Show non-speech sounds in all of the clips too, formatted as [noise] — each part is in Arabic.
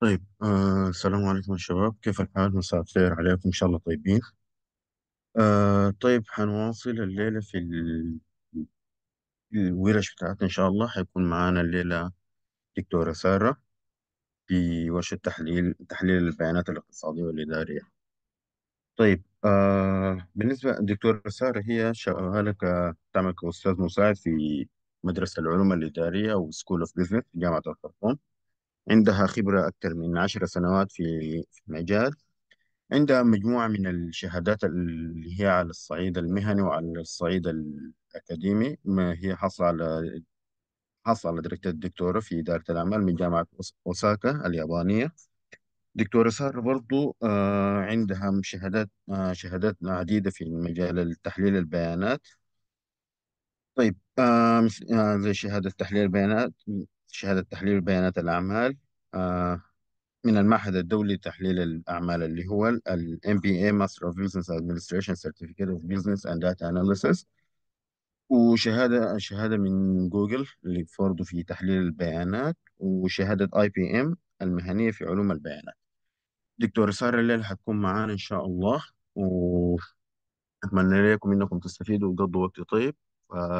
طيب آه السلام عليكم يا شباب كيف الحال مساء الخير عليكم إن شاء الله طيبين آه طيب حنواصل الليلة في ال- الورش بتاعتنا إن شاء الله حيكون معانا الليلة دكتورة سارة في ورشة تحليل تحليل البيانات الاقتصادية والإدارية طيب آه بالنسبة للدكتورة سارة هي شغالة ك- تعمل كأستاذ مساعد في مدرسة العلوم الإدارية وسكول أوف بزنس في جامعة الخرطوم عندها خبرة أكثر من عشر سنوات في المجال عندها مجموعة من الشهادات اللي هي على الصعيد المهني وعلى الصعيد الأكاديمي ما هي حصل على حصل على درجة الدكتورة في إدارة الأعمال من جامعة أوساكا اليابانية دكتورة سارة برضو آه، عندها شهادات آه، شهادات عديدة في مجال تحليل البيانات طيب آه، زي شهادة تحليل البيانات شهادة تحليل بيانات الأعمال آه، من المعهد الدولي لتحليل الأعمال اللي هو الـ MBA Master of Business Administration Certificate of Business and Data Analysis وشهادة شهادة من جوجل اللي فرضوا في تحليل البيانات وشهادة IPM المهنية في علوم البيانات دكتور سارة الليل هتكون معانا إن شاء الله وأتمنى لكم إنكم تستفيدوا وتقضوا وقت طيب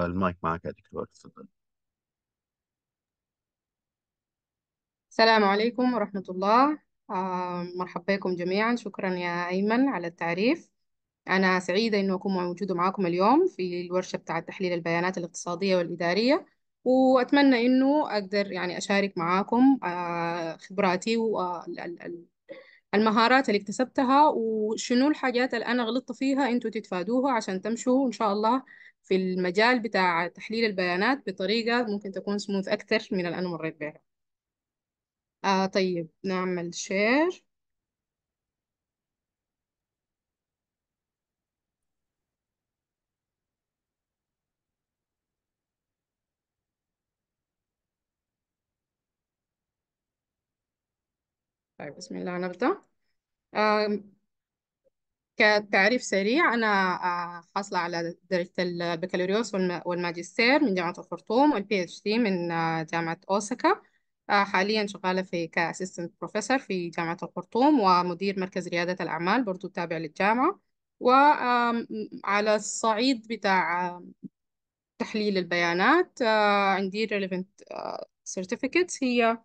المايك معك يا دكتور تفضل السلام عليكم ورحمة الله آه، مرحبا بكم جميعا شكرا يا أيمن على التعريف أنا سعيدة أنه أكون موجودة معكم اليوم في الورشة بتاعة تحليل البيانات الاقتصادية والإدارية وأتمنى أنه أقدر يعني أشارك معاكم آه، خبراتي والمهارات آه، اللي اكتسبتها وشنو الحاجات اللي أنا غلطت فيها أنتوا تتفادوها عشان تمشوا إن شاء الله في المجال بتاع تحليل البيانات بطريقة ممكن تكون سموث أكثر من اللي مريت بها آه طيب نعمل شير طيب بسم الله نبدأ آه كتعريف سريع أنا آه حاصلة على درجة البكالوريوس والماجستير من جامعة الخرطوم والبي اتش دي من آه، جامعة أوساكا آه، حاليا شغالة في كأسيستنت بروفيسور في جامعة الخرطوم ومدير مركز ريادة الأعمال برضو تابع للجامعة وعلى الصعيد بتاع تحليل البيانات آه، عندي relevant آه، certificates هي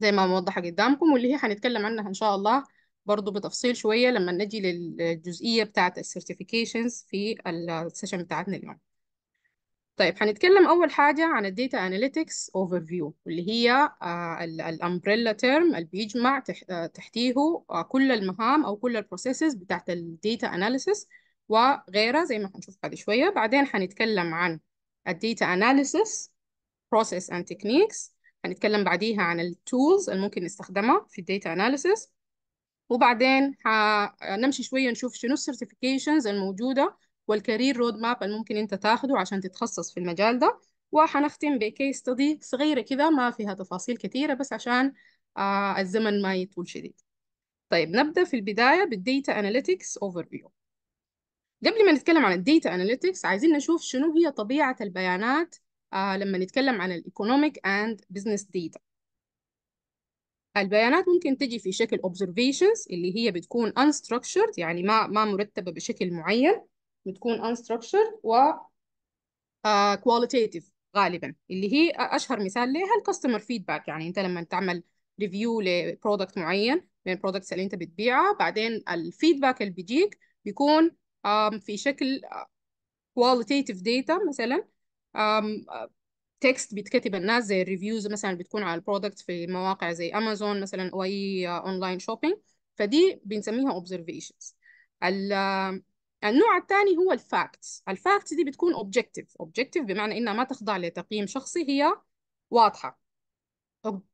زي ما موضحة قدامكم واللي هي هنتكلم عنها إن شاء الله برضو بتفصيل شوية لما نجي للجزئية بتاعة السيرتيفيكيشنز في السيشن بتاعتنا اليوم طيب هنتكلم أول حاجة عن الـ Data Analytics Overview واللي هي آه، الـ Umbrella Term اللي بيجمع آه، تحتيه آه، كل المهام أو كل البروسيسز بتاعت Data Analysis وغيرها زي ما هنشوف بعد شوية بعدين هنتكلم عن الـ Data Analysis process and techniques هنتكلم بعديها عن الـ Tools اللي ممكن نستخدمها في الـ Data Analysis وبعدين هنمشي شوية نشوف شنو الـ Certifications الموجودة والكارير رود ماب اللي ممكن انت تاخده عشان تتخصص في المجال ده وحنختم بكيس ستدي صغيرة كده ما فيها تفاصيل كثيره بس عشان آه الزمن ما يطول شديد طيب نبدأ في البداية بالديتا أناليتكس أوفر فيو قبل ما نتكلم عن الديتا أناليتكس عايزين نشوف شنو هي طبيعة البيانات آه لما نتكلم عن الإيكونوميك أند بزنس ديتا البيانات ممكن تجي في شكل observations اللي هي بتكون unstructured يعني ما ما مرتبة بشكل معين بتكون unstructured و آه، qualitative غالبا اللي هي اشهر مثال ليها الكاستمر فيدباك يعني انت لما تعمل ريفيو لبرودكت معين من البرودكتس اللي انت بتبيعها بعدين الفيدباك اللي بيجيك بيكون في شكل آه، qualitative data مثلا تكست بيتكتب الناس زي الريفيوز مثلا بتكون على البرودكت في مواقع زي امازون مثلا او اي اونلاين شوبينج فدي بنسميها observations النوع الثاني هو الفاكتس الفاكتس دي بتكون اوبجكتيف اوبجكتيف بمعنى انها ما تخضع لتقييم شخصي هي واضحه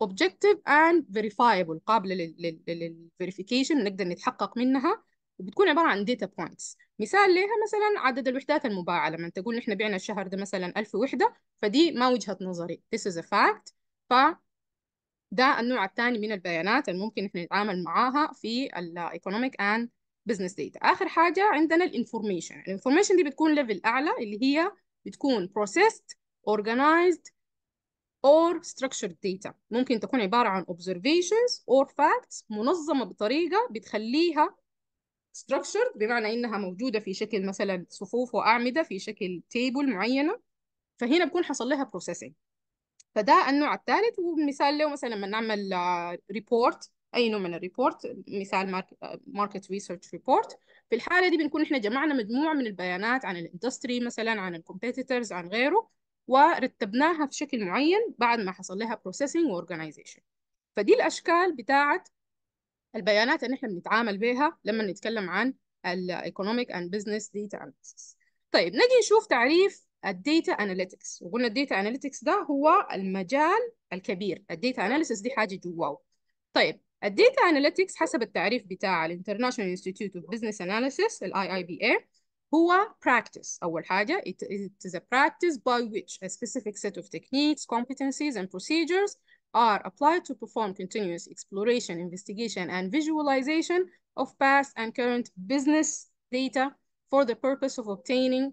objective and verifiable قابلة للفيريفيكيشن نقدر نتحقق منها وبتكون عبارة عن data points مثال لها مثلا عدد الوحدات المباعة لما تقول نحن بعنا الشهر ده مثلا ألف وحدة فدي ما وجهة نظري this is a fact ف ده النوع الثاني من البيانات اللي ممكن نحن نتعامل معاها في ال economic and بزنس داتا اخر حاجه عندنا الانفورميشن الانفورميشن دي بتكون ليفل اعلى اللي هي بتكون processed organized or structured data ممكن تكون عباره عن observations or facts منظمه بطريقه بتخليها structured بمعنى انها موجوده في شكل مثلا صفوف واعمده في شكل تيبل معينه فهنا بكون حصل لها processing فده النوع الثالث ومثال له مثلا لما نعمل ريبورت آه، اي نوع من الريبورت مثال ماركت ريسيرش ريبورت في الحاله دي بنكون احنا جمعنا مجموعه من البيانات عن الاندستري مثلا عن الكومبيتيتورز عن غيره ورتبناها في شكل معين بعد ما حصل لها بروسيسنج واورجنايزيشن فدي الاشكال بتاعه البيانات اللي احنا بنتعامل بيها لما نتكلم عن الايكونوميك اند بزنس داتا اناليسيس طيب نجي نشوف تعريف الديتا اناليتكس وقلنا الديتا اناليتكس ده هو المجال الكبير الديتا اناليسيس دي حاجه جواه طيب الديتا اناليتكس حسب التعريف بتاع الانترناشونال انستيتيوت اوف بزنس اناليسيس الاي اي بي اي هو practice أول حاجة it, it is a practice by which a specific set of techniques, competencies and procedures are applied to perform continuous exploration, investigation and visualization of past and current business data for the purpose of obtaining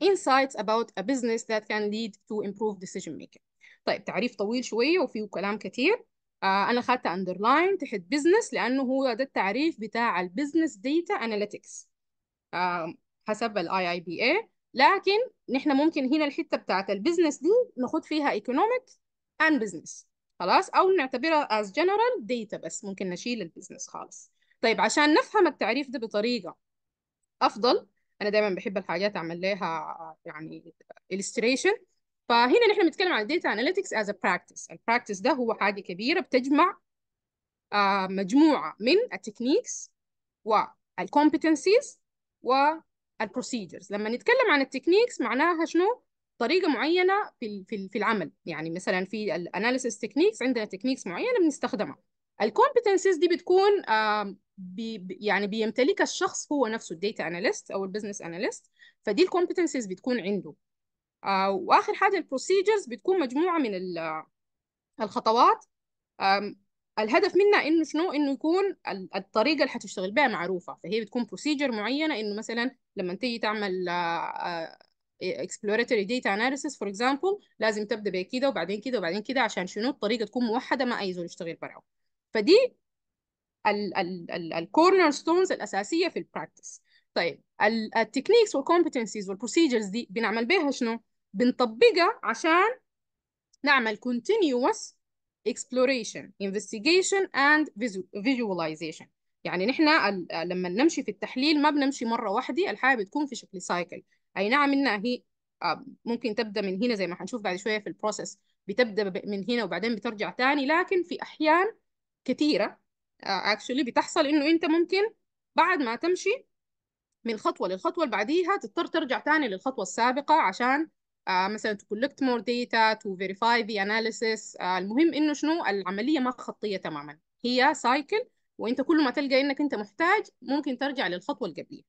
insights about a business that can lead to improved decision making. طيب تعريف طويل شوية وفيه كلام كتير آه، انا خدت اندرلاين تحت بزنس لانه هو ده التعريف بتاع البزنس ديتا اناليتكس حسب الاي اي بي اي لكن نحن ممكن هنا الحته بتاعت البزنس دي ناخد فيها ايكونوميك اند بزنس خلاص او نعتبرها از جنرال ديتا بس ممكن نشيل البزنس خالص طيب عشان نفهم التعريف ده بطريقه افضل انا دايما بحب الحاجات اعمل لها يعني illustration فهنا نحن بنتكلم عن data analytics as a practice البراكتس ده هو حاجة كبيرة بتجمع آه، مجموعة من التكنيكس والكومبتنسيز والبروسيجرز لما نتكلم عن التكنيكس معناها شنو؟ طريقة معينة في في العمل يعني مثلا في الاناليسيس تكنيكس عندنا تكنيكس معينة بنستخدمها الكومبتنسيز دي بتكون آه، بي يعني بيمتلكها الشخص هو نفسه الديتا اناليست او البيزنس اناليست فدي الكومبتنسيز بتكون عنده آه، واخر حاجه البروسيجرز بتكون مجموعه من الخطوات الهدف منها انه شنو انه يكون الطريقه اللي حتشتغل بها معروفه فهي بتكون بروسيجر معينه انه مثلا لما تيجي تعمل آه، آه، exploratory data analysis for example لازم تبدا بكده وبعدين كده وبعدين كده عشان شنو الطريقه تكون موحده ما اي زول يشتغل براها فدي الكورنر ستونز الاساسيه في البراكتس طيب التكنيكس والكومبتنسيز والبروسيجرز دي بنعمل بيها شنو بنطبقها عشان نعمل continuous exploration investigation and visualization يعني نحن لما نمشي في التحليل ما بنمشي مرة واحدة الحاجة بتكون في شكل سايكل أي نعم إنها هي آه، ممكن تبدأ من هنا زي ما حنشوف بعد شوية في البروسيس بتبدأ من هنا وبعدين بترجع تاني لكن في أحيان كثيرة آه، actually بتحصل إنه أنت ممكن بعد ما تمشي من خطوة للخطوة اللي بعديها تضطر ترجع تاني للخطوة السابقة عشان آه، مثلا to collect more data to verify the analysis آه، المهم انه شنو العمليه ما خطيه تماما هي سايكل وانت كل ما تلقى انك انت محتاج ممكن ترجع للخطوه القبليه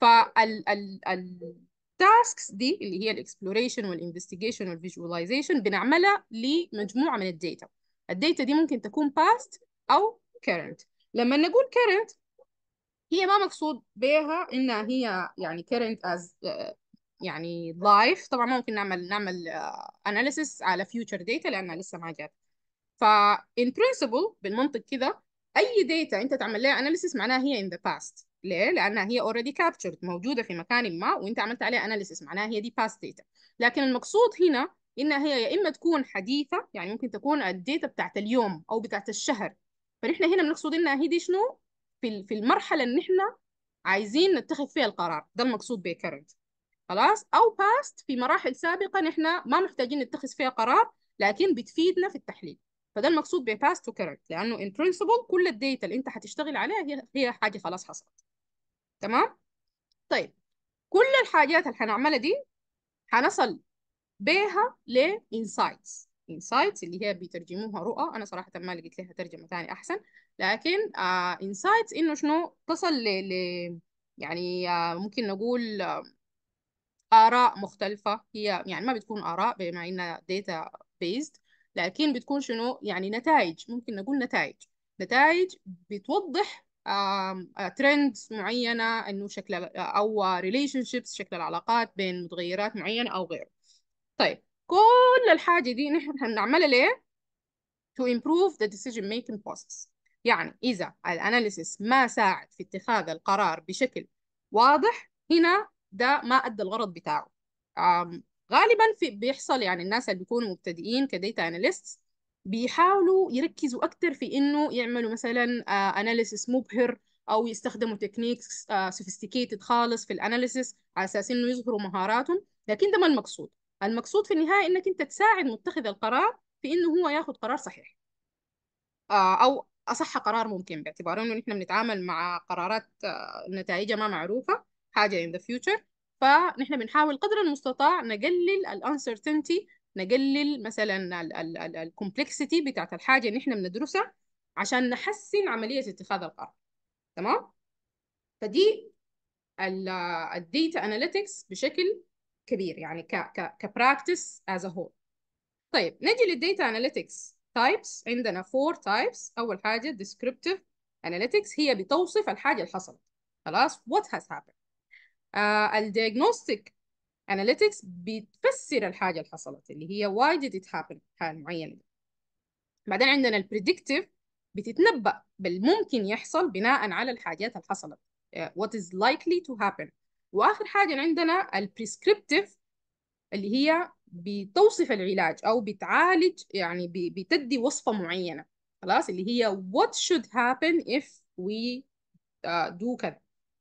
فالتاسكس دي اللي هي الاكسبلوريشن والانفستيجيشن والفيجواليزيشن بنعملها لمجموعه من الداتا الداتا دي ممكن تكون past او current لما نقول current هي ما مقصود بها انها هي يعني current as آه، يعني ضعيف طبعا ممكن نعمل نعمل اناليسيس آه، على فيوتشر داتا لانها لسه ما جات فان برنسبل بالمنطق كده اي داتا انت تعمل لها اناليسيس معناها هي ان ذا باست ليه؟ لانها هي اوريدي كابتشرد موجوده في مكان ما وانت عملت عليها اناليسيس معناها هي دي باست داتا لكن المقصود هنا انها هي يا اما تكون حديثه يعني ممكن تكون الداتا بتاعت اليوم او بتاعت الشهر فنحن هنا بنقصد انها هي دي شنو في المرحله اللي نحن عايزين نتخذ فيها القرار ده المقصود به خلاص أو past في مراحل سابقة نحن ما محتاجين نتخذ فيها قرار لكن بتفيدنا في التحليل فده المقصود ب past to current لأنه in principle كل الداتا اللي أنت هتشتغل عليها هي هي حاجة خلاص حصلت تمام؟ طيب كل الحاجات اللي هنعملها دي هنصل بيها ل insights insights اللي هي بيترجموها رؤى أنا صراحة ما لقيت لها ترجمة ثانية أحسن لكن آه uh, insights إنه شنو تصل ل, يعني آه uh, ممكن نقول آه uh, آراء مختلفة هي يعني ما بتكون آراء بما إنها داتا بيزد لكن بتكون شنو يعني نتائج ممكن نقول نتائج نتائج بتوضح ترندز معينة إنه شكل أو ريليشن شيبس شكل العلاقات بين متغيرات معينة أو غيره طيب كل الحاجة دي نحن هنعملها ليه؟ to improve the decision making process يعني إذا الأناليسيس ما ساعد في اتخاذ القرار بشكل واضح هنا ده ما أدى الغرض بتاعه غالبا في بيحصل يعني الناس اللي بيكونوا مبتدئين كديتا اناليست بيحاولوا يركزوا اكثر في انه يعملوا مثلا آه، اناليسيس مبهر او يستخدموا تكنيكس سوفيستيكيتد آه، خالص في الاناليسيس على اساس انه يظهروا مهاراتهم لكن ده ما المقصود المقصود في النهايه انك انت تساعد متخذ القرار في انه هو ياخذ قرار صحيح آه، او اصح قرار ممكن باعتبار انه نحن بنتعامل مع قرارات نتائجها ما معروفه حاجة in the future فنحن بنحاول قدر المستطاع نقلل الانسرتينتي نقلل مثلا الكومبلكسيتي بتاعت الحاجة اللي احنا بندرسها عشان نحسن عملية اتخاذ القرار تمام فدي الديتا اناليتكس بشكل كبير يعني ك ك كبراكتس از هول طيب نجي للديتا اناليتكس تايبس عندنا فور تايبس اول حاجه descriptive اناليتكس هي بتوصف الحاجه اللي حصلت خلاص what has happened آه، الدياجنوستيك اناليتكس بتفسر الحاجه اللي حصلت اللي هي واي ديد ات هابن الحاله المعينه بعدين عندنا البريدكتيف بتتنبأ بالممكن يحصل بناء على الحاجات اللي حصلت آه، what is likely to happen واخر حاجه عندنا البريسكريبتيف اللي هي بتوصف العلاج او بتعالج يعني بتدي وصفه معينه خلاص اللي هي what should happen if we uh, do كذا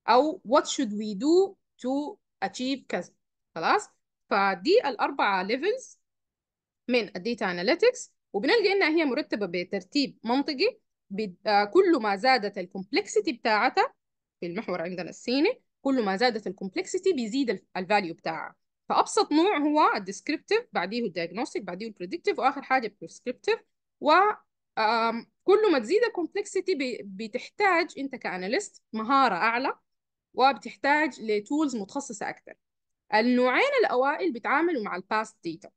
او what should we do to achieve كذا خلاص فدي الأربعة ليفلز من الديتا اناليتكس وبنلقى إنها هي مرتبة بترتيب منطقي آه، كل ما زادت الكومبلكسيتي بتاعتها في المحور عندنا الصيني كل ما زادت الكومبلكسيتي بيزيد الفاليو بتاعها فأبسط نوع هو الديسكريبتيف بعديه الدياجنوستيك بعديه البريدكتيف وآخر حاجة البريسكريبتيف و كل ما تزيد الكومبلكسيتي بتحتاج انت كاناليست مهاره اعلى وبتحتاج لتولز متخصصة أكثر النوعين الأوائل بيتعاملوا مع الباست ديتا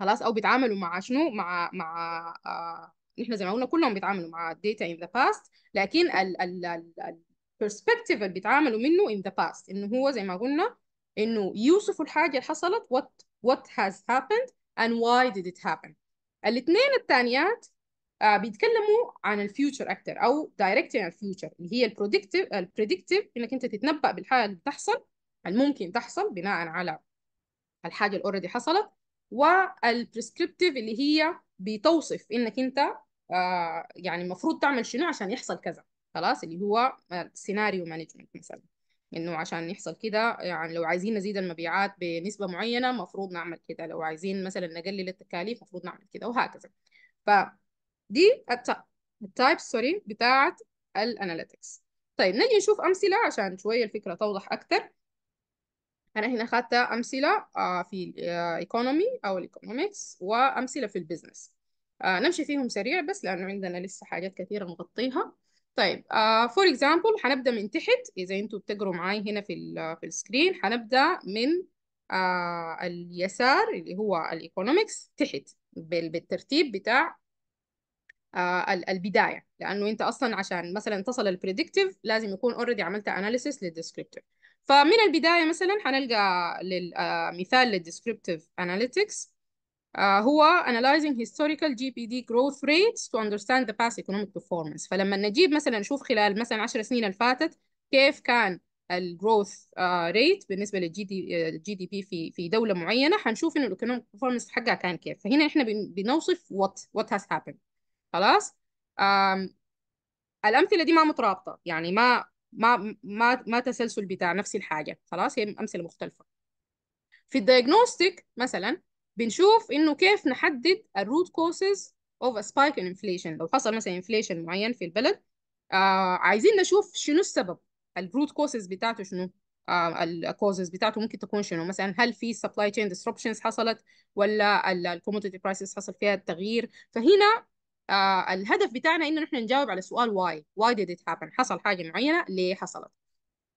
خلاص أو بيتعاملوا مع شنو مع مع آه نحن زي ما قلنا كلهم بيتعاملوا مع الداتا in the past لكن ال ال ال البرسبكتيف اللي بيتعاملوا منه in the past إنه هو زي ما قلنا إنه يوصفوا الحاجة اللي حصلت وات what has happened and why did it happen الاثنين الثانيات آه بيتكلموا عن الفيوتشر اكتر او دايركتلي عن الفيوتشر اللي هي البريدكتيف البريدكتيف انك انت تتنبأ بالحاجه اللي بتحصل الممكن تحصل بناء على الحاجه اللي اوريدي حصلت والبريسكريبتيف اللي هي بتوصف انك انت آه يعني المفروض تعمل شنو عشان يحصل كذا خلاص اللي هو سيناريو آه، مانجمنت مثلا انه عشان يحصل كده يعني لو عايزين نزيد المبيعات بنسبه معينه المفروض نعمل كده لو عايزين مثلا نقلل التكاليف المفروض نعمل كده وهكذا ف دي التايب سوري بتاعة الاناليتكس طيب نجي نشوف امثله عشان شويه الفكره توضح اكثر انا هنا اخذت امثله آه، في الايكونومي آه، او الايكونومكس وامثله في البزنس آه، نمشي فيهم سريع بس لانه عندنا لسه حاجات كثيره نغطيها طيب فور اكزامبل حنبدا من تحت اذا انتم بتقروا معي هنا في في السكرين حنبدا من اليسار اللي هو الايكونومكس تحت بالترتيب بتاع آه، البدايه لانه انت اصلا عشان مثلا تصل البريدكتيف لازم يكون اوريدي عملت اناليسيس للديسكريبتيف فمن البدايه مثلا حنلقى آه، مثال للديسكريبتيف اناليتكس آه، هو analyzing historical GPD growth rates to understand the past economic performance فلما نجيب مثلا نشوف خلال مثلا 10 سنين اللي فاتت كيف كان الجروث ريت بالنسبه للجي دي بي في في دوله معينه حنشوف انه الايكونوميك performance حقها كان كيف فهنا احنا بنوصف وات وات هاز هابند خلاص آم الأمثلة دي ما مترابطة يعني ما ما ما ما تسلسل بتاع نفس الحاجة خلاص هي أمثلة مختلفة في الدياجنوستيك مثلا بنشوف إنه كيف نحدد الروت كوسز اوف سبايك ان انفليشن لو حصل مثلا انفليشن معين في البلد آه عايزين نشوف شنو السبب الروت كوسز بتاعته شنو آه، الكوزز بتاعته ممكن تكون شنو مثلا هل في سبلاي تشين ديسربشنز حصلت ولا الكوموديتي برايسز حصل فيها التغيير فهنا آه الهدف بتاعنا انه نحن نجاوب على سؤال واي واي did it happen حصل حاجه معينه ليه حصلت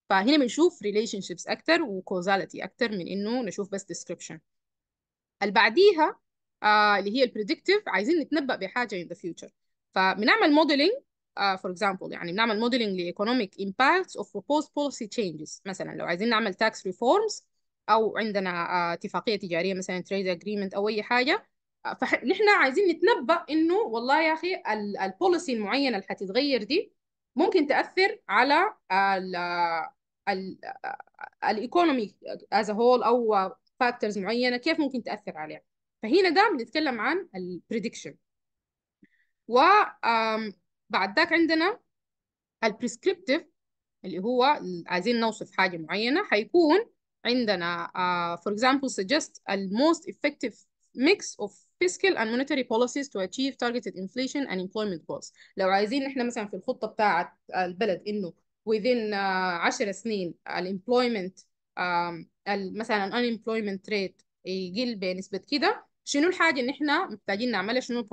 فهنا بنشوف relationships اكتر وكوزاليتي اكتر من انه نشوف بس description البعديها بعديها آه اللي هي البريدكتيف عايزين نتنبأ بحاجه in the future فبنعمل موديلنج فور اكزامبل يعني بنعمل موديلنج لايكونوميك امباكتس اوف proposed بوليسي تشينجز مثلا لو عايزين نعمل تاكس ريفورمز او عندنا آه، اتفاقيه تجاريه مثلا تريد اجريمنت او اي حاجه فنحن عايزين نتنبأ إنه والله يا أخي البوليسي المعينة اللي حتتغير دي ممكن تأثر على الايكونومي از هول او فاكتورز معينه كيف ممكن تاثر عليها فهنا ده بنتكلم عن البريدكشن بعد ذاك عندنا البريسكريبتيف اللي هو عايزين نوصف حاجه معينه حيكون عندنا فور آه، for example الموست the most effective mix of fiscal and monetary policies to achieve targeted inflation and employment goals لو عايزين احنا مثلا في الخطه بتاعه البلد انه within 10 آه، سنين الامبلويمنت مثلا unemployment rate يقل بنسبه كده شنو الحاجه ان احنا محتاجين نعملها شنو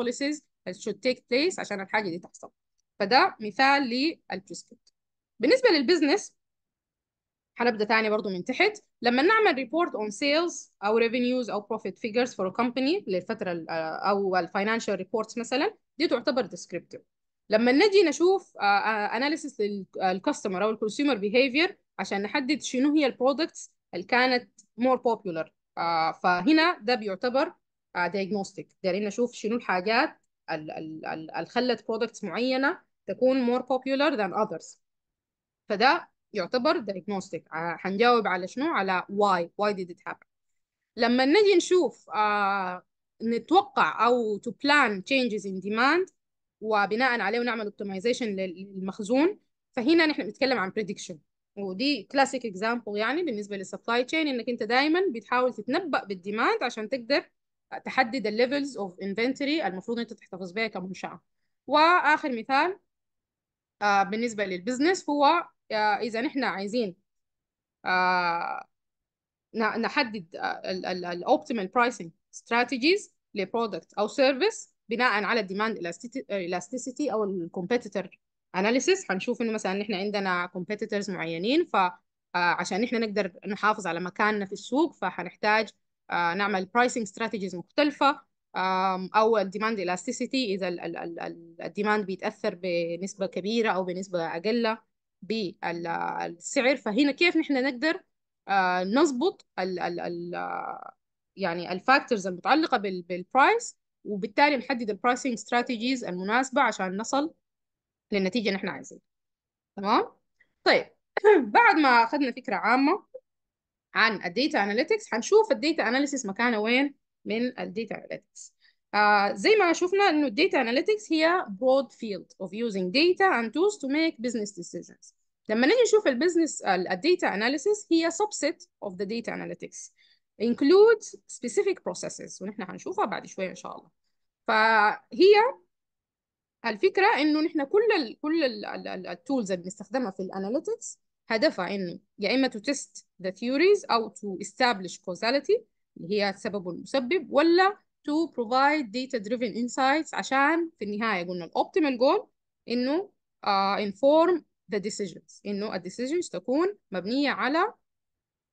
that should take place عشان الحاجه دي تحصل فده مثال للبريسكريبت بالنسبه للبزنس هنبدا تاني برضو من تحت لما نعمل ريبورت اون سيلز او ريفينيوز او بروفيت فيجرز فور ا كومباني للفتره آه، او الفاينانشال ريبورتس مثلا دي تعتبر ديسكريبتيف لما نجي نشوف اناليسيس آه، آه، للكاستمر او الكونسيومر بيهيفير عشان نحدد شنو هي البرودكتس اللي كانت مور بوبولار فهنا ده بيعتبر دايجنوستيك يعني نشوف شنو الحاجات اللي خلت برودكتس معينه تكون مور بوبولار ذان اذرز فده يعتبر diagnostic آه، حنجاوب على شنو على why why did it happen لما نجي نشوف آه، نتوقع او to plan changes in demand وبناء عليه نعمل optimization للمخزون فهنا نحن بنتكلم عن prediction ودي كلاسيك example يعني بالنسبه للسبلاي تشين انك انت دائما بتحاول تتنبأ بالديماند عشان تقدر تحدد الليفلز اوف انفنتوري المفروض انت تحتفظ بها كمنشاه واخر مثال آه، بالنسبه للبزنس هو إذا نحن عايزين آه، نحدد الاوبتيمال برايسنج لـ لبرودكت او سيرفيس بناء على الديماند elasticity او الكومبيتيتور اناليسيس هنشوف انه مثلا نحن عندنا كومبيتيتورز معينين فعشان آه، نحن نقدر نحافظ على مكاننا في السوق فهنحتاج آه، نعمل برايسنج strategies مختلفه او الديماند elasticity اذا الديماند بيتاثر بنسبه كبيره او بنسبه اقل بالسعر فهنا كيف نحن نقدر آه، نضبط ال ال ال آه، يعني الفاكتورز المتعلقة بالبرايس وبالتالي نحدد البرايسنج استراتيجيز المناسبة عشان نصل للنتيجة اللي احنا عايزينها تمام طيب [clears throat] بعد ما أخذنا فكرة عامة عن الديتا اناليتكس هنشوف الديتا اناليسيس مكانه وين من الديتا اناليتكس آه، زي ما شفنا انه الداتا اناليتكس هي broad field of using data and tools to make business decisions. لما نيجي نشوف البزنس الداتا اناليسيس هي subset of the data analytics includes specific processes ونحن هنشوفها بعد شويه ان شاء الله. فهي الفكره انه نحن كل الـ كل التولز اللي بنستخدمها في الاناليتكس هدفها انه يا اما to test the theories او to establish causality اللي هي السبب والمسبب ولا to provide data driven insights عشان في النهاية قلنا الoptimal goal إنه uh, inform the decisions إنه decisions تكون مبنية على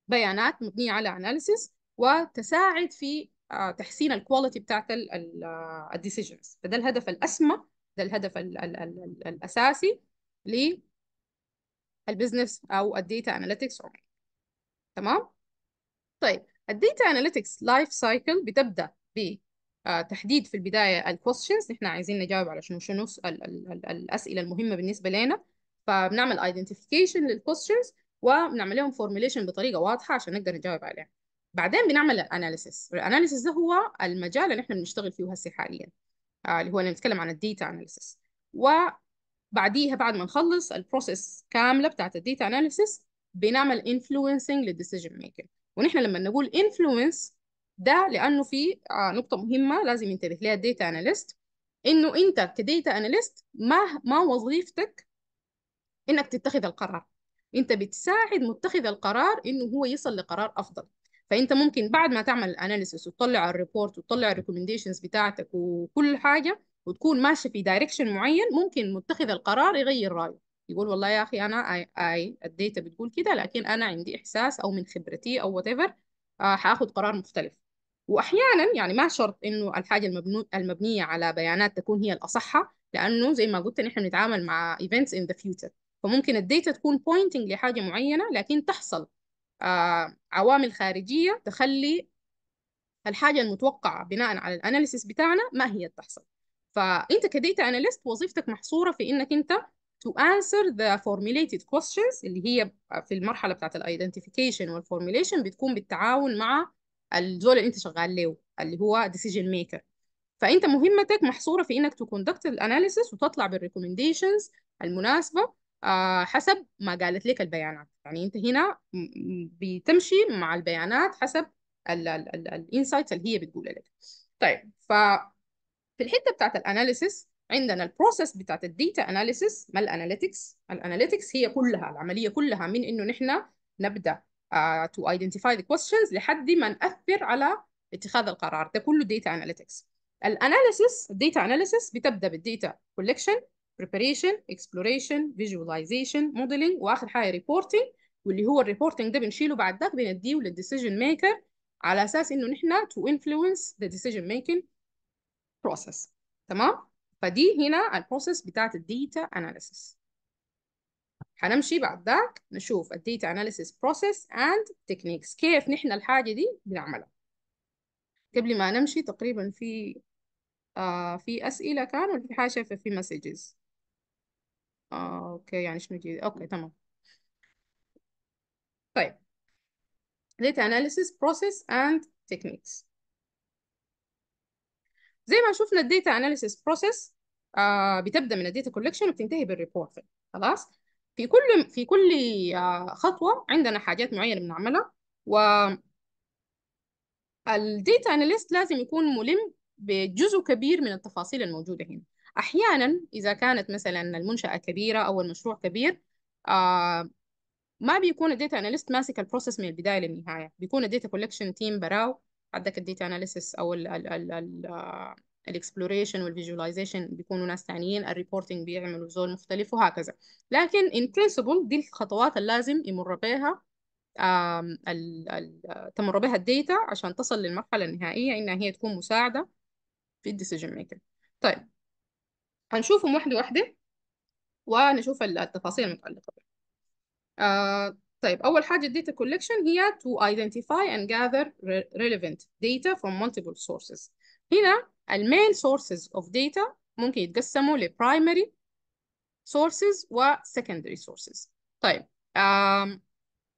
بيانات مبنية على analysis وتساعد في uh, تحسين الكواليتي بتاعت آه, decisions فده الهدف الأسمى ده الهدف الـ الـ الـ الأساسي للبزنس أو data analytics عموما تمام؟ طيب data analytics life cycle بتبدأ بتحديد في البداية الكوستشنز نحن عايزين نجاوب على شنو شنو الأسئلة المهمة بالنسبة لنا فبنعمل identification للكوستشنز وبنعمل لهم formulation بطريقة واضحة عشان نقدر نجاوب عليها بعدين بنعمل الاناليسيس الاناليسيس ده هو المجال اللي احنا بنشتغل فيه هسه حاليا آه، اللي هو اللي بنتكلم عن الديتا اناليسيس وبعديها بعد ما نخلص البروسيس كامله بتاعت الديتا اناليسيس بنعمل انفلونسنج للديسيجن ميكنج ونحن لما نقول انفلونس ده لانه في آه، نقطه مهمه لازم ينتبه لها الديتا اناليست انه انت كديتا اناليست ما ما وظيفتك انك تتخذ القرار انت بتساعد متخذ القرار انه هو يصل لقرار افضل فانت ممكن بعد ما تعمل الاناليسيس وتطلع الريبورت وتطلع الريكومنديشنز بتاعتك وكل حاجه وتكون ماشيه في دايركشن معين ممكن متخذ القرار يغير رايه يقول والله يا اخي انا اي اي الداتا بتقول كده لكن انا عندي احساس او من خبرتي او وات ايفر هاخد قرار مختلف واحيانا يعني ما شرط انه الحاجه المبنو المبنيه على بيانات تكون هي الاصحى لانه زي ما قلت نحن بنتعامل مع events in the future فممكن الداتا تكون pointing لحاجه معينه لكن تحصل آه عوامل خارجيه تخلي الحاجه المتوقعه بناء على الاناليسيس بتاعنا ما هي تحصل فانت كديتا اناليست وظيفتك محصوره في انك انت to answer the formulated questions اللي هي في المرحله بتاعت الايدنتيفيكيشن والفورميليشن بتكون بالتعاون مع الزول اللي انت شغال له اللي هو ديسيجن ميكر فانت مهمتك محصوره في انك تكوندكت الاناليسيس وتطلع بالريكومنديشنز المناسبه آه، حسب ما قالت لك البيانات يعني انت هنا بتمشي مع البيانات حسب الانسايتس اللي هي بتقول لك طيب ف في الحته بتاعت الاناليسيس عندنا البروسيس بتاعت الديتا اناليسيس ما الاناليتكس الاناليتكس هي كلها العمليه كلها من انه نحن نبدا آه، to identify the questions لحد ما نأثر على اتخاذ القرار ده كله data analytics الاناليسيس data analysis بتبدا بالداتا collection preparation exploration visualization modeling واخر حاجه reporting واللي هو الريبورتنج ده بنشيله بعد ده بنديه للديسيجن ميكر على اساس انه نحن to influence the decision making process تمام فدي هنا البروسيس بتاعت الداتا اناليسيس هنمشي ذاك نشوف الديتا اناليسيس بروسيس اند تكنيكس كيف نحن الحاجه دي بنعملها قبل ما نمشي تقريبا في آه في اسئله كان ولا في حاجه شايفه في مسجز آه اوكي يعني شنو جديد اوكي تمام طيب data analysis process and techniques زي ما شفنا الداتا اناليسيس بروسيس آه بتبدا من Data كولكشن وبتنتهي بالريبورتنج خلاص في كل في كل آه، خطوة عندنا حاجات معينة بنعملها و الديتا اناليست لازم يكون ملم بجزء كبير من التفاصيل الموجودة هنا أحيانا إذا كانت مثلا المنشأة كبيرة أو المشروع كبير آه، ما بيكون الديتا اناليست ماسك البروسيس من البداية للنهاية بيكون الديتا كولكشن تيم براو عندك الديتا اناليسيس أو ال ال ال آه، الاكسبلوريشن والفيجواليزيشن بيكونوا ناس تانيين الريبورتنج بيعملوا زول مختلف وهكذا لكن ان برنسبل دي الخطوات اللي لازم يمر بيها تمر بها الداتا عشان تصل للمرحله النهائيه انها هي تكون مساعده في الديسيجن ميكر طيب هنشوفهم واحده واحده ونشوف التفاصيل المتعلقه بها آه طيب أول حاجة data collection هي to identify and gather relevant data from multiple sources هنا main sources of data ممكن يتقسموا ل primary sources و secondary sources طيب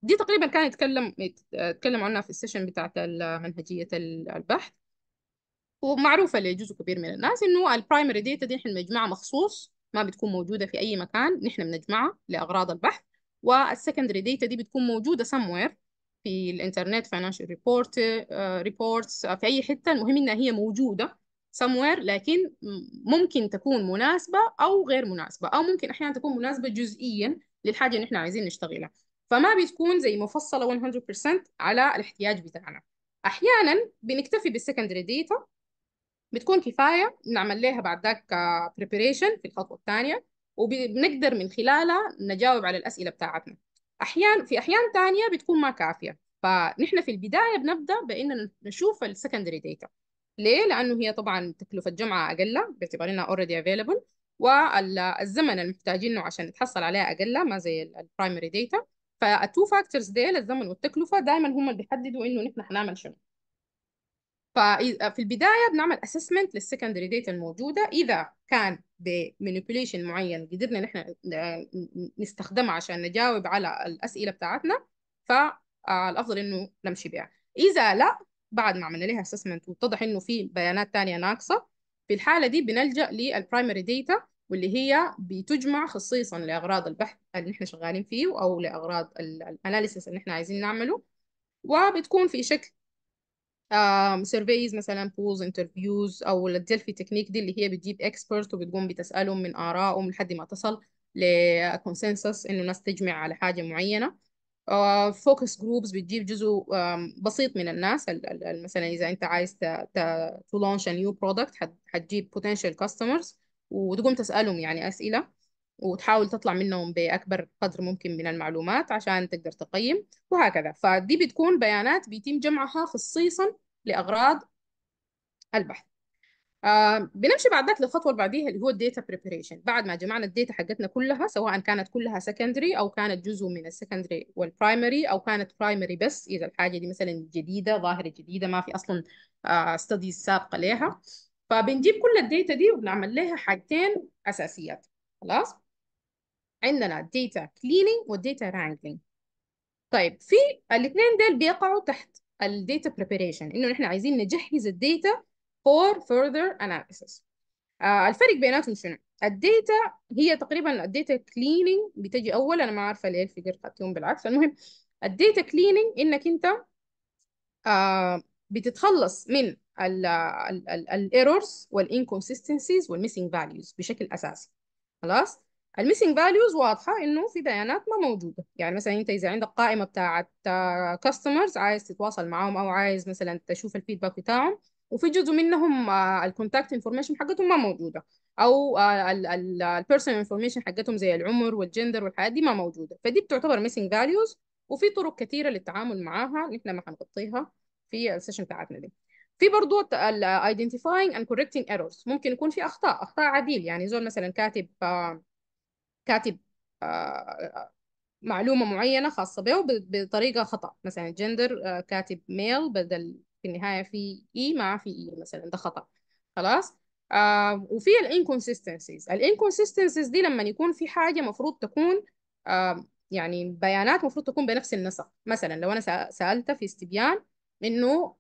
دي تقريبا كان يتكلم يتكلم عنها في السيشن بتاعت منهجية البحث ومعروفة لجزء كبير من الناس إنه primary data دي إحنا بنجمعها مخصوص ما بتكون موجودة في أي مكان نحن بنجمعها لأغراض البحث والسكندري داتا دي بتكون موجودة somewhere في الانترنت فاينانشال ريبورت ريبورتس في اي حته المهم انها هي موجوده somewhere لكن ممكن تكون مناسبه او غير مناسبه او ممكن احيانا تكون مناسبه جزئيا للحاجه اللي احنا عايزين نشتغلها فما بتكون زي مفصله 100% على الاحتياج بتاعنا احيانا بنكتفي بالسكندري ديتا بتكون كفايه نعمل لها بعد ذاك آه، preparation في الخطوه الثانيه وبنقدر من خلالها نجاوب على الاسئله بتاعتنا احيان في احيان ثانيه بتكون ما كافيه فنحن في البدايه بنبدا بان نشوف السكندري داتا ليه لانه هي طبعا تكلفه جمعه اقل باعتبار انها اوريدي افيلبل والزمن المحتاجينه عشان نتحصل عليها اقل ما زي البرايمري داتا فالتو فاكتورز ديل الزمن والتكلفه دائما هم اللي بيحددوا انه نحن حنعمل شنو ففي البداية بنعمل assessment للسكندري data الموجودة إذا كان بمانيبيوليشن معين قدرنا نحن نستخدمها عشان نجاوب على الأسئلة بتاعتنا فالأفضل إنه نمشي بها إذا لا بعد ما عملنا لها assessment واتضح إنه في بيانات تانية ناقصة في الحالة دي بنلجأ للبرايمري data واللي هي بتجمع خصيصا لأغراض البحث اللي نحن شغالين فيه أو لأغراض الأناليسيس اللي نحن عايزين نعمله وبتكون في شكل سيرفيز مثلا بولز انترفيوز او الديلفي تكنيك دي اللي هي بتجيب اكسبرت وبتقوم بتسالهم من ارائهم لحد ما تصل لكونسنسس انه الناس تجمع على حاجه معينه فوكس آه، جروبس بتجيب جزء بسيط من الناس مثلا اذا انت عايز تو لونش نيو برودكت حتجيب بوتنشال كاستمرز وتقوم تسالهم يعني اسئله وتحاول تطلع منهم بأكبر قدر ممكن من المعلومات عشان تقدر تقيم وهكذا فدي بتكون بيانات بيتم جمعها خصيصا لأغراض البحث آه بنمشي بعد ذلك للخطوه اللي بعديها اللي هو الداتا preparation بعد ما جمعنا الداتا حقتنا كلها سواء كانت كلها سكندري او كانت جزء من السكندري والبرايمري او كانت برايمري بس اذا الحاجه دي مثلا جديده ظاهره جديده ما في اصلا آه، studies آه سابقه لها فبنجيب كل الداتا دي وبنعمل لها حاجتين اساسيات خلاص عندنا data cleaning data wrangling طيب في الاثنين دول بيقعوا تحت data preparation انه نحن عايزين نجهز data for further analysis آه الفرق بيناتهم شنو data هي تقريبا data cleaning بتجي اول انا ما عارفه ليه الفكر خدتهم بالعكس المهم data cleaning انك انت آه بتتخلص من errors inconsistencies وال missing values بشكل اساسي خلاص الميسنج فاليوز واضحه انه في بيانات ما موجوده يعني مثلا انت اذا عندك قائمه بتاعه آه, كاستمرز عايز تتواصل معاهم او عايز مثلا تشوف الفيدباك بتاعهم وفي جزء منهم آه, الكونتاكت انفورميشن حقتهم ما موجوده او البيرسونال آه, انفورميشن حقتهم زي العمر والجندر والحاجات دي ما موجوده فدي بتعتبر ميسنج فاليوز وفي طرق كثيره للتعامل معاها نحن ما حنغطيها في السيشن بتاعتنا دي في برضو ال identifying and correcting errors ممكن يكون في اخطاء اخطاء عديل يعني زول مثلا كاتب كاتب آه، آه، معلومة معينة خاصة به بطريقة خطأ مثلا جندر آه، كاتب ميل بدل في النهاية في إي e، ما في إي e مثلا ده خطأ خلاص وفي الانكونسستنسيز الانكونسستنسيز دي لما يكون في حاجة مفروض تكون يعني بيانات مفروض تكون بنفس النسق مثلا لو أنا سألت في استبيان إنه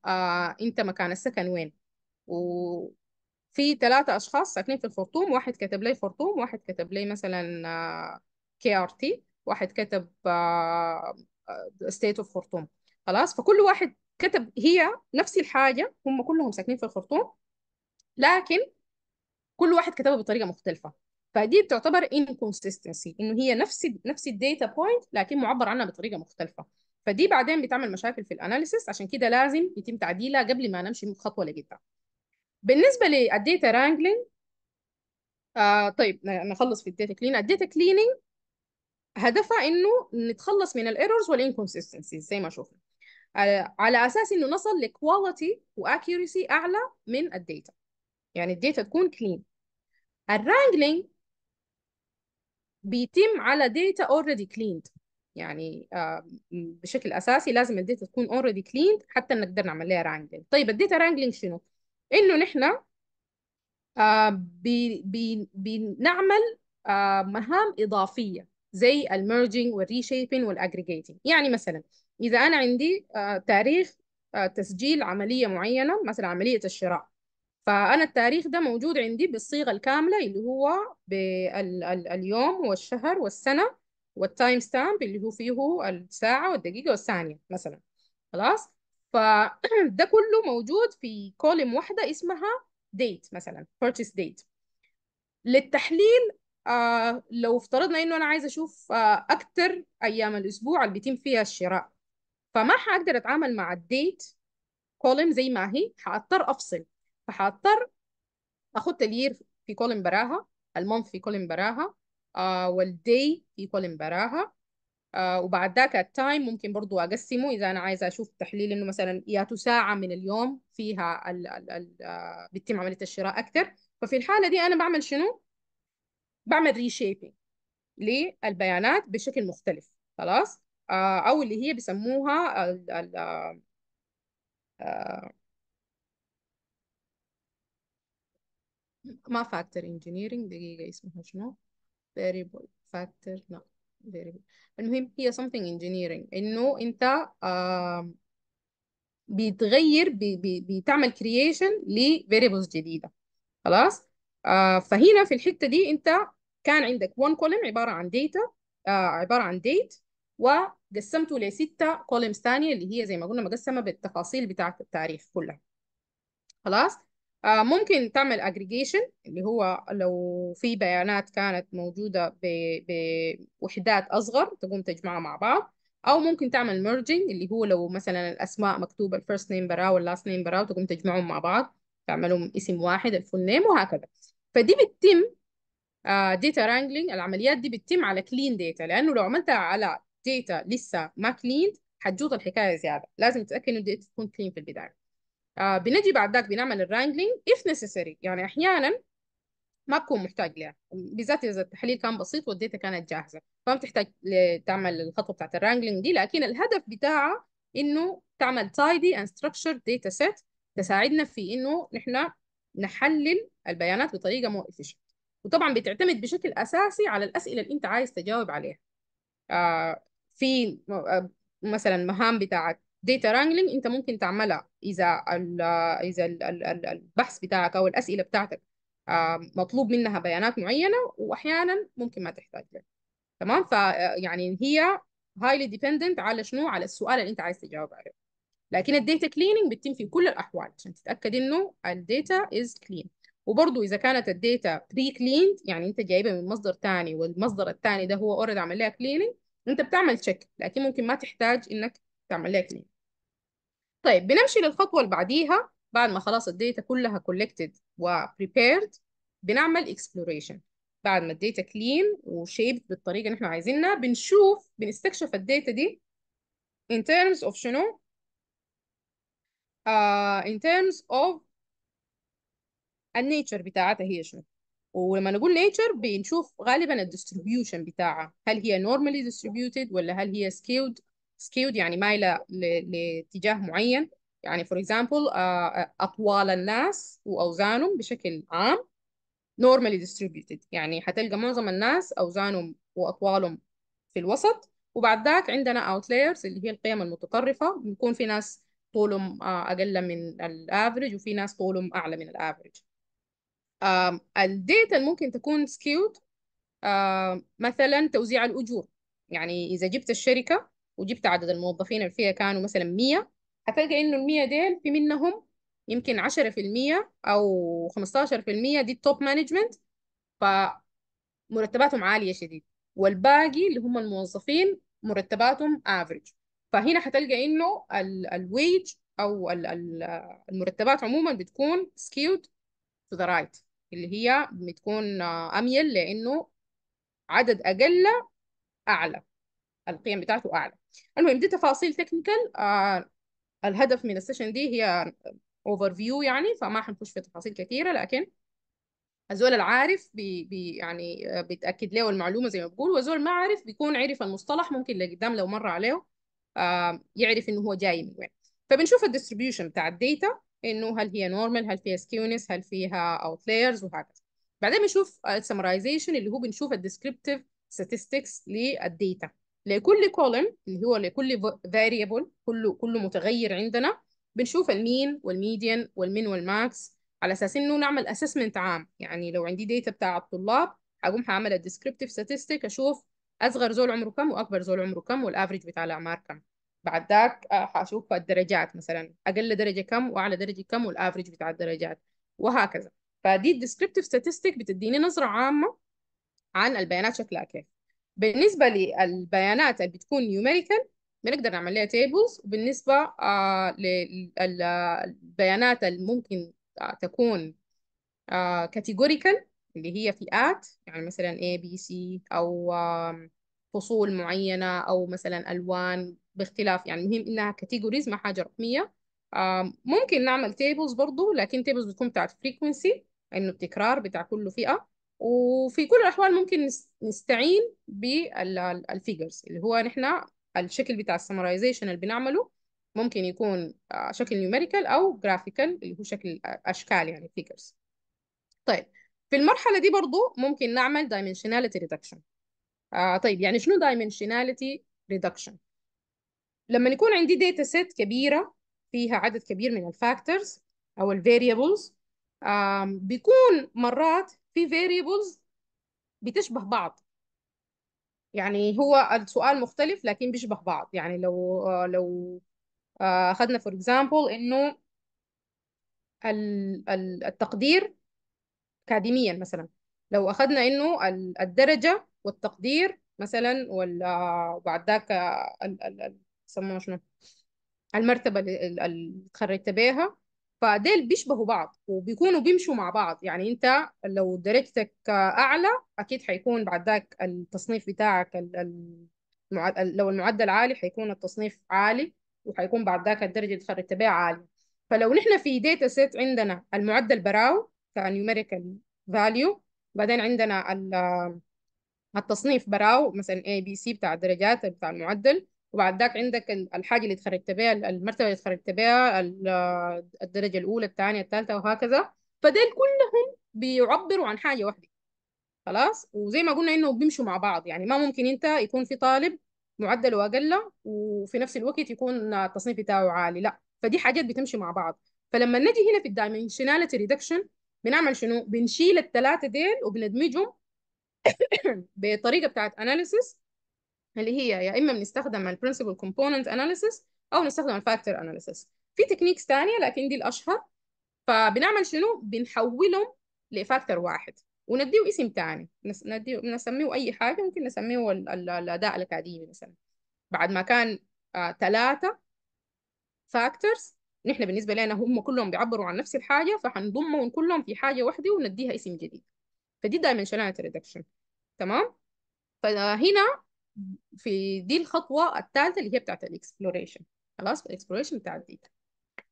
أنت مكان السكن وين و... في ثلاثة أشخاص ساكنين في الخرطوم واحد كتب لي خرطوم واحد كتب لي مثلا كي ار تي واحد كتب ستيت اوف خرطوم خلاص فكل واحد كتب هي نفس الحاجة هم كلهم ساكنين في الخرطوم لكن كل واحد كتبها بطريقة مختلفة فدي بتعتبر inconsistency انه هي نفس نفس الداتا بوينت لكن معبر عنها بطريقة مختلفة فدي بعدين بتعمل مشاكل في الاناليسيس عشان كده لازم يتم تعديلها قبل ما نمشي خطوة لقدام بالنسبه للديتا wrangling آه طيب نخلص في الداتا كلين الداتا كليننج هدفها انه نتخلص من الايرورز والانكونسستنسيز زي ما شفنا على, على اساس انه نصل لكواليتي واكيورسي اعلى من الداتا يعني الداتا تكون كلين الرانجلينج بيتم على داتا اوريدي كليند يعني آه بشكل اساسي لازم الداتا تكون اوريدي كليند حتى نقدر نعمل لها رانجلينج طيب الداتا رانجلينج شنو انه نحن آه بي بي بنعمل آه مهام اضافيه زي الميرجنج والريشيبنج والاجريجيتنج يعني مثلا اذا انا عندي آه تاريخ آه، تسجيل عمليه معينه مثلا عمليه الشراء فانا التاريخ ده موجود عندي بالصيغه الكامله اللي هو اليوم والشهر والسنه والتايم ستامب اللي هو فيه الساعه والدقيقه والثانيه مثلا خلاص فده [clears throat] كله موجود في كولم واحدة اسمها date مثلا purchase date للتحليل آه لو افترضنا انه انا عايزه اشوف آه اكتر ايام الاسبوع اللي بيتم فيها الشراء فما حقدر اتعامل مع الديت كولم زي ما هي حاضطر افصل فحاضطر اخد الير في كولم براها المونث في كولم براها آه والدي في كولم براها آه، وبعد ذاك التايم ممكن برضو أقسمه إذا أنا عايزة أشوف تحليل إنه مثلا يا ساعة من اليوم فيها ال ال ال آه، بتتم عملية الشراء أكثر ففي الحالة دي أنا بعمل شنو؟ بعمل ريشيبنج للبيانات بشكل مختلف خلاص؟ آه، أو اللي هي بيسموها ال الـ ما فاكتور انجينيرنج دقيقة اسمها شنو؟ variable factor no. المهم هي something engineering انه انت آه بيتغير بي بي بتعمل creation ل variables جديده خلاص آه فهنا في الحته دي انت كان عندك one column عباره عن data آه عباره عن date وقسمته لستة columns ثانيه اللي هي زي ما قلنا مقسمه بالتفاصيل بتاعه التاريخ كلها خلاص آه، ممكن تعمل aggregation اللي هو لو في بيانات كانت موجودة بوحدات أصغر تقوم تجمعها مع بعض أو ممكن تعمل merging اللي هو لو مثلا الأسماء مكتوبة first name برا واللاست name براه تقوم تجمعهم مع بعض تعملهم اسم واحد الفول نيم وهكذا فدي بتتم آه، data wrangling العمليات دي بتتم على clean data لأنه لو عملتها على data لسه ما clean حتجوز الحكاية زيادة لازم تتأكد إنه الداتا تكون clean في البداية آه بنجي بعد ذاك بنعمل الرانجلينج اف نيسيسري يعني احيانا ما بكون محتاج لها بالذات اذا التحليل كان بسيط والداتا كانت جاهزه فما بتحتاج تعمل الخطوه بتاعت الرانجلينج دي لكن الهدف بتاعها انه تعمل تايدي اند ستراكشر داتا سيت تساعدنا في انه نحن نحلل البيانات بطريقه مو efficient وطبعا بتعتمد بشكل اساسي على الاسئله اللي انت عايز تجاوب عليها آه في آه، مثلا مهام بتاعت data wrangling انت ممكن تعملها اذا الـ اذا الـ الـ البحث بتاعك او الاسئله بتاعتك مطلوب منها بيانات معينه واحيانا ممكن ما تحتاج لها تمام فيعني هي هايلي ديبندنت على شنو على السؤال اللي انت عايز تجاوب عليه لكن الداتا كليننج بتتم في كل الاحوال عشان تتاكد انه الداتا از كلين وبرضه اذا كانت الداتا بري كليند يعني انت جايبها من مصدر ثاني والمصدر الثاني ده هو اوريدي عمل لها كليننج انت بتعمل تشيك لكن ممكن ما تحتاج انك تعمل لها كليننج طيب بنمشي للخطوة اللي بعديها بعد ما خلاص الداتا كلها collected و prepared بنعمل exploration بعد ما الداتا و shaped بالطريقة اللي احنا عايزينها بنشوف بنستكشف الداتا دي in terms of شنو؟ uh, in terms of nature بتاعتها هي شنو؟ ولما نقول نيتشر بنشوف غالبا الديستريبيوشن بتاعها هل هي normally distributed ولا هل هي skewed skewed يعني مايلة لاتجاه معين يعني for example آه، آه، أطوال الناس وأوزانهم بشكل عام normally distributed يعني حتلقى معظم الناس أوزانهم وأطوالهم في الوسط وبعد ذاك عندنا outliers اللي هي القيم المتطرفة بيكون في ناس طولهم آه، أقل من الافريج وفي ناس طولهم أعلى من الافريج الداتا ممكن تكون skewed مثلا توزيع الأجور يعني إذا جبت الشركة وجبت عدد الموظفين اللي فيها كانوا مثلا 100 هتلقى انه ال 100 ديل في منهم يمكن 10% او 15% دي التوب مانجمنت فمرتباتهم عاليه شديد والباقي اللي هم الموظفين مرتباتهم افريج فهنا حتلقى انه الويج او المرتبات عموما بتكون سكيود تو ذا رايت اللي هي بتكون اميل لانه عدد اقل اعلى القيم بتاعته اعلى المهم دي تفاصيل تكنيكال آه الهدف من السيشن دي هي اوفر فيو يعني فما حنخش في تفاصيل كثيره لكن الزول العارف بي بي يعني آه، بيتاكد له المعلومه زي ما بقول والزول ما عارف بيكون عرف المصطلح ممكن لقدام لو مر عليه آه يعرف انه هو جاي من وين فبنشوف الديستريبيوشن بتاع الداتا انه هل هي نورمال هل فيها سكيونس هل فيها اوتلايرز وهكذا بعدين بنشوف السمرايزيشن اللي هو بنشوف الديسكريبتيف statistics للديتا لكل كولم اللي هو لكل variable كله كله متغير عندنا بنشوف المين والميديان والمين والماكس على اساس انه نعمل assessment عام يعني لو عندي داتا بتاع الطلاب هقوم هعمل الديسكربتيف ستاتستيك اشوف اصغر زول عمره كم واكبر زول عمره كم والافريج بتاع الاعمار كم بعد ذاك آه، هشوف الدرجات مثلا اقل درجه كم واعلى درجه كم والافريج بتاع الدرجات وهكذا فدي الديسكربتيف ستاتستيك بتديني نظره عامه عن البيانات شكلها كيف بالنسبة للبيانات اللي بتكون numerical بنقدر نعمل لها tables وبالنسبة آه للبيانات اللي ممكن آه تكون آه categorical اللي هي فئات يعني مثلا A B C أو فصول معينة أو مثلا ألوان باختلاف يعني المهم إنها categories ما حاجة رقمية ممكن نعمل tables برضو لكن tables بتكون بتاعت frequency إنه التكرار بتاع كل فئة وفي كل الأحوال ممكن نستعين بالفيجرز اللي هو نحن الشكل بتاع السمرايزيشن اللي بنعمله ممكن يكون آه، شكل نيوميريكال أو جرافيكال اللي هو شكل آه، أشكال يعني فيجرز طيب في المرحلة دي برضو ممكن نعمل dimensionality reduction آه، طيب يعني شنو dimensionality reduction لما يكون عندي داتا سيت كبيرة فيها عدد كبير من الفاكتورز أو الفاريبلز بيكون مرات في variables بتشبه بعض يعني هو السؤال مختلف لكن بيشبه بعض يعني لو لو آه، اخذنا فور اكزامبل انه التقدير اكاديميا مثلا لو اخذنا انه الدرجه والتقدير مثلا آه، بعد ذاك يسموه شنو المرتبه اللي اتخرجت بيها فديل بيشبهوا بعض وبيكونوا بيمشوا مع بعض يعني انت لو درجتك اعلى اكيد حيكون بعد ذاك التصنيف بتاعك لو المعدل عالي حيكون التصنيف عالي وحيكون بعد ذاك الدرجه اللي تخرجت بها عاليه فلو نحن في داتا سيت عندنا المعدل براو كنيوميريكال فاليو بعدين عندنا التصنيف براو مثلا اي بي سي بتاع الدرجات بتاع المعدل وبعد ذاك عندك الحاجه اللي اتخرجت بها المرتبه اللي اتخرجت بها الدرجه الاولى الثانيه الثالثه وهكذا فديل كلهم بيعبروا عن حاجه واحده خلاص وزي ما قلنا انه بيمشوا مع بعض يعني ما ممكن انت يكون في طالب معدله اقل وفي نفس الوقت يكون التصنيف بتاعه عالي لا فدي حاجات بتمشي مع بعض فلما نجي هنا في الدايمنشناليتي ريدكشن بنعمل شنو بنشيل الثلاثه ديل وبندمجهم [coughs] بطريقه بتاعت اناليسيس اللي هي يا اما بنستخدم البرنسبل كومبوننت اناليسيس او نستخدم الفاكتور اناليسيس في تكنيكس ثانيه لكن دي الاشهر فبنعمل شنو بنحولهم لفاكتور واحد ونديه اسم ثاني نديه نسميه اي حاجه ممكن نسميه الاداء الاكاديمي مثلا بعد ما كان ثلاثه آه، فاكتورز نحن بالنسبه لنا هم كلهم بيعبروا عن نفس الحاجه فحنضمهم كلهم في حاجه واحده ونديها اسم جديد فدي دايمنشناليتي ريدكشن تمام فهنا في دي الخطوه الثالثه اللي هي بتاعت الاكسبلوريشن خلاص الاكسبلوريشن بتاعت دي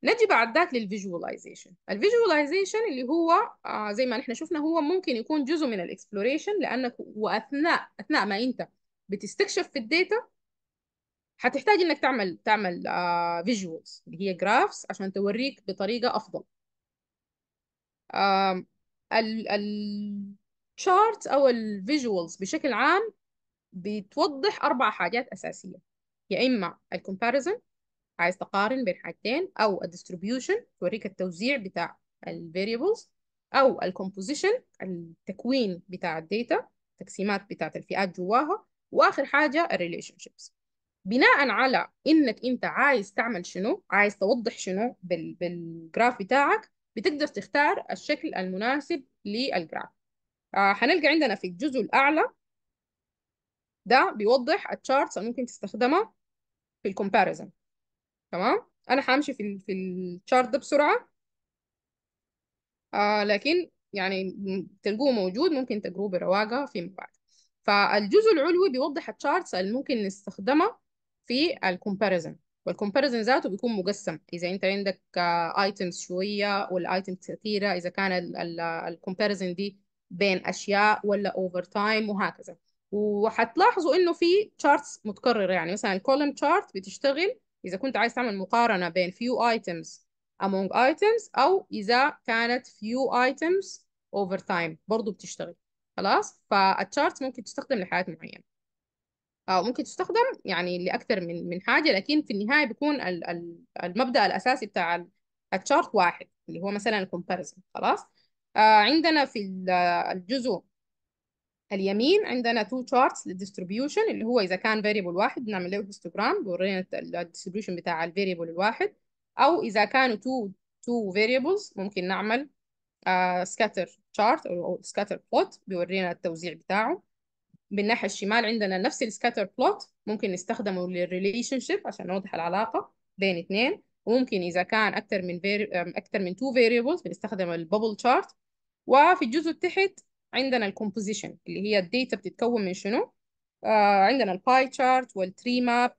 نجي بعد ذاك للفيجواليزيشن الفيجواليزيشن اللي هو آه، زي ما نحن شفنا هو ممكن يكون جزء من الاكسبلوريشن لانك واثناء اثناء ما انت بتستكشف في الداتا هتحتاج انك تعمل تعمل فيجوالز آه، اللي هي جرافس عشان توريك بطريقه افضل آه الشارت او الفيجوالز بشكل عام بتوضح أربع حاجات أساسية يا إما الكمباريزن عايز تقارن بين حاجتين أو الديستريبيوشن توريك التوزيع بتاع الفاريبلز أو الكومبوزيشن التكوين بتاع الداتا التقسيمات بتاعت الفئات جواها وآخر حاجة الريليشن شيبس بناء على إنك أنت عايز تعمل شنو عايز توضح شنو بال... بالجراف بتاعك بتقدر تختار الشكل المناسب للجراف آه هنلقى عندنا في الجزء الأعلى ده بيوضح التشارتس اللي ممكن تستخدمها في الكومباريزن تمام انا همشي في في التشارت ده بسرعه آه لكن يعني تلقوه موجود ممكن تقروه برواقه فيما بعد فالجزء العلوي بيوضح التشارتس اللي ممكن نستخدمها في الكومباريزن والكومباريزن ذاته بيكون مقسم اذا انت عندك ايتمز آه، شويه والايتمز كثيره اذا كان الكومباريزن دي بين اشياء ولا اوفر تايم وهكذا وهتلاحظوا انه في تشارتس متكرره يعني مثلا الكولم تشارت بتشتغل اذا كنت عايز تعمل مقارنه بين few items among items او اذا كانت few items over time برضه بتشتغل خلاص فالتشارت ممكن تستخدم لحاجات معينه او ممكن تستخدم يعني لاكثر من من حاجه لكن في النهايه بيكون المبدا الاساسي بتاع التشارت واحد اللي هو مثلا الكومباريزن خلاص آه، عندنا في الجزء اليمين عندنا تو charts للديستريبيوشن اللي هو اذا كان فاريبل واحد بنعمل له هيستوجرام بيورينا الديستريبيوشن بتاع الفاريبل الواحد او اذا كانوا تو تو variables ممكن نعمل سكاتر آه، uh, chart او سكاتر بلوت بيورينا التوزيع بتاعه بالناحيه الشمال عندنا نفس السكاتر بلوت ممكن نستخدمه للريليشن شيب عشان نوضح العلاقه بين اثنين وممكن اذا كان اكثر من اكثر من تو variables بنستخدم البابل chart وفي الجزء تحت عندنا الكومبوزيشن اللي هي الداتا بتتكون من شنو؟ آه عندنا الباي تشارت والتري ماب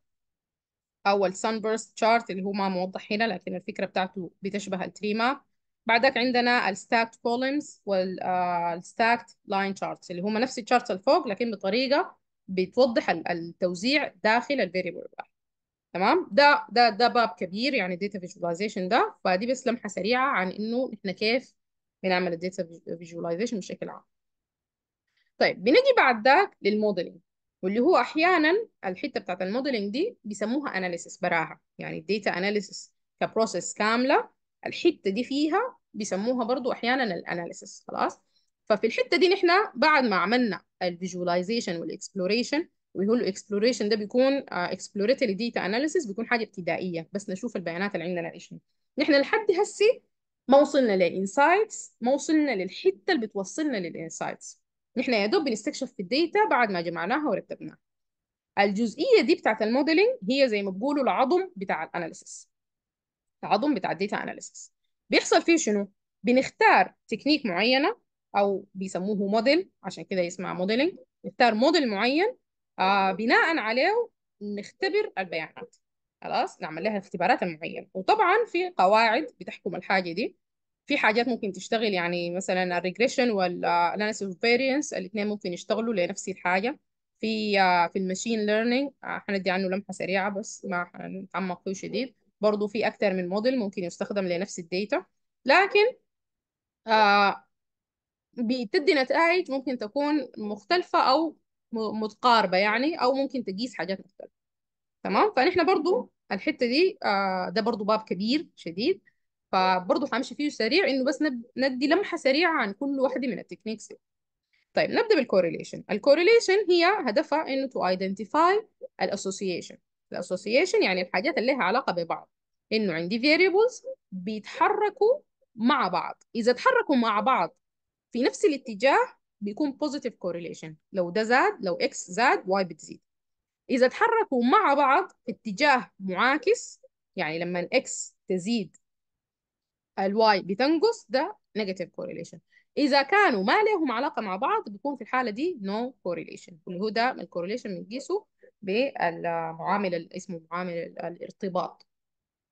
او السان بيرست تشارت اللي هو ما موضح هنا لكن الفكره بتاعته بتشبه التري ماب بعدك عندنا الستاكت كولمز والستاكت لاين تشارتس اللي هم نفس التشارتس الفوق لكن بطريقه بتوضح التوزيع داخل الفيريبل الواحد تمام ده ده ده باب كبير يعني الداتا فيجواليزيشن ده فدي بس لمحه سريعه عن انه احنا كيف بنعمل الداتا فيجواليزيشن بشكل عام طيب بنجي بعد ذاك للموديلنج واللي هو احيانا الحته بتاعت الموديلنج دي بيسموها اناليسيس براها يعني الداتا اناليسيس كبروسيس كامله الحته دي فيها بيسموها برضو احيانا الاناليسيس خلاص ففي الحته دي نحن بعد ما عملنا الفيجواليزيشن والاكسبلوريشن ويقولوا اكسبلوريشن ده بيكون اكسبلوريتري ديتا اناليسيس بيكون حاجه ابتدائيه بس نشوف البيانات اللي عندنا ايش نحن لحد هسي ما وصلنا للانسايتس ما وصلنا للحته اللي بتوصلنا للانسايتس نحن يا دوب بنستكشف في الداتا بعد ما جمعناها ورتبناها الجزئيه دي بتاعت الموديلنج هي زي ما بيقولوا العظم بتاع الاناليسيس العظم بتاع الداتا اناليسيس بيحصل فيه شنو بنختار تكنيك معينه او بيسموه موديل عشان كده يسمع موديلنج نختار موديل معين آه بناء عليه نختبر البيانات خلاص نعمل لها اختبارات معينه وطبعا في قواعد بتحكم الحاجه دي في حاجات ممكن تشتغل يعني مثلا الريجريشن والاناليسيس فيرينس الاثنين ممكن يشتغلوا لنفس الحاجه في آه، في الماشين آه، ليرنينج هندي عنه لمحه سريعه بس ما هنتعمق فيه شديد برضه في اكثر من موديل ممكن يستخدم لنفس الداتا لكن آه بتدي نتائج ممكن تكون مختلفه او متقاربه يعني او ممكن تقيس حاجات مختلفه تمام فنحن برضو الحته دي آه ده برضو باب كبير شديد فبرضه همشي فيه سريع انه بس ندي لمحه سريعه عن كل واحده من التكنيكس طيب نبدا بالكوريليشن الكوريليشن هي هدفها انه تو ايدنتيفاي الاسوسيشن الاسوسيشن يعني الحاجات اللي لها علاقه ببعض انه عندي variables بيتحركوا مع بعض اذا تحركوا مع بعض في نفس الاتجاه بيكون positive correlation لو ده زاد لو x زاد y بتزيد إذا تحركوا مع بعض في اتجاه معاكس يعني لما x تزيد الواي بتنقص ده نيجاتيف كورليشن اذا كانوا ما لهم علاقه مع بعض بيكون في الحاله دي نو كورليشن اللي هو ده الكورليشن بنقيسه بالمعامل اسمه معامل الارتباط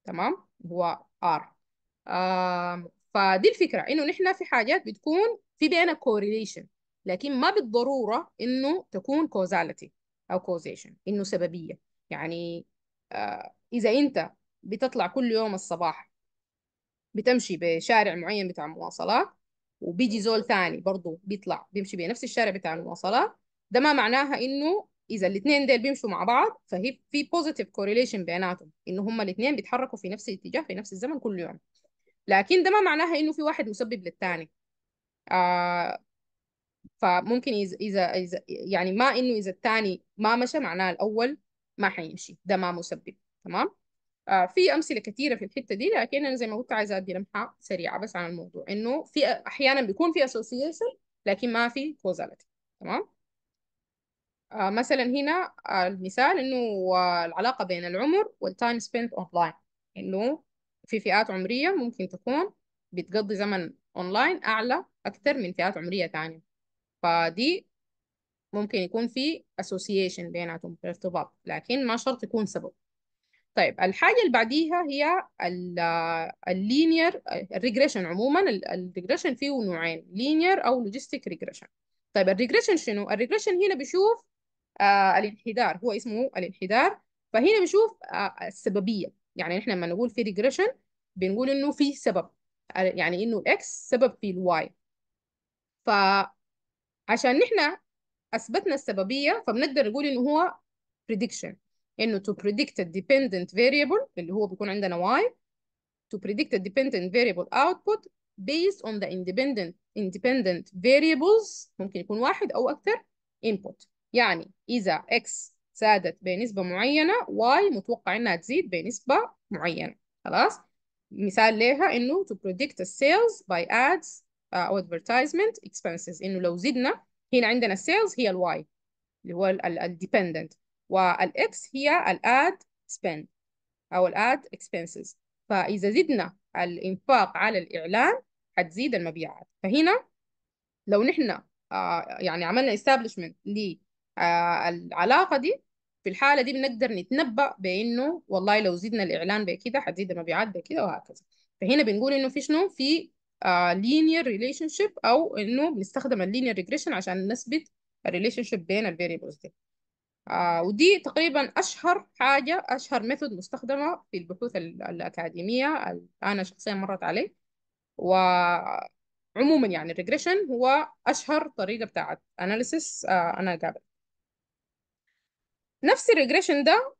تمام هو ار فدي الفكره انه نحن في حاجات بتكون في بينها كورليشن لكن ما بالضروره انه تكون كوزاليتي او كوزيشن انه سببيه يعني آه، اذا انت بتطلع كل يوم الصباح بتمشي بشارع معين بتاع مواصلات وبيجي زول ثاني برضه بيطلع بيمشي بنفس الشارع بتاع المواصلات ده ما معناها انه اذا الاثنين ديل بيمشوا مع بعض فهي في بوزيتيف كوريليشن بيناتهم انه هم الاثنين بيتحركوا في نفس الاتجاه في نفس الزمن كل يوم لكن ده ما معناها انه في واحد مسبب للثاني آه فممكن إذا, اذا اذا يعني ما انه اذا الثاني ما مشى معناه الاول ما حيمشي ده ما مسبب تمام آه في امثله كثيره في الحته دي لكن انا زي ما قلت عايزه ادي لمحه سريعه بس عن الموضوع انه في احيانا بيكون في اسوسيشن لكن ما في كوزاليتي تمام آه مثلا هنا آه المثال انه آه، العلاقه بين العمر والتايم سبينت اونلاين انه في فئات عمريه ممكن تكون بتقضي زمن اونلاين اعلى اكثر من فئات عمريه ثانيه فدي ممكن يكون في اسوسيشن بيناتهم ارتباط لكن ما شرط يكون سبب طيب الحاجة اللي بعديها هي اللينير الريجريشن عموما الريجريشن فيه نوعين لينير أو لوجيستيك ريجريشن طيب الريجريشن شنو؟ الريجريشن هنا بيشوف آه الانحدار هو اسمه الانحدار فهنا بيشوف آه السببية يعني احنا لما نقول في ريجريشن بنقول انه في سبب آه، يعني انه الاكس سبب في الواي فعشان نحن اثبتنا السببية فبنقدر نقول انه هو prediction انه to predict a dependent variable اللي هو بيكون عندنا y to predict a dependent variable output based on the independent independent variables ممكن يكون واحد او اكثر input يعني اذا x زادت بنسبة معينة y متوقع انها تزيد بنسبة معينة خلاص مثال ليها انه to predict the sales by ads او advertisement expenses انه لو زدنا هنا عندنا sales هي الواي اللي هو dependent والإكس هي الاد spend أو الاد expenses فإذا زدنا الإنفاق على الإعلان حتزيد المبيعات فهنا لو نحن آه، يعني عملنا إستابلشمنت للعلاقة آه، دي في الحالة دي بنقدر نتنبأ بإنه والله لو زدنا الإعلان بكده حتزيد المبيعات بكده وهكذا فهنا بنقول إنه في شنو في آه، linear relationship أو إنه بنستخدم اللينير ريجريشن عشان نثبت الريليشن شيب بين الفاريبلز دي آه ودي تقريبا أشهر حاجة أشهر ميثود مستخدمة في البحوث الأكاديمية أنا شخصيا مرت علي وعموما يعني الريجريشن هو أشهر طريقة بتاعت أناليسيس آه أنا قابل نفس الريجريشن ده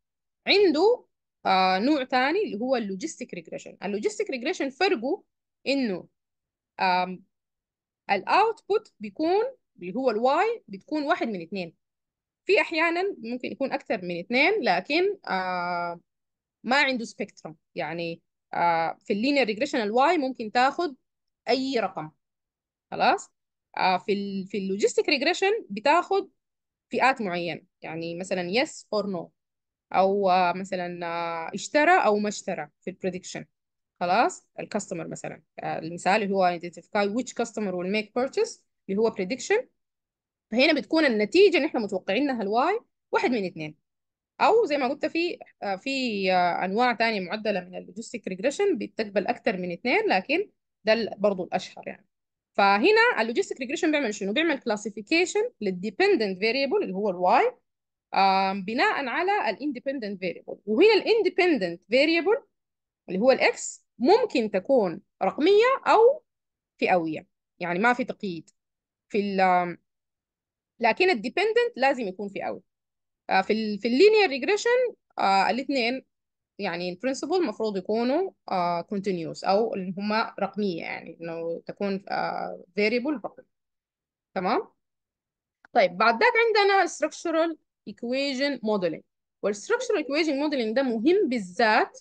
عنده آه نوع تاني اللي هو اللوجيستيك ريجريشن اللوجيستيك ريجريشن فرقه إنه الأوتبوت بيكون اللي هو الواي بتكون واحد من اثنين في احيانا ممكن يكون اكثر من اثنين لكن آه ما عنده سبيكترم يعني آه في اللينير ريجريشن الواي ممكن تاخد اي رقم خلاص آه في الـ في اللوجيستيك ريجريشن بتاخد فئات معينه يعني مثلا يس اور نو او آه مثلا آه اشترى او ما اشترى في البريدكشن خلاص الكاستمر مثلا آه، المثال اللي هو identify which customer will make purchase اللي هو prediction فهنا بتكون النتيجه اللي احنا متوقعينها الواي واحد من اثنين او زي ما قلت في آه، في آه، انواع ثانيه معدله من اللوجستيك ريجريشن بتقبل اكثر من اثنين لكن ده برضه الاشهر يعني فهنا اللوجستيك ريجريشن بيعمل شنو بيعمل كلاسيفيكيشن للديبندنت فاريبل اللي هو الواي بناء على الاندبندنت فاريبل وهنا الاندبندنت فاريبل اللي هو الاكس ممكن تكون رقميه او فئويه يعني ما في تقييد في لكن الديبندنت لازم يكون في اوت آه، في الـ في اللينير آه، ريجريشن الاثنين يعني البرنسبل المفروض يكونوا كونتينيوس آه، او اللي هما رقميه يعني انه تكون فيريبل رقم تمام طيب بعد ذاك عندنا structural equation modeling والstructural equation modeling ده مهم بالذات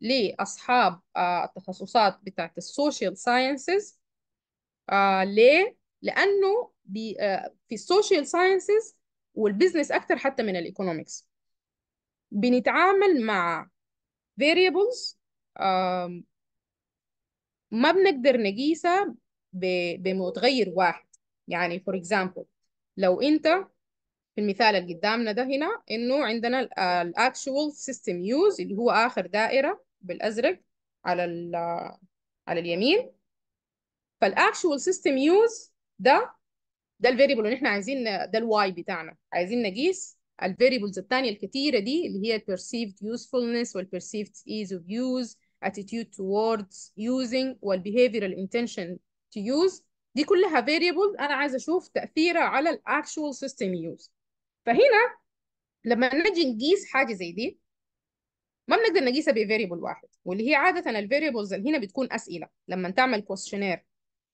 لأصحاب التخصصات بتاعة السوشيال ساينسز ليه؟ لأنه في السوشيال ساينسز والبزنس اكتر حتى من الايكونومكس بنتعامل مع variables ما بنقدر نقيسها بمتغير واحد يعني فور example لو انت في المثال اللي قدامنا ده هنا انه عندنا الاكشوال سيستم يوز اللي هو اخر دائره بالازرق على آه، على اليمين فالاكشوال سيستم يوز ده ده الفاريبل اللي احنا عايزين ده الواي بتاعنا عايزين نقيس الفاريبلز الثانيه الكتيره دي اللي هي perceived usefulness وال perceived ease of use attitude towards using والbehavioral intention to use دي كلها variables انا عايزه اشوف تاثيرها على الاكشوال system use فهنا لما نجي نقيس حاجه زي دي ما بنقدر نقيسها بفاريبل واحد واللي هي عاده الفاريبلز اللي هنا بتكون اسئله لما تعمل كويشنير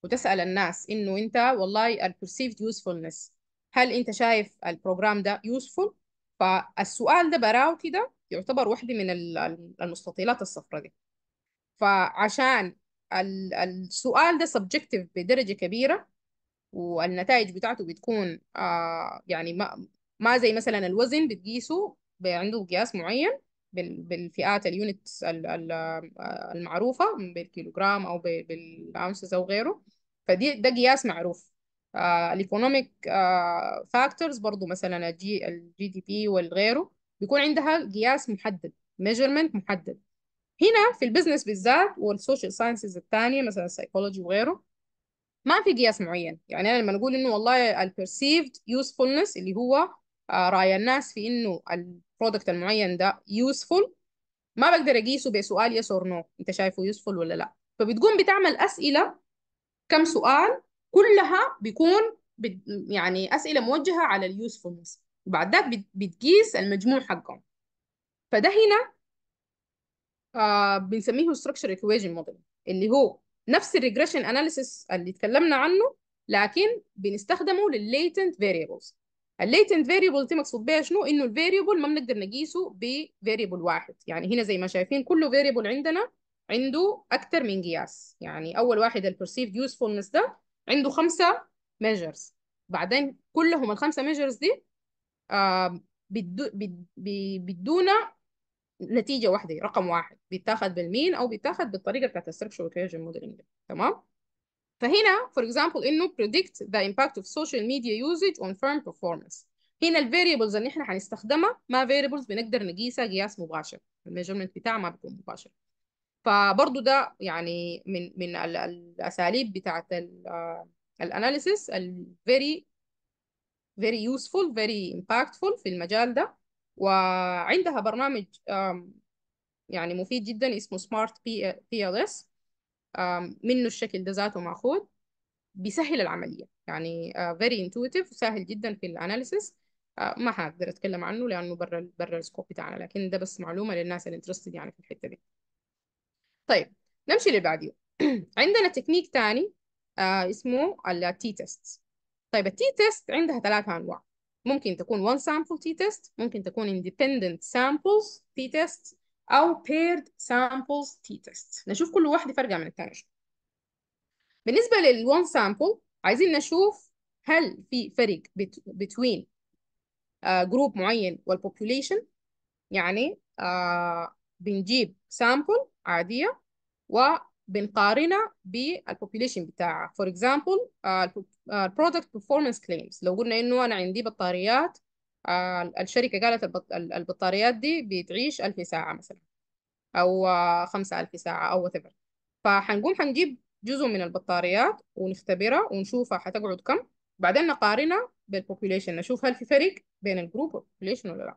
وتسال الناس انه انت والله البرسيفد يوسفولنس هل انت شايف البروجرام ده يوسفول فالسؤال ده براو كده يعتبر واحده من المستطيلات الصفراء دي فعشان السؤال ده سبجكتيف بدرجه كبيره والنتائج بتاعته بتكون آه يعني ما, ما زي مثلا الوزن بتقيسه عنده قياس معين بالفئات اليونتس آه، المعروفة بالكيلوغرام أو بالأونسز أو غيره فدي ده قياس معروف آه، الايكونوميك آه، فاكتورز برضو مثلا الجي الجي دي بي والغيره بيكون عندها قياس محدد ميجرمنت محدد هنا في البزنس بالذات والسوشيال ساينسز الثانيه مثلا السايكولوجي وغيره ما في قياس معين يعني انا لما نقول انه والله البيرسيفد يوسفولنس اللي هو آه، راي الناس في انه البرودكت المعين ده يوسفول ما بقدر اقيسه بسؤال يس اور نو انت شايفه يوسفول ولا لا فبتقوم بتعمل اسئله كم سؤال كلها بيكون يعني أسئلة موجهة على اليوسفولنس وبعد ذاك بتقيس المجموع حقهم فده هنا آه بنسميه structure equation model اللي هو نفس الريجريشن اناليسيس اللي اتكلمنا عنه لكن بنستخدمه للليتنت فاريبلز الليتنت فاريبل دي مقصود بيها شنو انه الفاريبل ما بنقدر نقيسه بفاريبل واحد يعني هنا زي ما شايفين كل فاريبل عندنا عنده أكتر من قياس يعني أول واحد الـ perceived usefulness ده عنده خمسة measures بعدين كلهم الخمسة measures دي آه بدو بدون نتيجة واحدة رقم واحد بيتاخد بالمين أو بيتاخد بالطريقة بتاعت structural equation modeling تمام فهنا for example إنه predict the impact of social media usage on firm performance هنا الـ variables اللي احنا هنستخدمها ما variables بنقدر نقيسها قياس مباشر الميجرمنت بتاعها ما بيكون مباشر فبرضو ده يعني من من الاساليب بتاعه آه، الاناليسيس الفيري very useful very impactful في المجال ده وعندها برنامج يعني مفيد جدا اسمه سمارت PLS منه الشكل ده ذاته مأخوذ بيسهل العملية يعني آه، very intuitive وسهل جدا في الاناليسيس آه، ما حقدر اتكلم عنه لانه برا برا السكوب بتاعنا لكن ده بس معلومة للناس اللي انترستد يعني في الحتة دي طيب نمشي للبعديه [clears throat] عندنا تكنيك تاني آه اسمه التي تيست طيب التي تيست عندها ثلاثة أنواع ممكن تكون one sample t test ممكن تكون independent samples t test أو paired samples t test نشوف كل واحدة فرقة من الثانية بالنسبة لل one sample عايزين نشوف هل في فرق between uh, group معين population يعني uh, بنجيب sample عادية وبنقارنها population بتاعها for example product performance claims لو قلنا إنه أنا عندي بطاريات الشركة قالت البطاريات دي بتعيش ألف ساعة مثلا أو خمسة ألف ساعة أو whatever فحنقوم حنجيب جزء من البطاريات ونختبرها ونشوفها حتقعد كم بعدين نقارنها population نشوف هل في فرق بين الجروب population ولا لا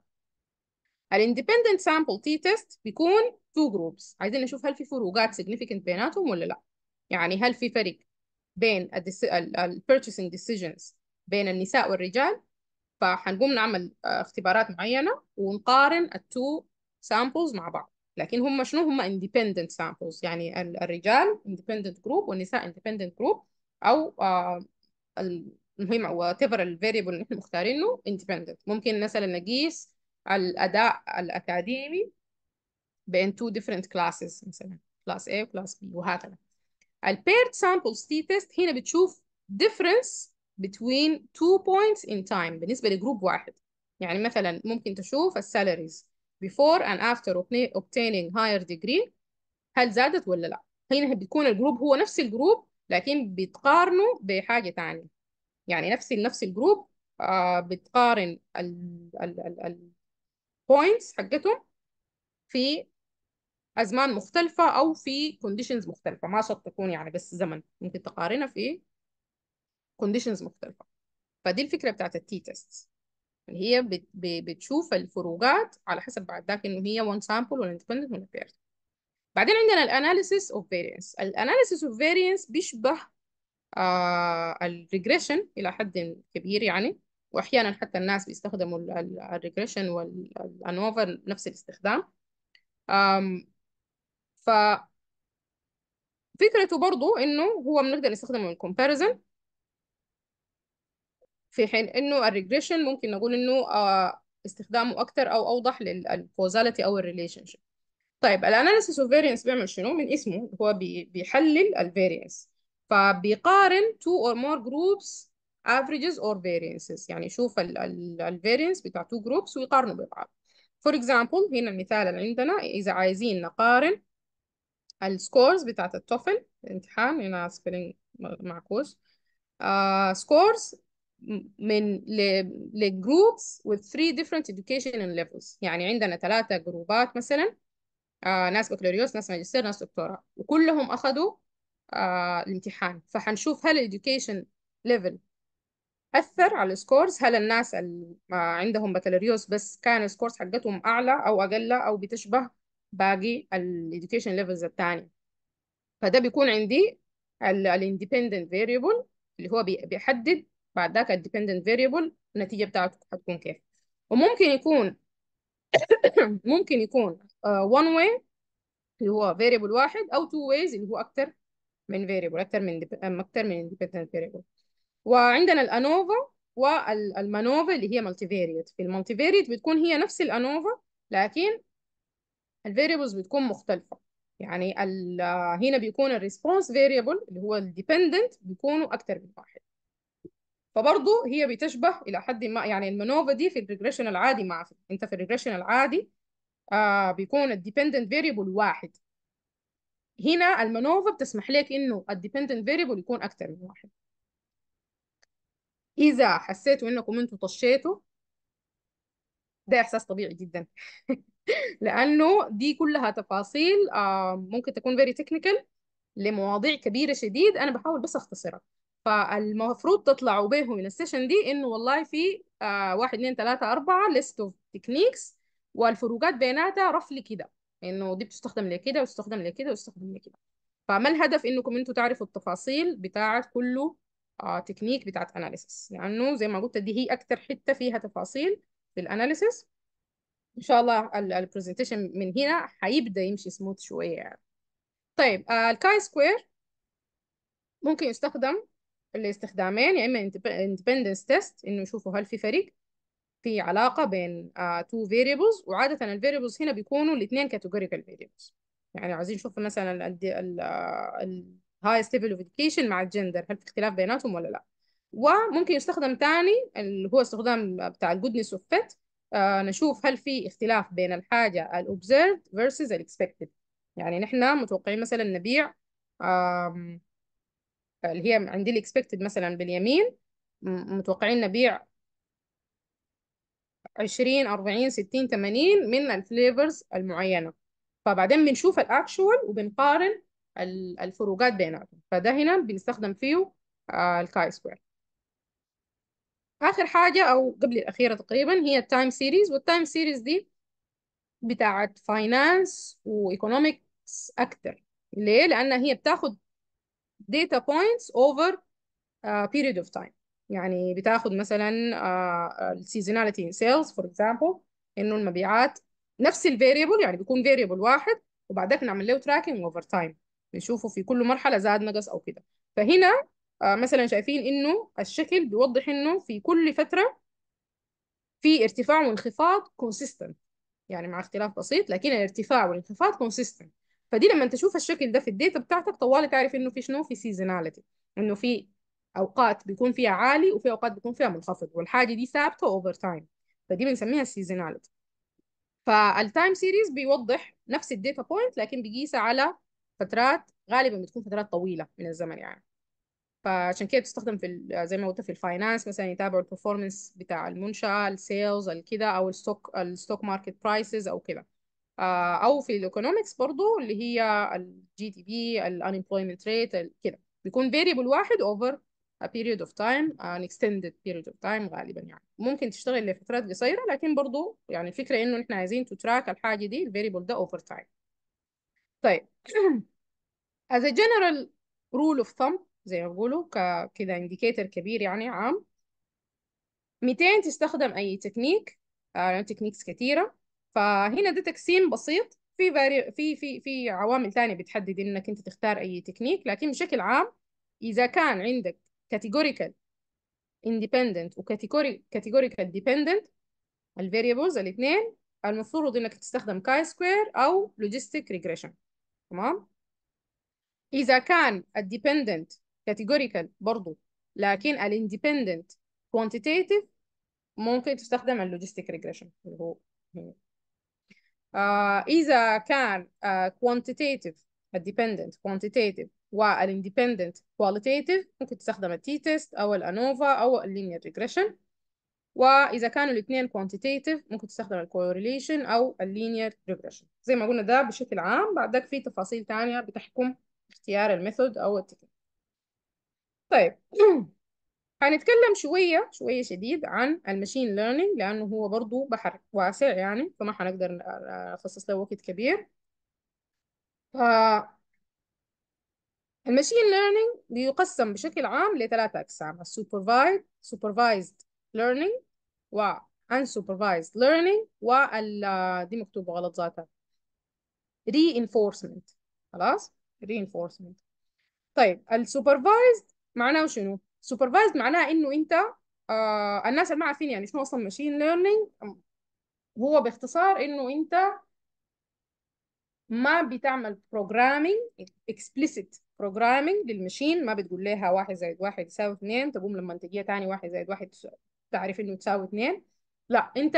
الاندبندنت سامبل تي تيست بيكون تو جروبس عايزين نشوف هل في فروقات significant بيناتهم ولا لا يعني هل في فرق بين ال purchasing decisions بين النساء والرجال فحنقوم نعمل آه، اختبارات معينة ونقارن التو سامبلز مع بعض لكن هم شنو هم independent samples يعني الرجال independent group والنساء independent group أو آه، المهم whatever الفاريبل اللي احنا مختارينه independent ممكن مثلا نقيس الأداء الأكاديمي بين two different classes مثلا class A و class B وهكذا ال paired samples T test هنا بتشوف difference between two points in time بالنسبة لجروب واحد يعني مثلا ممكن تشوف السالاريز before and after obtaining higher degree هل زادت ولا لا هنا بيكون الجروب هو نفس الجروب لكن بتقارنه بحاجة تانية يعني نفس نفس الجروب آه بتقارن ال ال ال points حقتهم في أزمان مختلفة أو في conditions مختلفة ما شرط تكون يعني بس زمن ممكن تقارنها في conditions مختلفة فدي الفكرة بتاعت التي تيست اللي هي بتشوف الفروقات على حسب بعد ذاك إنه هي one sample ولا independent ولا paired بعدين عندنا الاناليسيس اوف فيرينس الاناليسيس اوف فيرينس بيشبه آه الريجريشن الى حد كبير يعني واحيانا حتى الناس بيستخدموا الريجريشن والانوفا نفس الاستخدام ف فكرته برضو انه هو بنقدر نستخدمه من comparison في حين انه الريجريشن ممكن نقول انه آه، استخدامه اكثر او اوضح للكوزاليتي او الريليشن شيب طيب الاناليسيس اوف فيرينس بيعمل شنو من اسمه هو بيحلل الفيرينس فبيقارن two or more groups averages or variances يعني شوف variance بتاع two groups ويقارنوا ببعض for example هنا المثال اللي عندنا إذا عايزين نقارن ال scores بتاعت التوفل الامتحان هنا spelling معكوس uh, scores من لجروبس with three different education and levels يعني عندنا ثلاثة جروبات مثلا uh, ناس بكالوريوس ناس ماجستير ناس دكتوراه وكلهم أخذوا آه الامتحان فحنشوف هل education level أثر على السكورز هل الناس اللي عندهم بكالوريوس بس كان السكورز حقتهم أعلى أو أقل أو بتشبه باقي الإديوكيشن ليفلز الثانية فده بيكون عندي الاندبندنت فيريبل اللي هو بيحدد بعد ذاك الديبندنت فيريبل النتيجة بتاعته حتكون كيف وممكن يكون [coughs] ممكن يكون وان uh, واي اللي هو فيريبل واحد أو تو ويز اللي هو اكثر من فيريبل اكثر من اكثر من independent variable وعندنا الانوفا والمانوفا اللي هي مالتي فاريت في المالتي بتكون هي نفس الانوفا لكن الفيريبلز بتكون مختلفه يعني هنا بيكون الريسبونس فيريبل اللي هو الديبندنت بيكونوا اكتر من واحد فبرضه هي بتشبه الى حد ما يعني المانوفا دي في الريجريشن العادي مع في. انت في الريجريشن العادي آه بيكون الديبندنت فيريبل واحد هنا المانوفا بتسمح لك انه الديبندنت فيريبل يكون اكتر من واحد إذا حسيتوا إنكم أنتوا طشيتوا ده إحساس طبيعي جدا [laughs] لأنه دي كلها تفاصيل آه، ممكن تكون very technical لمواضيع كبيرة شديد أنا بحاول بس أختصرها فالمفروض تطلعوا به من السيشن دي إنه والله في آه، واحد اثنين ثلاثة أربعة list of techniques والفروقات بيناتها رفلي كده انه دي بتستخدم لكده وتستخدم لكده وتستخدم لكده فما الهدف انكم انتوا تعرفوا التفاصيل بتاعه كله آه، تكنيك بتاعت اناليسس لانه زي ما قلت دي هي اكتر حته فيها تفاصيل في الاناليسس ان شاء الله البرزنتيشن من هنا هيبدا يمشي سموث شويه يعني طيب آه، الكاي سكوير ممكن يستخدم الاستخدامين يا اما independence test انه يشوفوا هل في فرق في علاقه بين uh, two variables وعاده الفاريبلز هنا بيكونوا الاثنين categorical variables يعني عايزين نشوف مثلا ال ال highest level of education مع الجندر هل في اختلاف بيناتهم ولا لا وممكن يستخدم تاني اللي هو استخدام بتاع الجودنس اوف فيت نشوف هل في اختلاف بين الحاجة observed versus expected يعني نحن متوقعين مثلا نبيع اللي هي عندي الاكسبكتد مثلا باليمين متوقعين نبيع 20 40 60 80 من الفليفرز المعينة فبعدين بنشوف الاكشوال وبنقارن الفروقات بيناتهم فده هنا بنستخدم فيه آه، الكاي سكوير آخر حاجة أو قبل الأخيرة تقريبا هي التايم سيريز والتايم سيريز دي بتاعت فاينانس وإيكونومكس أكتر ليه؟ لأن هي بتاخد data points over uh, period of time يعني بتاخد مثلا السيزوناليتي ان سيلز فور اكزامبل انه المبيعات نفس الفاريبل يعني بيكون فاريبل واحد وبعدك نعمل له تراكنج اوفر تايم بنشوفه في كل مرحلة زاد نقص أو كده فهنا آه، مثلا شايفين إنه الشكل بيوضح إنه في كل فترة في ارتفاع وانخفاض consistent يعني مع اختلاف بسيط لكن الارتفاع والانخفاض consistent فدي لما تشوف الشكل ده في الداتا بتاعتك طوال تعرف إنه في شنو في seasonality إنه في أوقات بيكون فيها عالي وفي أوقات بيكون فيها منخفض والحاجة دي ثابتة over time فدي بنسميها seasonality فالتايم سيريز بيوضح نفس الداتا بوينت لكن بيقيسها على فترات غالبا بتكون فترات طويله من الزمن يعني فعشان كده بتستخدم في زي ما قلت في الفاينانس مثلا يتابعوا البرفورمنس بتاع المنشاه السيلز الكده او الستوك الستوك ماركت برايسز او كده آه، او في الايكونومكس برضو اللي هي الجي دي بي unemployment ريت كده بيكون فيريبل واحد over a period of time آه، an extended period of time غالبا يعني ممكن تشتغل لفترات قصيره لكن برضو يعني الفكره انه احنا عايزين تتراك الحاجه دي variable ده over time طيب [clears throat] as a general rule of thumb زي ما بقولوا كده indicator كبير يعني عام 200 تستخدم أي تكنيك آه تكنيكس يعني كتيرة فهنا ده تقسيم بسيط في باري... في في في عوامل تانية بتحدد إنك أنت تختار أي تكنيك لكن بشكل عام إذا كان عندك categorical independent و categorical dependent الفاريبلز الاثنين المفروض إنك تستخدم chi square أو logistic regression تمام إذا كان الديبندنت كاتيجوريكال برضه لكن الاندبندنت كوانتيتيف ممكن تستخدم اللوجيستيك ريجريشن اللي هو هنا آه، إذا كان كوانتيتيف الديبندنت كوانتيتيف والاندبندنت كواليتيف ممكن تستخدم التي تيست أو الأنوفا أو اللينير ريجريشن واذا كانوا الاثنين كوانتيتيف ممكن تستخدم الكورليشن او اللينير ريجريشن زي ما قلنا ده بشكل عام بعدك في تفاصيل تانية بتحكم اختيار الميثود او التكنيك طيب [clears throat] هنتكلم شوية شوية شديد عن المشين ليرنينج لأنه هو برضو بحر واسع يعني فما هنقدر نخصص له وقت كبير ف... المشين ليرنينج بيقسم بشكل عام لثلاثة أقسام السوبرفايد supervised learning و unsupervised learning ال آه، دي مكتوبة غلط ذاتها reinforcement خلاص reinforcement طيب supervised معناه شنو؟ supervised معناه انه انت آه الناس اللي ما عارفين يعني شنو اصلا ماشين ليرنينج هو باختصار انه انت ما بتعمل بروجرامينج explicit بروجرامينج للماشين ما بتقول لها واحد زائد واحد يساوي اثنين تقوم لما تجيها تاني واحد زائد واحد تعرف انه تساوي 2 لا انت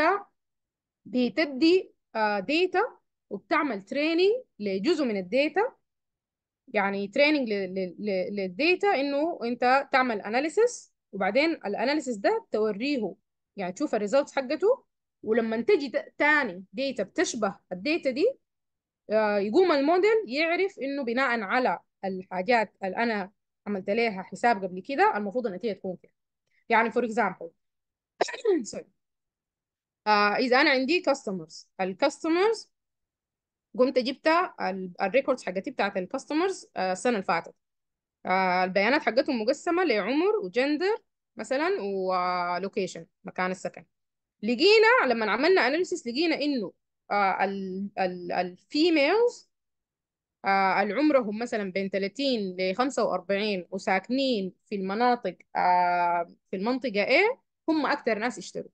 بتدي ديتا آه، وبتعمل تريننج لجزء من الداتا يعني تريننج للداتا انه انت تعمل اناليسيس وبعدين الاناليسيس ده توريه يعني تشوف الريزلتس حقته ولما تجي تاني داتا بتشبه الداتا دي آه، يقوم الموديل يعرف انه بناء على الحاجات اللي انا عملت لها حساب قبل كده المفروض النتيجه تكون كده يعني فور اكزامبل سوري [coughs] آه، اذا انا عندي كاستمرز الكاستمرز قمت جبت الريكوردز حقتي بتاعت الكاستمرز آه، السنه اللي فاتت آه، البيانات حقتهم مقسمه لعمر وجندر مثلا ولوكيشن مكان السكن لقينا لما عملنا اناليسيس لقينا انه الفيميلز عمرهم مثلا بين 30 ل 45 وساكنين في المناطق في المنطقه A هم اكتر ناس اشتروا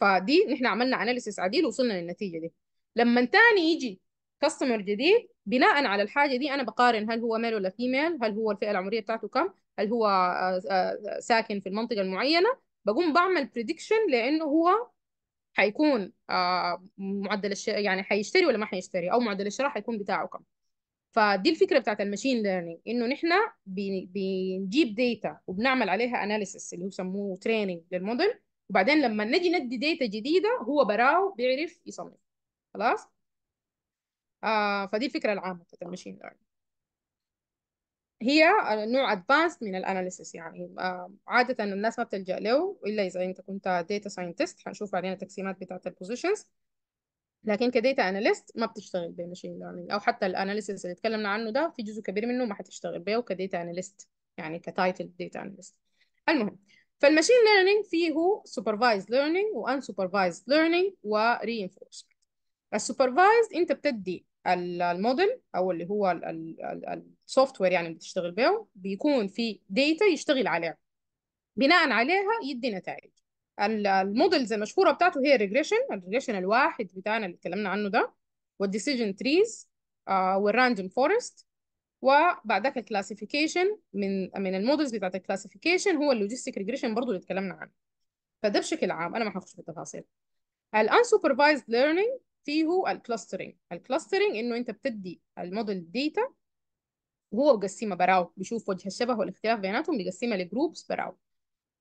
فدي نحن عملنا اناليسيس عديل وصلنا للنتيجه دي لما تاني يجي كاستمر جديد بناء على الحاجه دي انا بقارن هل هو ميل ولا فيميل هل هو الفئه العمريه بتاعته كم هل هو آه، آه، ساكن في المنطقه المعينه بقوم بعمل بريدكشن لانه هو حيكون آه، معدل الش... يعني حيشتري ولا ما حيشتري او معدل الشراء حيكون بتاعه كم فدي الفكره بتاعت الماشين ليرنينج انه نحن بنجيب داتا وبنعمل عليها اناليسيس اللي هو سموه تريننج للموديل وبعدين لما نجي ندي داتا جديده هو براو بيعرف يصمم خلاص آه فدي الفكره العامه بتاعت الماشين ليرنينج هي نوع ادفانسد من الاناليسيس يعني آه عاده الناس ما بتلجا له الا اذا انت كنت داتا ساينتست حنشوف بعدين التقسيمات بتاعت البوزيشنز لكن كديتا اناليست ما بتشتغل بماشين ليرنينج او حتى الاناليسيس اللي اتكلمنا عنه ده في جزء كبير منه ما حتشتغل بيه وكديتا اناليست يعني كتايتل ديتا اناليست المهم فالماشين ليرنينج فيه سوبرفايزد ليرنينج وان سوبرفايزد ليرنينج ورينفورسمنت السوبرفايزد انت بتدي الموديل او اللي هو السوفت وير يعني اللي بتشتغل بيه بيكون في ديتا يشتغل عليها بناء عليها يدي نتائج المودلز المشهوره بتاعته هي الريجريشن الريجريشن الواحد بتاعنا اللي اتكلمنا عنه ده والديسيجن تريز والراندوم فورست وبعدك الكلاسيفيكيشن من من المودلز بتاعت الكلاسيفيكيشن هو اللوجيستيك ريجريشن برضو اللي اتكلمنا عنه فده بشكل عام انا ما هخش في التفاصيل الانسوبرفايزد ليرنينج فيه الكلاسترنج الكلاسترنج انه انت بتدي الموديل ديتا وهو بيقسمها براو بيشوف وجه الشبه والاختلاف بيناتهم بيقسمها لجروبس براو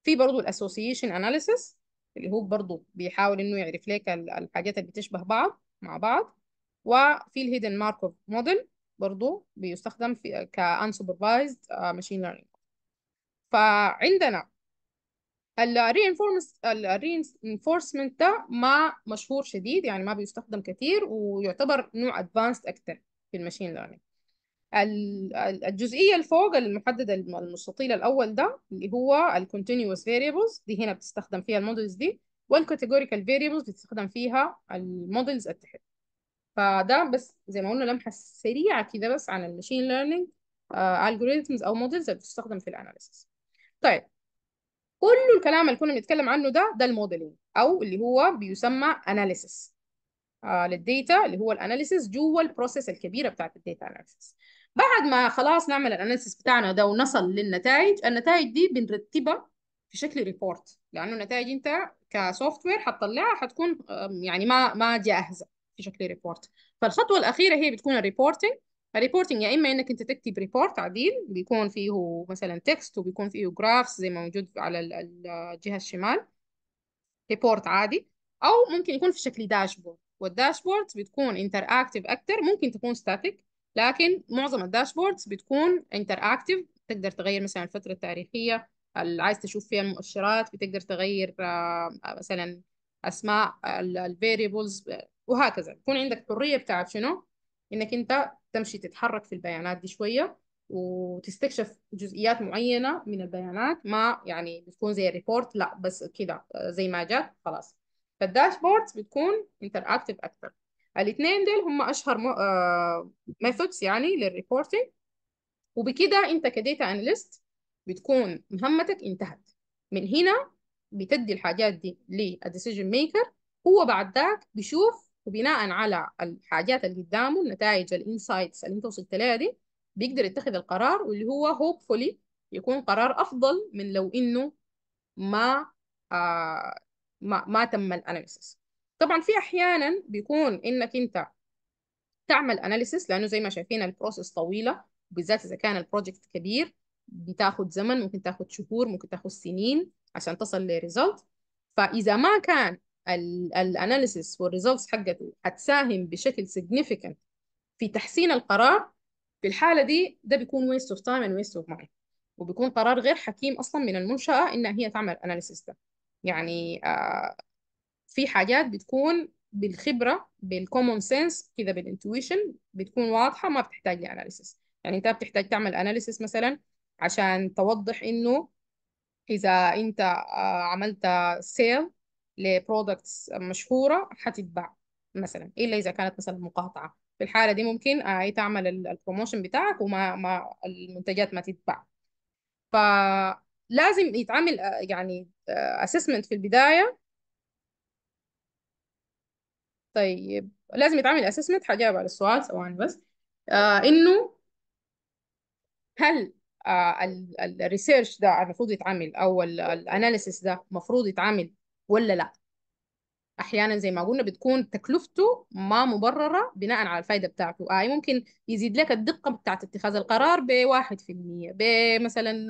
في برضه الاسوسيشن اناليسيس اللي هو برضه بيحاول انه يعرف لك الحاجات اللي بتشبه بعض مع بعض وفي الهيدن ماركوف موديل برضه بيستخدم في كانسوبرفايزد ماشين ليرنينج فعندنا الرينفورسمنت ده ما مشهور شديد يعني ما بيستخدم كتير ويعتبر نوع ادفانسد اكتر في الماشين ليرنينج الجزئية الفوق المحددة المستطيل الأول ده اللي هو الـ continuous variables دي هنا بتستخدم فيها المودلز دي والـ categorical variables بتستخدم فيها المودلز التحت فده بس زي ما قلنا لمحة سريعة كده بس عن الماشين ليرنينج آه، algorithms أو مودلز اللي بتستخدم في الأناليسيس طيب كل الكلام اللي كنا بنتكلم عنه ده ده Modeling أو اللي هو بيسمى للـ آه، للديتا اللي هو الأناليسيس جوه البروسيس الكبيرة بتاعت الديتا أناليسيس بعد ما خلاص نعمل الاناليسيس بتاعنا ده ونصل للنتائج النتائج دي بنرتبها في شكل ريبورت يعني لانه النتائج انت كسوفت وير حتطلعها حتكون يعني ما ما جاهزه في شكل ريبورت فالخطوه الاخيره هي بتكون الريبورتنج الريبورتنج يا اما انك انت تكتب ريبورت عديل بيكون فيه مثلا تكست وبيكون فيه جرافز زي ما موجود على الجهه الشمال ريبورت عادي او ممكن يكون في شكل داشبورد والداشبورد بتكون انتر اكتف اكتر ممكن تكون ستاتيك لكن معظم الداشبوردز بتكون انتر اكتف تقدر تغير مثلا الفتره التاريخيه اللي عايز تشوف فيها المؤشرات بتقدر تغير آه، آه، مثلا اسماء الفاريبلز وهكذا يكون عندك حريه بتاعت شنو انك انت تمشي تتحرك في البيانات دي شويه وتستكشف جزئيات معينه من البيانات ما يعني بتكون زي الريبورت لا بس كده آه، زي ما جات خلاص فالداشبوردز بتكون انتر اكتف الاثنين دول هم اشهر ميثودز آه، يعني للريبورتنج وبكده انت كديتا انالست بتكون مهمتك انتهت من هنا بتدي الحاجات دي للديسيجن ميكر هو بعد ذاك بيشوف وبناء على الحاجات اللي قدامه النتائج الانسايتس اللي انت وصلت لها دي بيقدر يتخذ القرار واللي هو هوبفولي يكون قرار افضل من لو انه ما آه ما, ما تم الاناليسيس طبعا في احيانا بيكون انك انت تعمل اناليسيس لانه زي ما شايفين البروسيس طويله بالذات اذا كان البروجكت كبير بتاخد زمن ممكن تاخد شهور ممكن تاخد سنين عشان تصل لريزلت فاذا ما كان الاناليسيس والريزلتس حقته هتساهم بشكل significant في تحسين القرار في الحالة دي ده بيكون ويست اوف تايم اند ويست اوف money وبيكون قرار غير حكيم أصلا من المنشأة إنها هي تعمل اناليسيس ده يعني آه في حاجات بتكون بالخبرة بالكومون سنس كده بالانتويشن بتكون واضحة ما بتحتاج لأناليسيس يعني أنت بتحتاج تعمل أناليسيس مثلا عشان توضح إنه إذا أنت آه، عملت سيل لبرودكتس مشهورة حتتباع مثلا إلا إذا كانت مثلا مقاطعة في الحالة دي ممكن آه، أي تعمل البروموشن بتاعك وما ما المنتجات ما تتباع فلازم يتعمل آه، يعني اسسمنت في البداية طيب لازم يتعمل اسسمنت حجاوب على السؤال ثواني بس آه انه هل آه الريسيرش ده المفروض يتعمل او الاناليسيس ده المفروض يتعمل ولا لا احيانا زي ما قلنا بتكون تكلفته ما مبرره بناء على الفائده بتاعته اي آه ممكن يزيد لك الدقه بتاعت اتخاذ القرار ب 1% بمثلا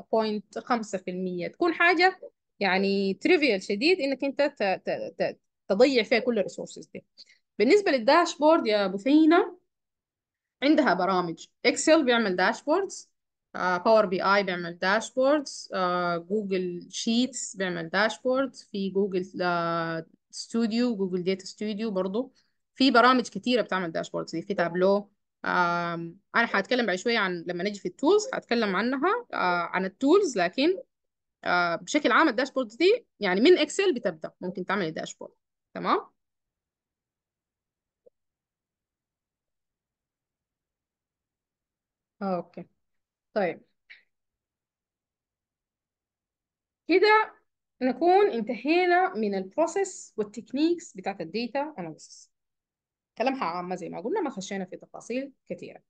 0.5% تكون حاجه يعني تريفيال شديد انك انت تضيع فيها كل الريسورسز دي بالنسبه للداشبورد يا بثينه عندها برامج اكسل بيعمل داشبوردز آه، باور بي اي بيعمل داشبوردز جوجل شيتس بيعمل داشبوردز في جوجل ستوديو جوجل داتا ستوديو برضو في برامج كتيره بتعمل داشبوردز في تابلو انا هتكلم بعد شويه عن لما نجي في التولز هتكلم عنها آه، عن التولز لكن آه، بشكل عام الداشبوردز دي يعني من اكسل بتبدا ممكن تعمل داشبورد تمام اوكي طيب كده نكون انتهينا من البروسيس والتكنيكس بتاعت الداتا اناليسيس كلامها عامه زي ما قلنا ما خشينا في تفاصيل كثيره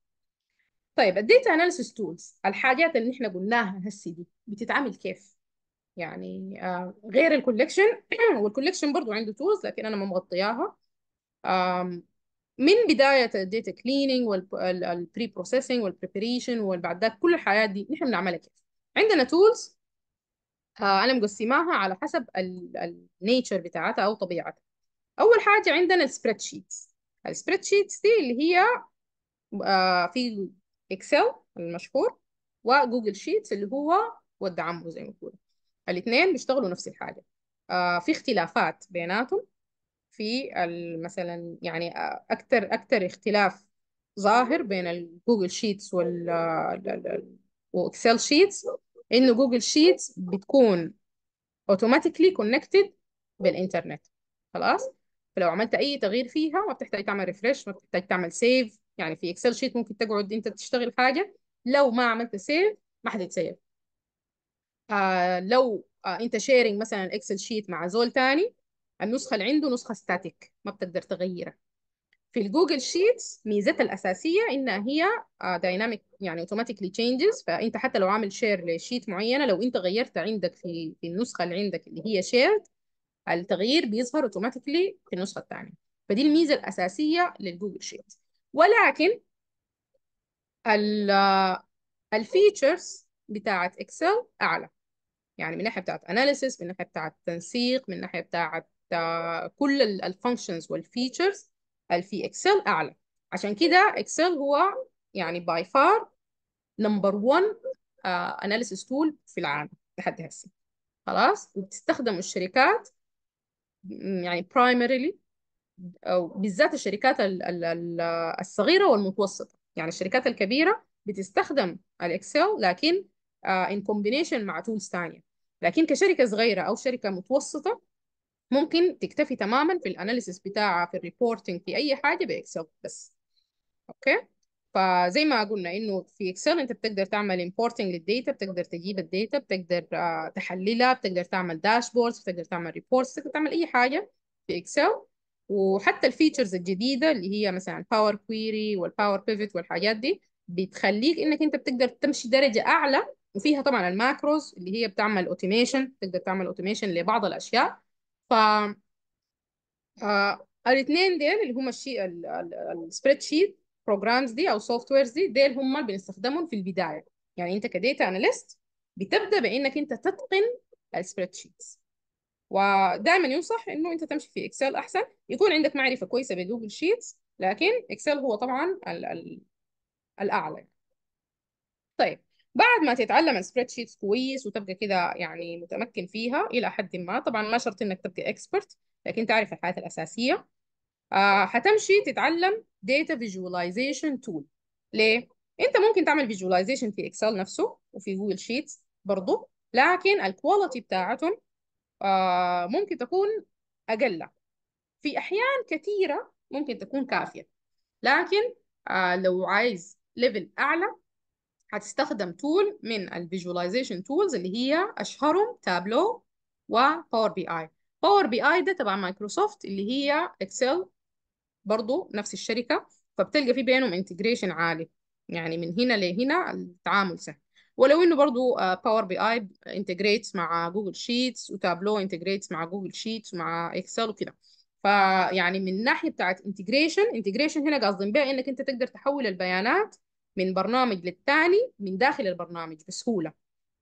طيب الديتا اناليسيس تولز الحاجات اللي احنا قلناها هسه دي بتتعمل كيف يعني آه، غير الكوليكشن [clears throat] والكوليكشن برضو عنده تولز لكن انا ما مغطياها من بداية الداتا كليننج والبري بروسيسنج والبريبريشن وبعد ذاك كل الحياة دي نحن بنعملها كيف عندنا تولز آه، انا مقسماها على حسب النيتشر بتاعتها او طبيعتها اول حاجة عندنا السبريد شيتس السبريد شيتس دي اللي هي آه، في اكسل المشهور وجوجل شيتس اللي هو ود عمه زي ما بيقولوا الاثنين بيشتغلوا نفس الحاجة آه في اختلافات بيناتهم في مثلا يعني آه، أكثر أكثر اختلاف ظاهر بين الجوجل شيتس وال واكسل آه، شيتس انه جوجل شيتس بتكون اوتوماتيكلي كونكتد بالانترنت خلاص فلو عملت اي تغيير فيها ما بتحتاج تعمل ريفرش ما بتحتاج تعمل سيف يعني في اكسل شيت ممكن تقعد انت تشتغل حاجه لو ما عملت سيف ما حد حتتسيف آه لو آه انت شيرنج مثلا اكسل شيت مع زول تاني النسخه اللي عنده نسخه ستاتيك ما بتقدر تغيرها في الجوجل شيتس ميزتها الاساسيه انها هي دايناميك آه، يعني اوتوماتيكلي تشينجز فانت حتى لو عامل شير لشيت معينه لو انت غيرت عندك في في النسخه اللي عندك اللي هي شيرد التغيير بيظهر اوتوماتيكلي في النسخه الثانيه فدي الميزه الاساسيه للجوجل شيت ولكن الفيتشرز آه، بتاعت اكسل اعلى يعني من ناحيه بتاعت اناليسيس من ناحيه بتاعت تنسيق من ناحيه بتاعت آه، كل الفانكشنز والفيتشرز اللي في اكسل اعلى عشان كده اكسل هو يعني باي فار نمبر 1 اناليسيس تول في العالم لحد هسه خلاص وبتستخدم الشركات يعني primarily او بالذات الشركات الصغيره والمتوسطه يعني الشركات الكبيره بتستخدم الاكسل لكن ان آه، كومبينيشن مع تولز ثانيه لكن كشركة صغيرة أو شركة متوسطة ممكن تكتفي تماما في الاناليسيس بتاعها في الريبورتنج في اي حاجه باكسل بس اوكي فزي ما قلنا انه في اكسل انت بتقدر تعمل امبورتنج للديتا بتقدر تجيب الديتا بتقدر آه، تحللها بتقدر تعمل داشبوردز بتقدر تعمل ريبورتس بتقدر تعمل اي حاجه في اكسل وحتى الفيتشرز الجديده اللي هي مثلا باور كويري والباور بيفت والحاجات دي بتخليك انك انت بتقدر تمشي درجه اعلى وفيها طبعا الماكروز اللي هي بتعمل اوتوميشن تقدر تعمل اوتوميشن لبعض الاشياء ف آه الاثنين ديل اللي هم الشيء السبريد شيت بروجرامز دي او سوفت ويرز دي ديل هم اللي بنستخدمهم في البدايه يعني انت كديتا اناليست بتبدا بانك انت تتقن السبريد شيتس ودائما ينصح انه انت تمشي في اكسل احسن يكون عندك معرفه كويسه بجوجل شيتس لكن اكسل هو طبعا الـ الـ الاعلى طيب بعد ما تتعلم السبريد شيتس كويس وتبقى كده يعني متمكن فيها الى حد ما طبعا ما شرط انك تبقى اكسبرت لكن تعرف الحاجات الاساسيه آه تتعلم داتا فيجواليزيشن تول ليه انت ممكن تعمل فيجواليزيشن في اكسل نفسه وفي جوجل شيتس برضه لكن الكواليتي بتاعتهم آه ممكن تكون اقل في احيان كثيره ممكن تكون كافيه لكن آه لو عايز ليفل اعلى هتستخدم تول من الفيجواليزيشن تولز اللي هي اشهرهم تابلو وباور بي اي باور بي اي ده تبع مايكروسوفت اللي هي اكسل برضو نفس الشركه فبتلقى في بينهم انتجريشن عالي يعني من هنا لهنا التعامل سهل ولو انه برضو باور بي اي انتجريتس مع جوجل شيتس وتابلو انتجريتس مع جوجل شيتس مع اكسل وكده فيعني من ناحيه بتاعت انتجريشن انتجريشن هنا قصدي بيها انك انت تقدر تحول البيانات من برنامج للتاني من داخل البرنامج بسهوله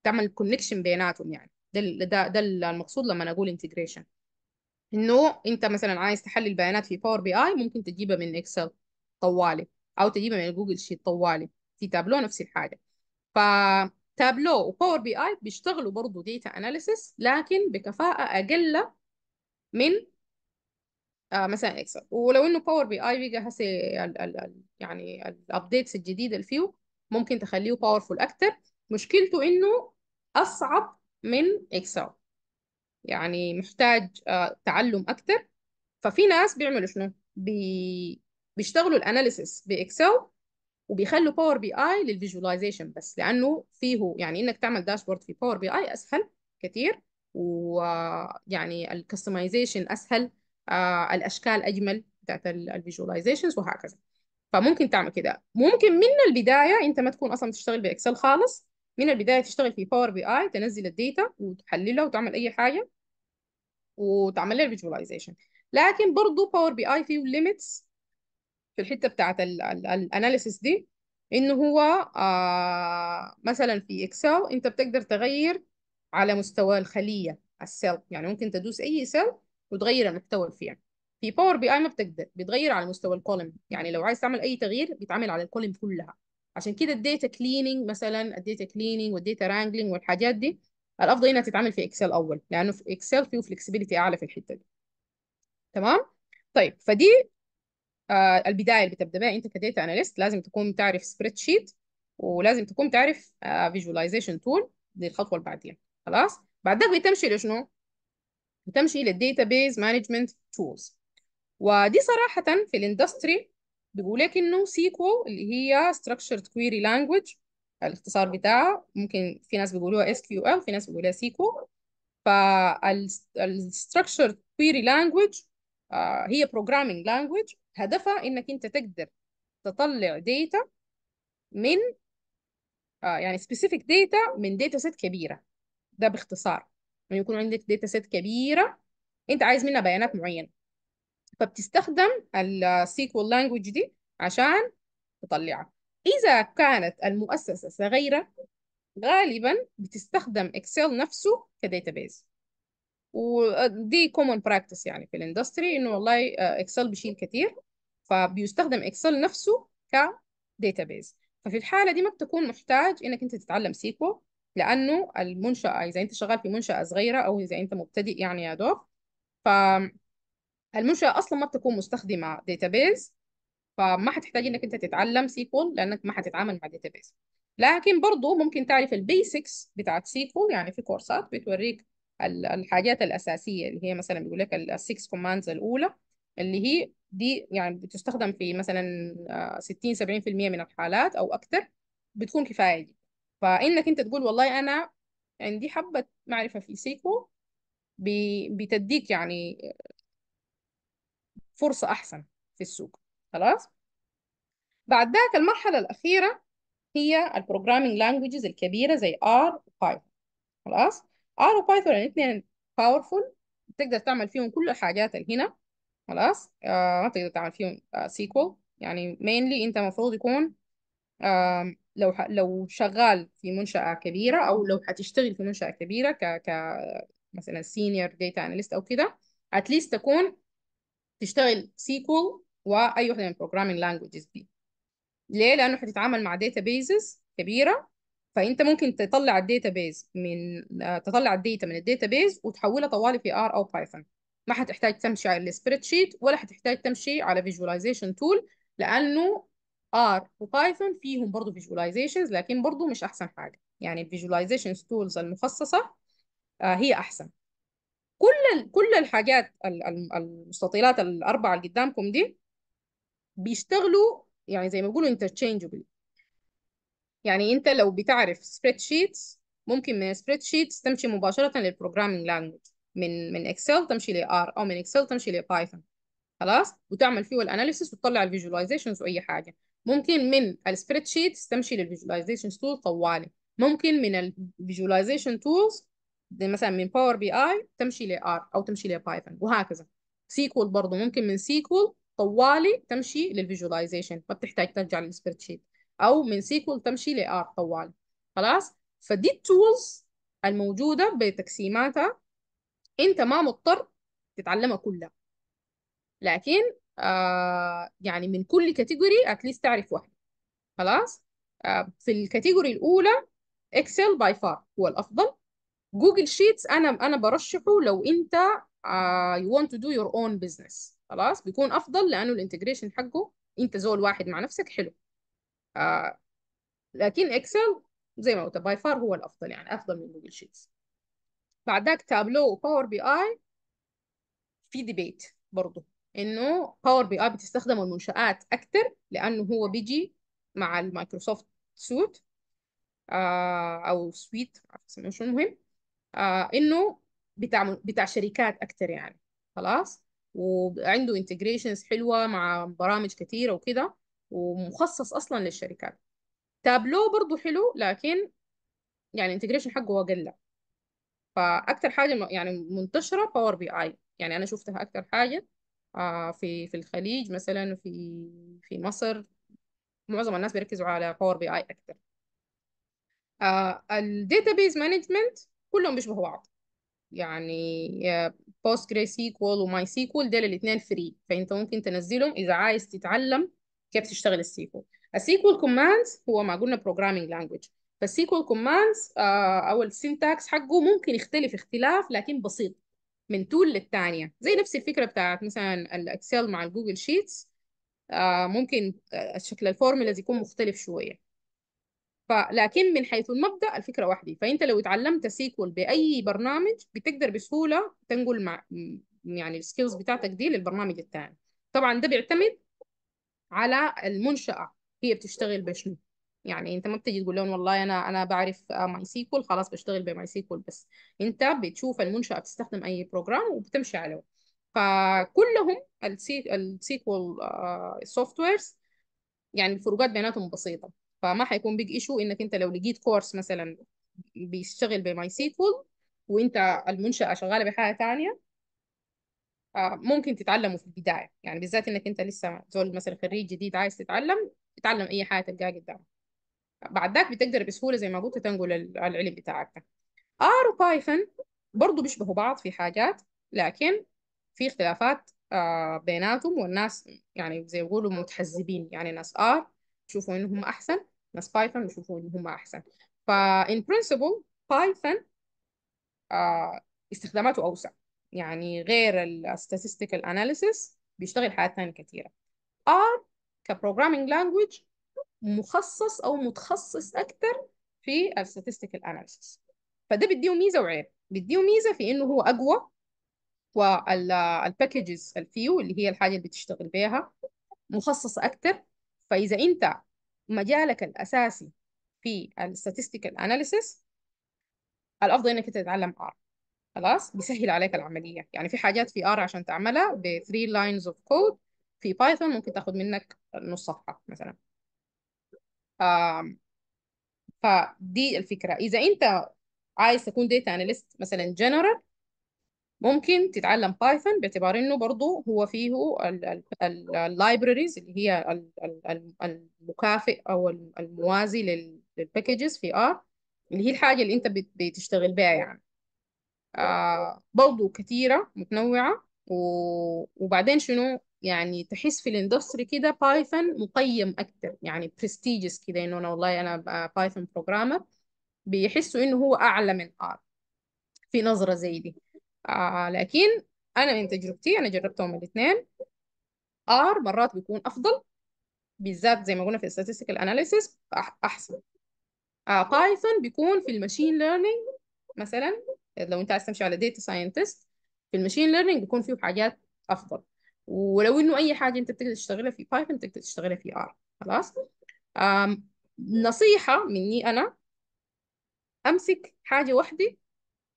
تعمل كونكشن بيناتهم يعني ده ده ده المقصود لما نقول انتجريشن انه انت مثلا عايز تحلل بيانات في باور بي اي ممكن تجيبها من اكسل طوالي او تجيبها من جوجل شيت طوالي في تابلو نفس الحاجه فتابلو وباور بي اي بيشتغلوا برضه ديتا اناليسيس لكن بكفاءه اقل من آه، مثلا اكسل ولو انه باور بي اي بيجي هسه ال ال يعني الابديتس الجديده اللي فيه ممكن تخليه باورفول اكتر مشكلته انه اصعب من اكسل يعني محتاج آه، تعلم اكتر ففي ناس بيعملوا شنو بي... بيشتغلوا الاناليسيس باكسل وبيخلوا باور بي اي للفيجواليزيشن بس لانه فيه يعني انك تعمل داشبورد في باور بي اي اسهل كتير ويعني آه، الكستمايزيشن اسهل آه، الاشكال اجمل بتاعت الفيجواليزيشنز وهكذا فممكن تعمل كده ممكن من البدايه انت ما تكون اصلا بتشتغل باكسل خالص من البدايه تشتغل في باور بي اي تنزل الداتا وتحللها وتعمل اي حاجه وتعمل لها فيجواليزيشن لكن برضه باور بي اي فيه ليميتس في الحته بتاعت الاناليسيس دي انه هو آه مثلا في اكسل انت بتقدر تغير على مستوى الخليه السيل يعني ممكن تدوس اي سيل وتغير المحتوى اللي فيها في باور بي اي ما بتقدر بيتغير على مستوى الكولم يعني لو عايز تعمل اي تغيير بيتعمل على الكولم كلها عشان كده الداتا كليننج مثلا الداتا كليننج والداتا رانجلينج والحاجات دي الافضل انها تتعمل في اكسل اول لانه في اكسل فيه فلكسبيتي اعلى في الحته دي تمام طيب فدي آه البدايه اللي بتبدا بها انت كداتا اناليست لازم تكون تعرف سبريد شيت ولازم تكون تعرف فيجواليزيشن تول دي الخطوه اللي بعديها خلاص بعد ده بتمشي لشنو بتمشي database مانجمنت تولز ودي صراحة في الاندستري بيقول لك انه سيكو اللي هي structured query language الاختصار بتاعها ممكن في ناس بيقولوها SQL في ناس بيقولوها سيكوال structured query language آه، هي programming language هدفها انك انت تقدر تطلع داتا من آه، يعني specific data من data set كبيرة ده باختصار يعني يكون عندك داتا سيت كبيره انت عايز منها بيانات معينه فبتستخدم السيكوال لانجوج دي عشان تطلعها اذا كانت المؤسسه صغيره غالبا بتستخدم اكسل نفسه كداتابيز ودي كومون براكتس يعني في الاندستري انه والله اكسل آه، بيشيل كتير فبيستخدم اكسل نفسه كداتابيز ففي الحاله دي ما بتكون محتاج انك انت تتعلم سيكو لأنه المنشأة يعني إذا أنت شغال في منشأة صغيرة أو إذا أنت مبتدئ يعني يا دوب فالمنشأة أصلا ما بتكون مستخدمة داتابيز فما حتحتاج إنك أنت تتعلم سيكول لأنك ما حتتعامل مع داتابيز لكن برضه ممكن تعرف البيسكس بتاعت سيكول يعني في كورسات بتوريك الحاجات الأساسية اللي هي مثلا بيقول لك ال6 كوماندز الأولى اللي هي دي يعني بتستخدم في مثلا 60 آه، 70% من الحالات أو أكثر بتكون كفاية دي فانك انت تقول والله انا عندي حبه معرفه في سيكو بتديك يعني فرصه احسن في السوق خلاص بعد ذاك المرحله الاخيره هي البروجرامينج لانجويجز الكبيره زي ار وبايثون خلاص ار وبايثون الاثنين باورفول تقدر تعمل فيهم كل الحاجات اللي هنا خلاص آه ما تقدر تعمل فيهم آه سيكول يعني مينلي انت المفروض يكون آه لو ح... لو شغال في منشأة كبيرة أو لو حتشتغل في منشأة كبيرة ك, ك... مثلا سينيور داتا اناليست أو كده اتليست تكون تشتغل سيكول وأي واحدة من البروجرامينج لانجوجز دي ليه؟ لأنه حتتعامل مع داتا بيزز كبيرة فأنت ممكن تطلع الداتا بيز من تطلع الداتا من الداتا بيز وتحولها طوالي في ار او بايثون ما حتحتاج تمشي على السبريد شيت ولا حتحتاج تمشي على فيجواليزيشن تول لأنه ار وبايثون فيهم برضو فيجواليزيشنز لكن برضو مش احسن حاجه يعني الفيجواليزيشنز تولز المخصصه آه، هي احسن كل كل الحاجات المستطيلات الاربعه اللي قدامكم دي بيشتغلوا يعني زي ما بيقولوا interchangeably يعني انت لو بتعرف سبريد شيتس ممكن من سبريد شيتس تمشي مباشره للبروجرامينج لانجوج من من اكسل تمشي لار او من اكسل تمشي لبايثون خلاص وتعمل فيه الاناليسيس وتطلع الفيجواليزيشنز واي حاجه ممكن من السبريد شيت تمشي للفيجواليزيشن تول طوالي ممكن من الفيجواليزيشن تولز مثلا من باور بي اي تمشي لار او تمشي لبايثون وهكذا سيكول برضه ممكن من سيكول طوالي تمشي للفيجواليزيشن ما بتحتاج ترجع للسبريد شيت او من سيكول تمشي لار طوالي خلاص فدي التولز الموجوده بتقسيماتها انت ما مضطر تتعلمها كلها لكن آه يعني من كل كاتيجوري اتليست تعرف واحده خلاص آه في الكاتيجوري الاولى اكسل باي فار هو الافضل جوجل شيتس انا انا برشحه لو انت يو ونت تو دو يور اون بزنس خلاص بيكون افضل لانه الانتجريشن حقه انت زول واحد مع نفسك حلو آه لكن اكسل زي ما قلت باي فار هو الافضل يعني افضل من جوجل شيتس بعد ذاك تابلو وباور بي اي في ديبيت برضه انه باور بي اي بتستخدم المنشات اكتر لانه هو بيجي مع المايكروسوفت سوت آه او سويت عارفه شو المهم آه انه بتاع بتاع شركات اكتر يعني خلاص وعنده انتجريشنز حلوه مع برامج كثيره وكده ومخصص اصلا للشركات تابلو برضو حلو لكن يعني انتجريشن حقه اقل فاكتر حاجه يعني منتشره باور بي اي يعني انا شفتها اكتر حاجه آه، في في الخليج مثلا في في مصر معظم الناس بيركزوا على باور بي اي اكثر الداتابيز مانجمنت كلهم بيشبهوا بعض يعني بوست جري سيكول وماي سيكول دول الاثنين فري فانت ممكن تنزلهم اذا عايز تتعلم كيف تشتغل السيكول السيكول كوماندز هو ما قلنا بروجرامينج لانجويج فالسيكول كوماندز آه، او السينتاكس حقه ممكن يختلف اختلاف لكن بسيط من تول للتانية زي نفس الفكرة بتاعت مثلا الأكسل مع الجوجل شيتس آه، ممكن آه، شكل الفورمولاز يكون مختلف شوية لكن من حيث المبدأ الفكرة واحدة فأنت لو اتعلمت سيكول بأي برنامج بتقدر بسهولة تنقل مع يعني السكيلز بتاعتك دي للبرنامج التاني طبعا ده بيعتمد على المنشأة هي بتشتغل بشنو يعني انت ما بتجي تقول لهم والله انا انا بعرف ماي سيكول خلاص بشتغل بماي سيكول بس انت بتشوف المنشاه بتستخدم اي بروجرام وبتمشي عليه فكلهم السيكول سوفت ويرز يعني الفروقات بيناتهم بسيطه فما حيكون بيج ايشو انك انت لو لقيت كورس مثلا بيشتغل بماي سيكول وانت المنشاه شغاله بحاجه ثانيه آه، ممكن تتعلمه في البدايه يعني بالذات انك انت لسه زول مثلا خريج جديد عايز تتعلم تتعلم اي حاجه تلقاها قدامك بعدك بتقدر بسهوله زي ما قلت تنقل العلم بتاعك ار وبايثون برضه بيشبهوا بعض في حاجات لكن في اختلافات آه، بيناتهم والناس يعني زي ما متحزبين يعني ناس ار يشوفوا انهم احسن ناس بايثون يشوفوا انهم احسن فان برنسبل بايثون استخداماته اوسع يعني غير الستاتستيكال اناليسيس بيشتغل حاجات ثانيه كثيره ار كبروجرامينج لانجويج مخصص او متخصص اكتر في الستاتستيكال اناليسيس فده بيديه ميزه وعيب بيديه ميزه في انه هو اقوى والباكجز الفيو اللي هي الحاجه اللي بتشتغل بيها مخصصه اكتر فاذا انت مجالك الاساسي في الستاتستيكال اناليسيس الافضل انك تتعلم ار خلاص بيسهل عليك العمليه يعني في حاجات في ار عشان تعملها ب 3 لاينز اوف كود في بايثون ممكن تاخد منك نص صفحه مثلا فدي الفكرة إذا أنت عايز تكون داتا أناليست مثلا جنرال ممكن تتعلم بايثون باعتبار انه برضه هو فيه اللايبراريز اللي هي المكافئ او الموازي للباكجز في ار اللي هي الحاجه اللي انت بتشتغل بها يعني آه برضه كتيره متنوعه وبعدين شنو يعني تحس في الاندستري كده بايثون مقيم اكتر يعني برستيجس كده انه انا والله انا بايثون بروجرامر بيحسوا انه هو اعلى من ار في نظره زي دي آه لكن انا من تجربتي انا جربتهم الاثنين ار مرات بيكون افضل بالذات زي ما قلنا في statistical analysis احسن آه بايثون بيكون في المشين ليرنينج مثلا لو انت عايز تمشي على داتا ساينتست في المشين ليرنينج بيكون فيه حاجات افضل ولو انه اي حاجه انت بتقدر تشتغلها في بايثون تقدر تشتغلها في ار خلاص نصيحه مني انا امسك حاجه واحده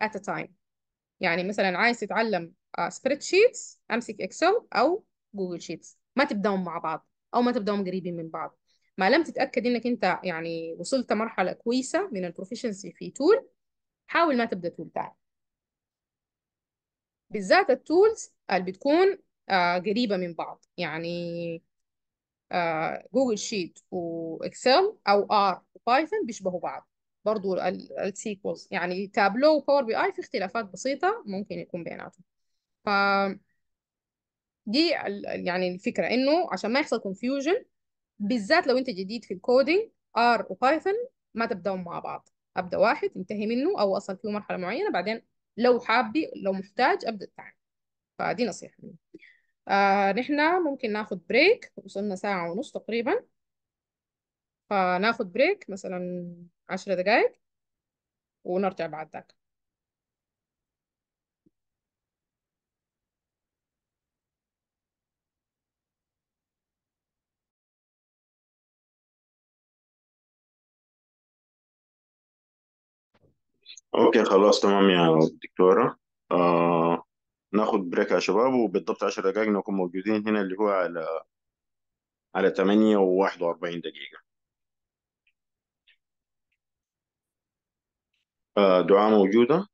at a time يعني مثلا عايز تتعلم سبريد آه، شيتس امسك اكسل او جوجل شيتس ما تبداهم مع بعض او ما تبداهم قريبين من بعض ما لم تتاكد انك انت يعني وصلت مرحله كويسه من البروفيشنسي في تول حاول ما تبدا تول تاني بالذات التولز اللي بتكون آه، قريبة من بعض يعني جوجل آه، شيت واكسل او ار وبايثون بيشبهوا بعض برضو السيكولز يعني تابلو وباور بي اي في اختلافات بسيطة ممكن يكون بيناتهم ف دي يعني الفكرة انه عشان ما يحصل كونفيوجن بالذات لو انت جديد في الكودينج ار وبايثون ما تبدأوا مع بعض ابدا واحد انتهي منه او اصل فيه مرحلة معينة بعدين لو حابي لو محتاج ابدا الثاني فدي نصيحة مني آه نحن ممكن ناخد بريك وصلنا ساعة ونص تقريبا فناخد بريك مثلا عشر دقايق ونرجع بعد ذاك اوكي خلاص تمام يا دكتورة آه ناخد بريك يا شباب وبالضبط 10 دقائق نكون موجودين هنا اللي هو على على 8 و41 دقيقة آه، دعاء موجودة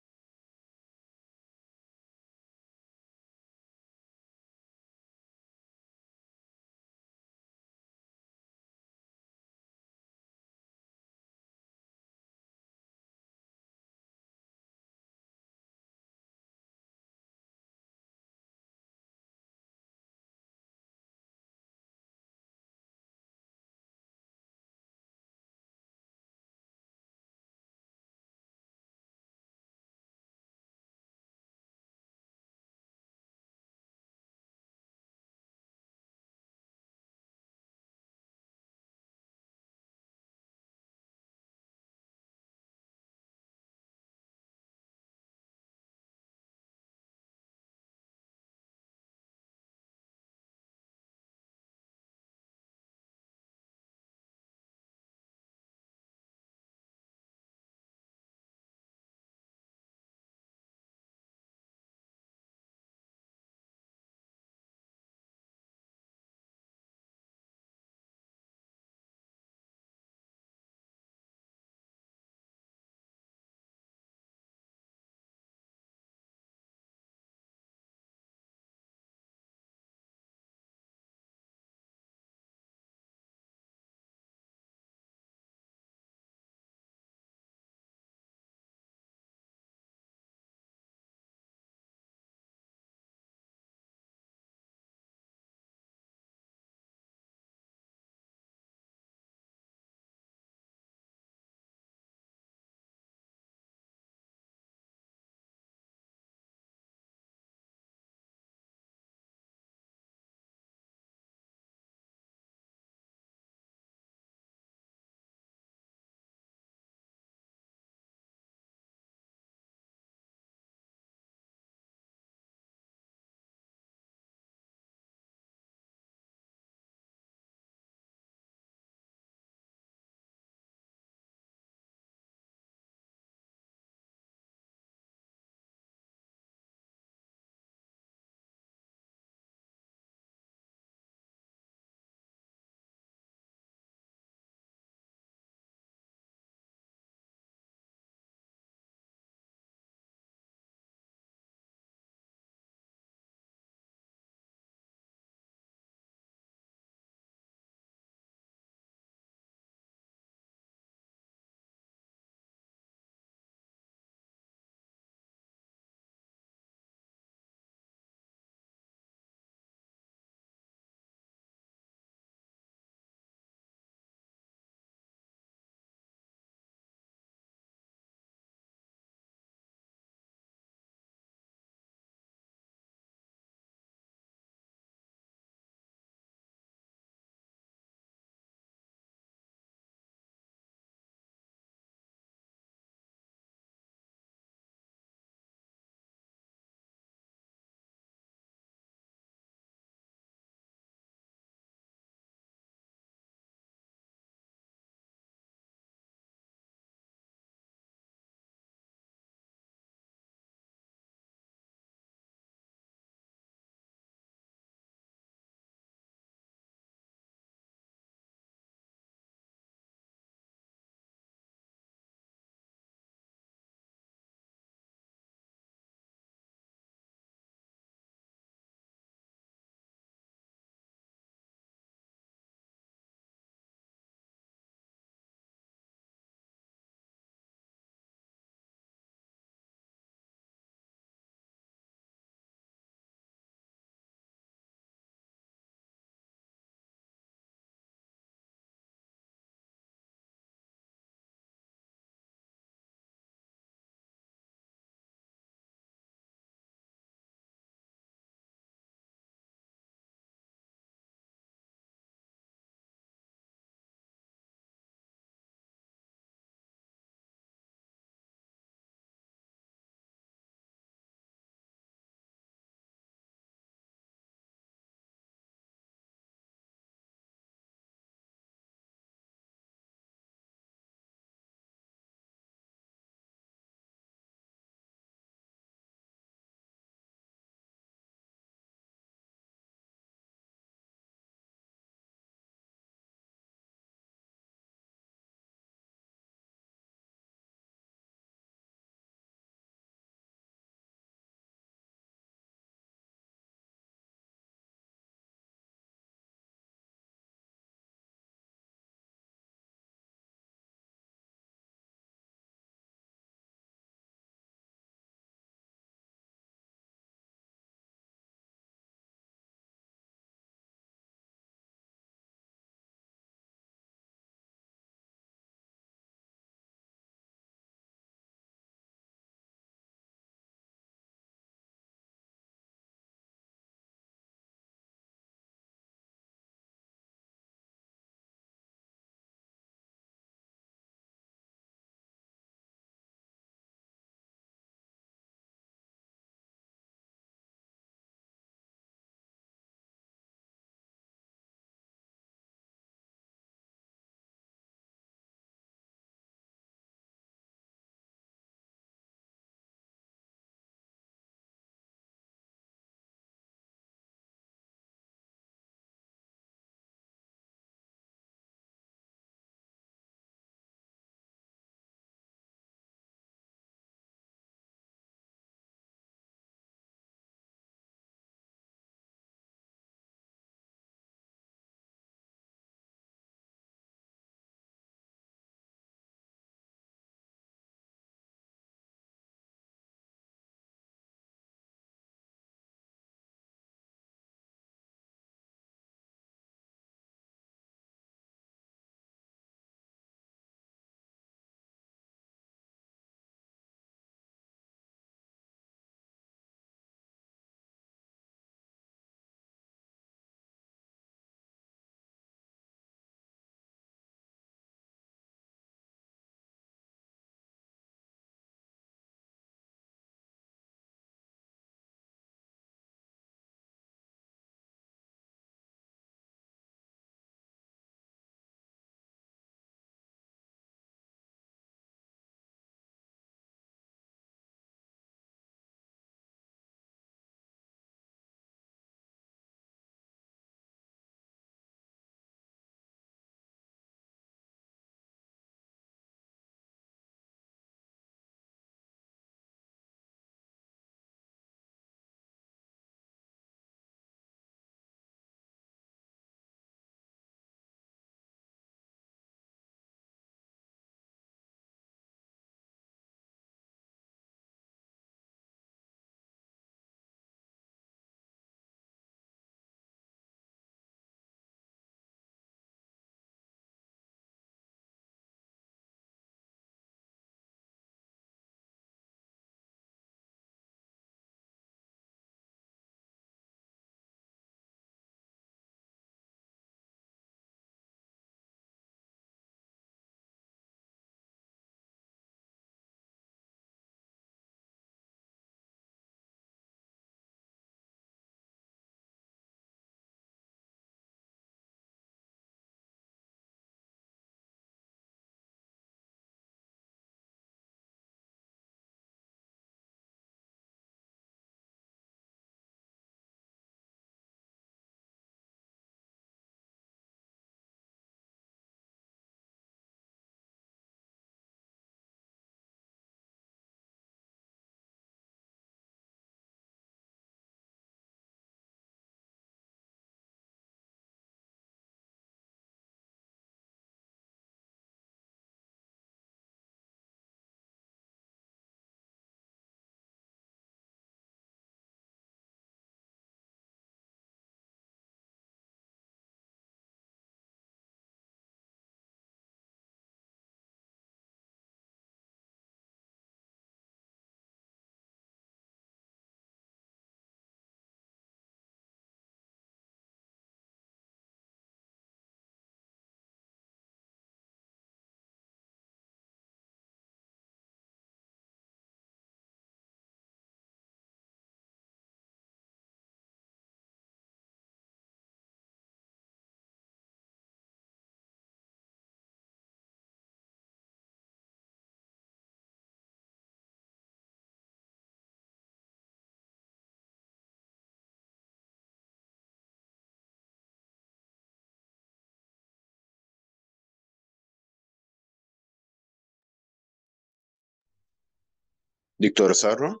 دكتورة سارة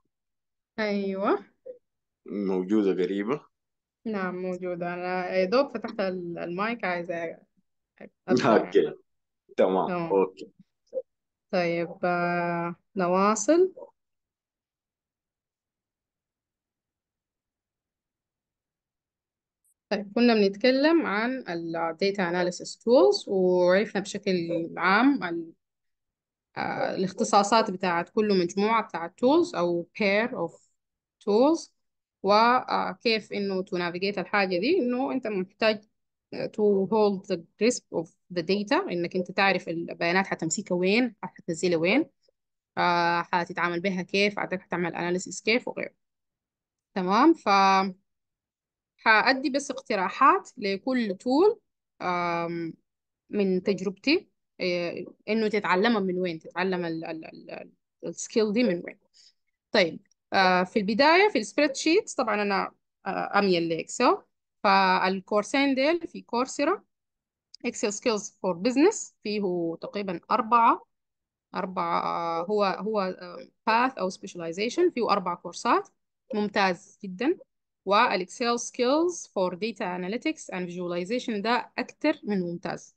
ايوه موجودة قريبة نعم موجودة انا يا دوب فتحت المايك عايزة ادخل [laughs] يعني اوكي تمام تمام نعم. اوكي طيب آه، نواصل طيب كنا بنتكلم عن الـ Data Analysis Tools وعرفنا بشكل عام آه، طيب. الاختصاصات بتاعت كل مجموعة بتاعت tools أو pair of tools وكيف آه، إنه to navigate الحاجة دي إنه أنت محتاج آه، to hold the grasp of the data إنك أنت تعرف البيانات حتمسكها وين حتنزلها وين حتتعامل بها كيف بعدك حتعمل analysis كيف وغيره تمام ف هأدي بس اقتراحات لكل tool من تجربتي إيه، انه تتعلمها من وين تتعلم السكيل دي من وين طيب آه، في البدايه في السبريد شيت طبعا انا آه، اميل لاكسل فالكورسين ديل في كورسيرا اكسل سكيلز فور بزنس فيه تقريبا اربعه اربعه هو هو باث آه، او سبيشاليزيشن فيه اربع كورسات ممتاز جدا والاكسل سكيلز فور داتا اناليتكس اند فيجواليزيشن ده اكتر من ممتاز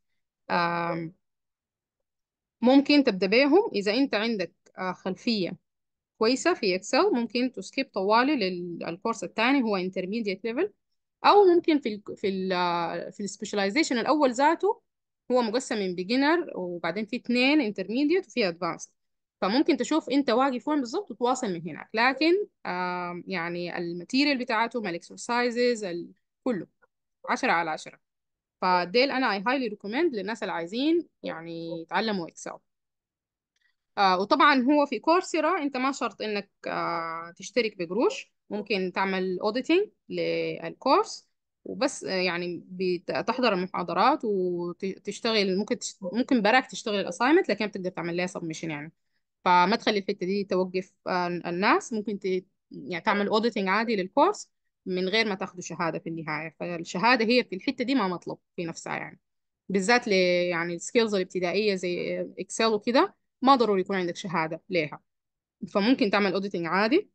ممكن تبدأ بيهم إذا أنت عندك آه، خلفية كويسة في إكسل ممكن تسكيب طوالي للكورس الثاني هو intermediate level أو ممكن في الـ في الـ آه، في السبيشاليزيشن الأول ذاته هو مقسم من beginner وبعدين في اثنين intermediate وفي advanced فممكن تشوف أنت واقف وين بالظبط وتواصل من هناك لكن يعني الماتيريال بتاعتهم الإكسرسايزز كله 10 على 10 فديل انا اي هايلي ريكومند للناس اللي عايزين يعني يتعلموا اكسل آه وطبعا هو في كورسيرا انت ما شرط انك آه تشترك بقروش ممكن تعمل اوديتنج للكورس وبس آه، يعني بتحضر المحاضرات وتشتغل ممكن ممكن براك تشتغل الاساينمنت لكن بتقدر تعمل لها سبمشن يعني فما تخلي الحته دي توقف آه، الناس ممكن ت... يعني تعمل اوديتنج عادي للكورس من غير ما تاخذوا شهاده في النهايه فالشهاده هي في الحته دي ما مطلوب في نفسها يعني بالذات ل يعني السكيلز الابتدائيه زي اكسل وكده ما ضروري يكون عندك شهاده ليها فممكن تعمل اوديتنج عادي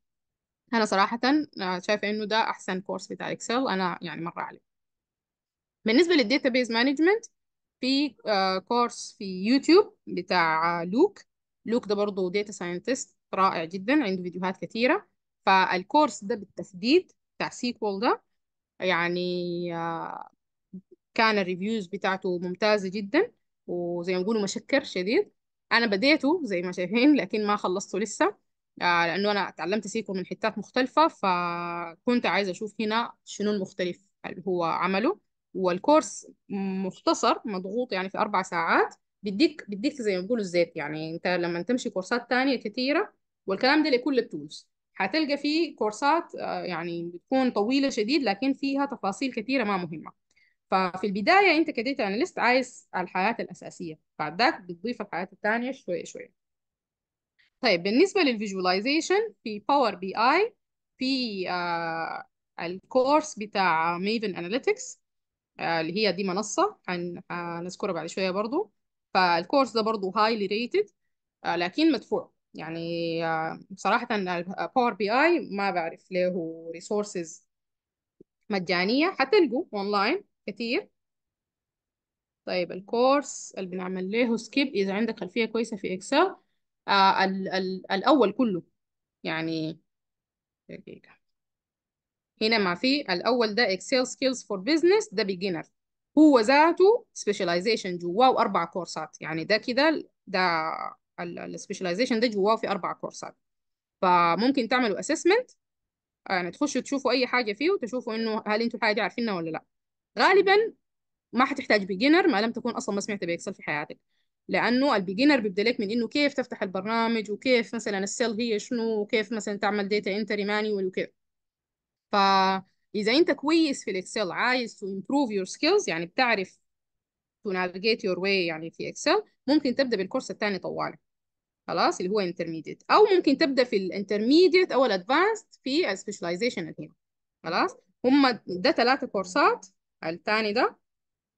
انا صراحه آه، شايفه انه ده احسن كورس بتاع اكسل انا يعني مره عليه بالنسبه للديتابيز مانجمنت في كورس آه، في يوتيوب بتاع لوك لوك ده برضه داتا ساينتست رائع جدا عنده فيديوهات كثيره فالكورس ده بالتحديد بتاع سيكوال ده يعني آه، كان الريفيوز بتاعته ممتازة جدا وزي ما بيقولوا مشكر شديد أنا بديته زي ما شايفين لكن ما خلصته لسه آه، لأنه أنا اتعلمت سيكوال من حتات مختلفة فكنت عايزة أشوف هنا شنو المختلف اللي هو عمله والكورس مختصر مضغوط يعني في أربع ساعات بديك بديك زي ما بيقولوا الزيت يعني أنت لما تمشي كورسات تانية كتيرة والكلام ده لكل التولز هتلقى فيه كورسات آه، يعني بتكون طويلة شديد لكن فيها تفاصيل كثيرة ما مهمة ففي البداية أنت كديتا أناليست عايز الحاجات الأساسية بعد ذاك بتضيف الحاجات الثانية شوية شوية طيب بالنسبة للفيجواليزيشن في باور بي آي في آه الكورس بتاع ميفن أناليتكس آه اللي هي دي منصة هنذكرها آه، بعد شوية برضو فالكورس ده برضو هايلي ريتد آه لكن مدفوع يعني صراحة الـ بي اي ما بعرف له ريسورسز مجانية حتلقوا اونلاين كتير طيب الكورس اللي بنعمل له سكيب اذا عندك خلفية كويسة في اكسل آه الـ الـ الاول كله يعني دقيقة هنا ما في الاول ده اكسل سكيلز فور بزنس ده بيجينر هو ذاته سبيشاليزيشن جواه وأربع كورسات يعني ده كده ده السبيشاليزيشن ده جواه في اربع كورسات فممكن تعملوا اسسمنت آه، يعني تخشوا تشوفوا اي حاجه فيه وتشوفوا انه هل انتوا حاجه عارفينها ولا لا غالبا ما حتحتاج بيجنر ما لم تكون اصلا ما سمعت باكسل في حياتك لانه البيجنر بيبدا لك من انه كيف تفتح البرنامج وكيف مثلا السيل هي شنو وكيف مثلا تعمل داتا انتري مانيوال وكيف فاذا انت كويس في الاكسل عايز تو امبروف يور سكيلز يعني بتعرف تو نافيجيت يور واي يعني في اكسل ممكن تبدا بالكورس الثاني طوالي خلاص اللي هو intermediate او ممكن تبدا في الانترميديت او الادفانسد في السبيشاليزيشن هنا خلاص هم ده ثلاثه كورسات الثاني ده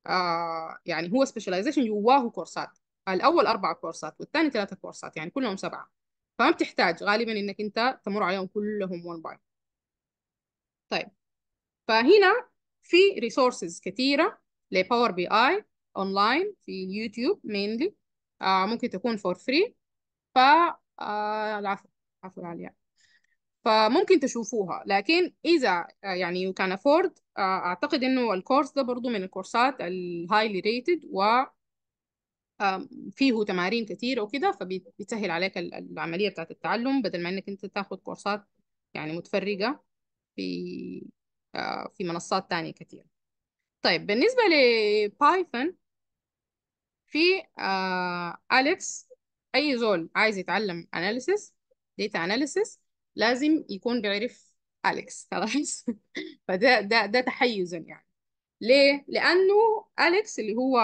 آه يعني هو سبيشاليزيشن جواه كورسات الاول اربع كورسات والثاني ثلاثه كورسات يعني كلهم سبعه فما بتحتاج غالبا انك انت تمر عليهم كلهم one by طيب فهنا في ريسورسز كثيره لباور بي اي اونلاين في اليوتيوب mainly آه ممكن تكون فور فري ف آه العفو عفوا عليها فممكن تشوفوها لكن إذا آه، يعني كان افورد afford آه، أعتقد إنه الكورس ده برضو من الكورسات الهايلي ريتد و فيه تمارين كثيرة وكده فبتسهل عليك العملية بتاعت التعلم بدل ما إنك أنت تاخد كورسات يعني متفرقة في آه، في منصات تانية كثيرة طيب بالنسبة لبايثون في أليكس اي زول عايز يتعلم اناليسس داتا اناليسس لازم يكون بيعرف اليكس خلاص [laughs] فده ده ده تحيزا يعني ليه لانه اليكس اللي هو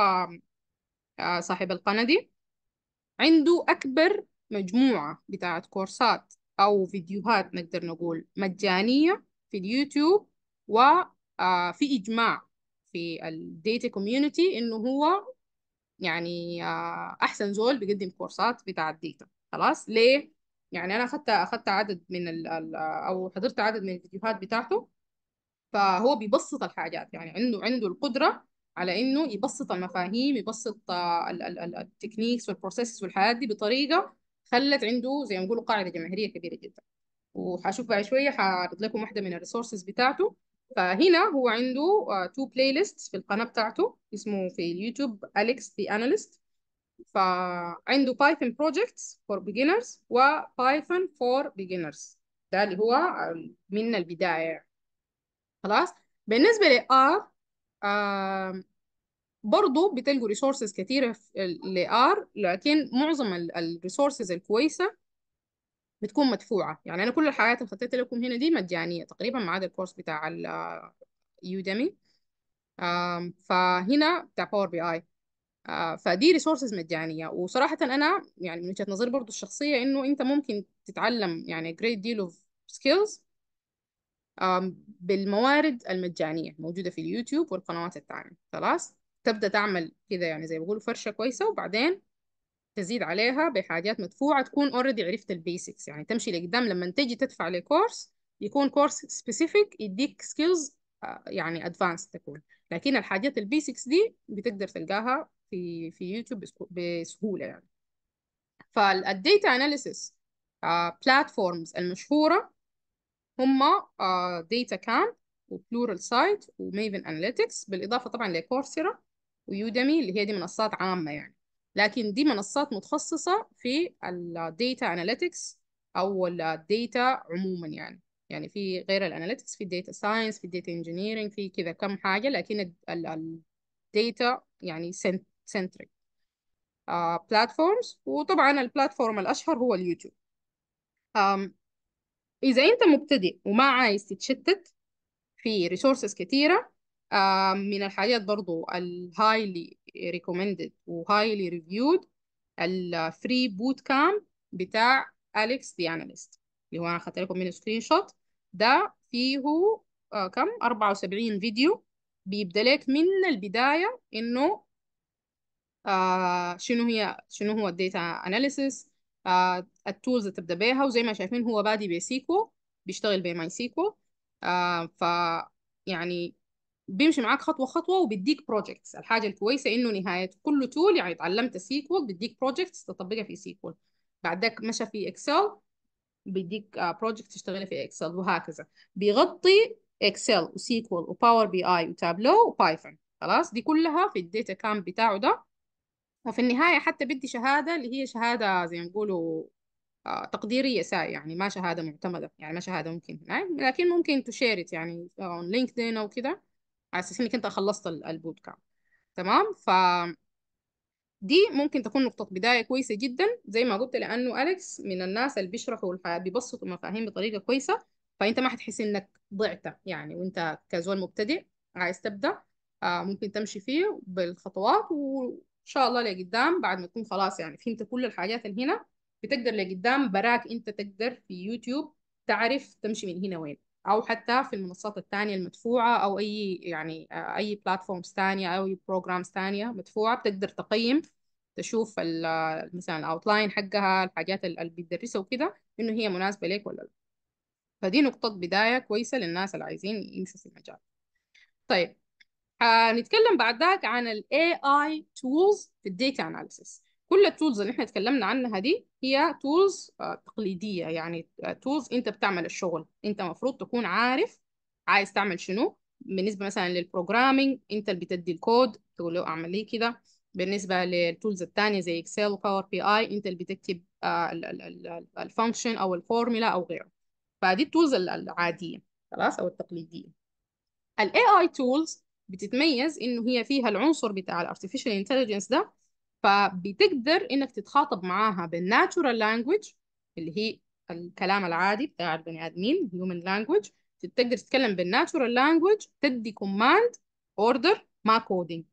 آه، صاحب القناه دي عنده اكبر مجموعه بتاعه كورسات او فيديوهات نقدر نقول مجانيه في اليوتيوب وفي آه، اجماع في الديتا كوميونتي انه هو يعني آه، احسن زول بيقدم كورسات بتاع الديتا خلاص ليه يعني انا اخذت اخذت عدد من الـ الـ او حضرت عدد من الفيديوهات بتاعته فهو بيبسط الحاجات يعني عنده عنده القدره على انه يبسط المفاهيم يبسط آه، التكنيكس والبروسيس والحاجات دي بطريقه خلت عنده زي ما نقول قاعده جماهيريه كبيره جدا وحاشوف بعد شويه حاعرض لكم واحده من الريسورسز بتاعته فهنا هو عنده تو بلاي ليست في القناة بتاعته اسمه في اليوتيوب أليكس ذا أناليست فعنده بايثون بروجكتس فور بيجنرز وبايثون فور بيجنرز ده اللي هو آه, من البداية خلاص بالنسبة ل R برضه بتلقوا ريسورسز كثيره ل R لكن معظم الريسورسز الكويسة بتكون مدفوعة يعني أنا كل الحاجات اللي حطيتها لكم هنا دي مجانية تقريبا ما عدا الكورس بتاع اليودمي فهنا بتاع باور بي آي آه، فدي ريسورسز مجانية وصراحة أنا يعني من وجهة نظري برضو الشخصية إنه أنت ممكن تتعلم يعني great deal of skills بالموارد المجانية موجودة في اليوتيوب والقنوات التانية خلاص تبدأ تعمل كده يعني زي ما بقولوا فرشة كويسة وبعدين تزيد عليها بحاجات مدفوعه تكون اوريدي عرفت البيسكس يعني تمشي لقدام لما تجي تدفع لكورس يكون كورس سبيسيفيك يديك سكيلز آه، يعني ادفانس تكون لكن الحاجات البيسكس دي بتقدر تلقاها في في يوتيوب بسهوله يعني فالديتا اناليسيس بلاتفورمز المشهوره هم ديتا كام وبلورال سايت وميفن اناليتكس بالاضافه طبعا لكورسيرا ويوديمي اللي هي دي منصات عامه يعني لكن دي منصات متخصصة في الـ Data Analytics أو الـ Data عموما يعني يعني في غير الـ Analytics في الـ Data Science في الـ Data Engineering في كذا كم حاجة لكن الـ Data يعني uh, Platforms وطبعا البلاتفورم الأشهر هو اليوتيوب إذا أنت مبتدئ وما عايز تتشتت في ريسورسز كثيرة آه، من الحاجات برضو ال highly recommended و highly reviewed الفري بوت كامب بتاع أليكس دي أناليست اللي هو أنا اخذت لكم منه سكرين شوت ده فيه آه كم 74 فيديو بيبدأ لك من البداية إنه آه شنو هي شنو هو الداتا أناليسيس آه التولز اللي تبدأ بيها وزي ما شايفين هو بادي بسيكو بيشتغل بماي سيكو آه ف يعني بيمشي معاك خطوه خطوه وبيديك بروجكتس الحاجه الكويسه انه نهايته كل تول يعني اتعلمت سيكول بيديك بروجكتس تطبقها في سيكول بعدك مشى في اكسل بيديك بروجكت آه، تشتغلي في اكسل وهكذا بيغطي اكسل وسيكول وباور بي اي وتابلو وبايثون خلاص دي كلها في الداتا كامب بتاعه ده وفي النهايه حتى بدي شهاده اللي هي شهاده زي ما نقولوا آه، تقديرية ساي يعني ما شهادة معتمدة يعني ما شهادة ممكن لكن ممكن تشيرت يعني اون آه، لينكدين أو كده على اساس انك انت خلصت البوت كامب تمام ف دي ممكن تكون نقطة بداية كويسة جدا زي ما قلت لأنه أليكس من الناس اللي بيشرحوا بيبسطوا مفاهيم بطريقة كويسة فأنت ما حتحس إنك ضعت يعني وأنت كزول مبتدئ عايز تبدأ آه ممكن تمشي فيه بالخطوات وإن شاء الله لقدام بعد ما تكون خلاص يعني فهمت كل الحاجات اللي هنا بتقدر لقدام براك أنت تقدر في يوتيوب تعرف تمشي من هنا وين او حتى في المنصات الثانيه المدفوعه او اي يعني اي بلاتفورمز ثانيه او اي بروجرامز ثانيه مدفوعه بتقدر تقيم تشوف مثلا الاوتلاين حقها الحاجات اللي بتدرسها وكده انه هي مناسبه ليك ولا لا فدي نقطة بداية كويسة للناس اللي عايزين يمشوا في المجال طيب هنتكلم آه، بعد ذاك عن الـ AI tools في الديتا analysis كل التولز اللي احنا اتكلمنا عنها دي هي تولز آه، تقليديه يعني تولز آه، انت بتعمل الشغل انت المفروض تكون عارف عايز تعمل شنو بالنسبه مثلا للبروجرامينج انت اللي بتدي الكود تقول له اعمل لي كده بالنسبه للتولز الثانيه زي اكسل وباور بي اي انت اللي بتكتب آه، الفانكشن او الفورمولا او غيره فدي التولز العاديه خلاص او التقليديه الاي اي تولز بتتميز انه هي فيها العنصر بتاع الارتفيشال انتليجنس ده فبتقدر انك تتخاطب معاها بالناتشورال لانجوج اللي هي الكلام العادي بتاع البني ادمين هيومن لانجوج تقدر تتكلم بالناتشورال لانجوج تدي كوماند اوردر ما كودينج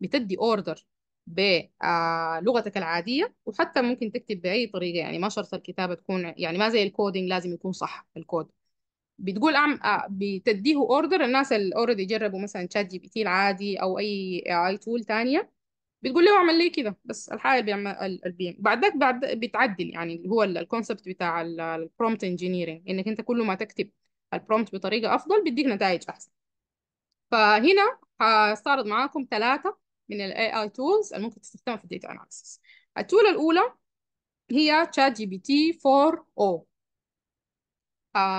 بتدي اوردر بلغتك آه، العادية وحتى ممكن تكتب بأي طريقة يعني ما شرط الكتابة تكون يعني ما زي الكودينج لازم يكون صح الكود بتقول أعم... آه، بتديه اوردر الناس اللي اوريدي جربوا مثلا شات جي بي تي العادي او اي آه، اي تول تانية بتقول له اعمل ليه كده بس الحقيقه بيعمل ام بعدك بعد بتعدل يعني اللي هو الكونسبت بتاع البرومبت انجينيرنج انك انت كل ما تكتب البرومبت بطريقه افضل بيديك نتائج احسن فهنا هستعرض معاكم ثلاثه من الاي اي تولز اللي ممكن تستخدمها في الداتا اناليسيس التول الاولى هي تشات جي بي تي 4 او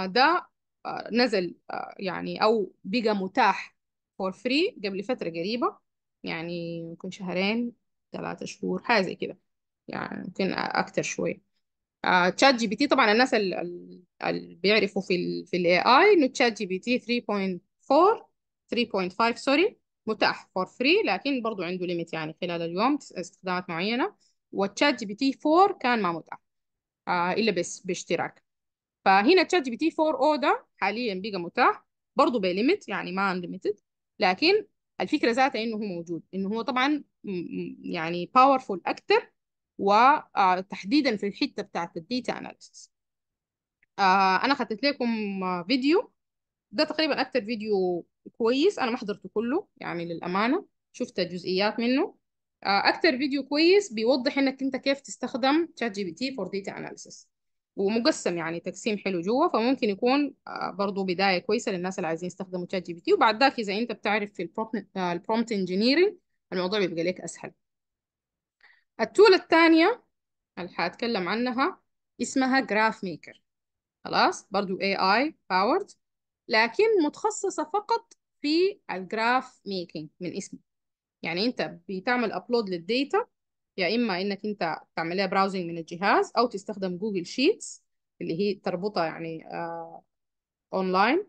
ده آه، نزل آه، يعني او بقى متاح فور فري قبل فتره قريبه يعني يمكن شهرين ثلاثة شهور حاجة زي كده يعني يمكن أكتر شوية آه، تشات جي بي تي طبعا الناس اللي بيعرفوا في ال في الاي اي انه تشات جي بي تي 3.4 3.5 سوري متاح فور فري لكن برضو عنده ليميت يعني خلال اليوم استخدامات معينة والتشات جي بي تي 4 كان ما متاح آه الا بس باشتراك فهنا تشات جي بي تي 4 او ده حاليا بقى متاح برضه بليمت يعني ما انليمتد لكن الفكره ذاتها انه هو موجود انه هو طبعا يعني باورفول اكثر وتحديدا آه، في الحته بتاعت الديتا اناليسيس آه، انا خدت لكم فيديو ده تقريبا اكثر فيديو كويس انا ما حضرته كله يعني للامانه شفت جزئيات منه آه، اكثر فيديو كويس بيوضح انك انت كيف تستخدم تشات جي بي تي فور ديتا اناليسيس ومقسم يعني تقسيم حلو جوا فممكن يكون آه، برضو بداية كويسة للناس اللي عايزين يستخدموا تشات جي بي تي وبعد ذاك إذا أنت بتعرف في البرومبت انجينيرنج آه، الموضوع بيبقى لك أسهل التول الثانية اللي حاتكلم عنها اسمها جراف ميكر خلاص برضو اي اي باورد لكن متخصصة فقط في الجراف ميكينج من اسمه يعني انت بتعمل ابلود للديتا يا إما إنك أنت تعمليها براوزنج من الجهاز أو تستخدم جوجل شيتس اللي هي تربطها يعني أونلاين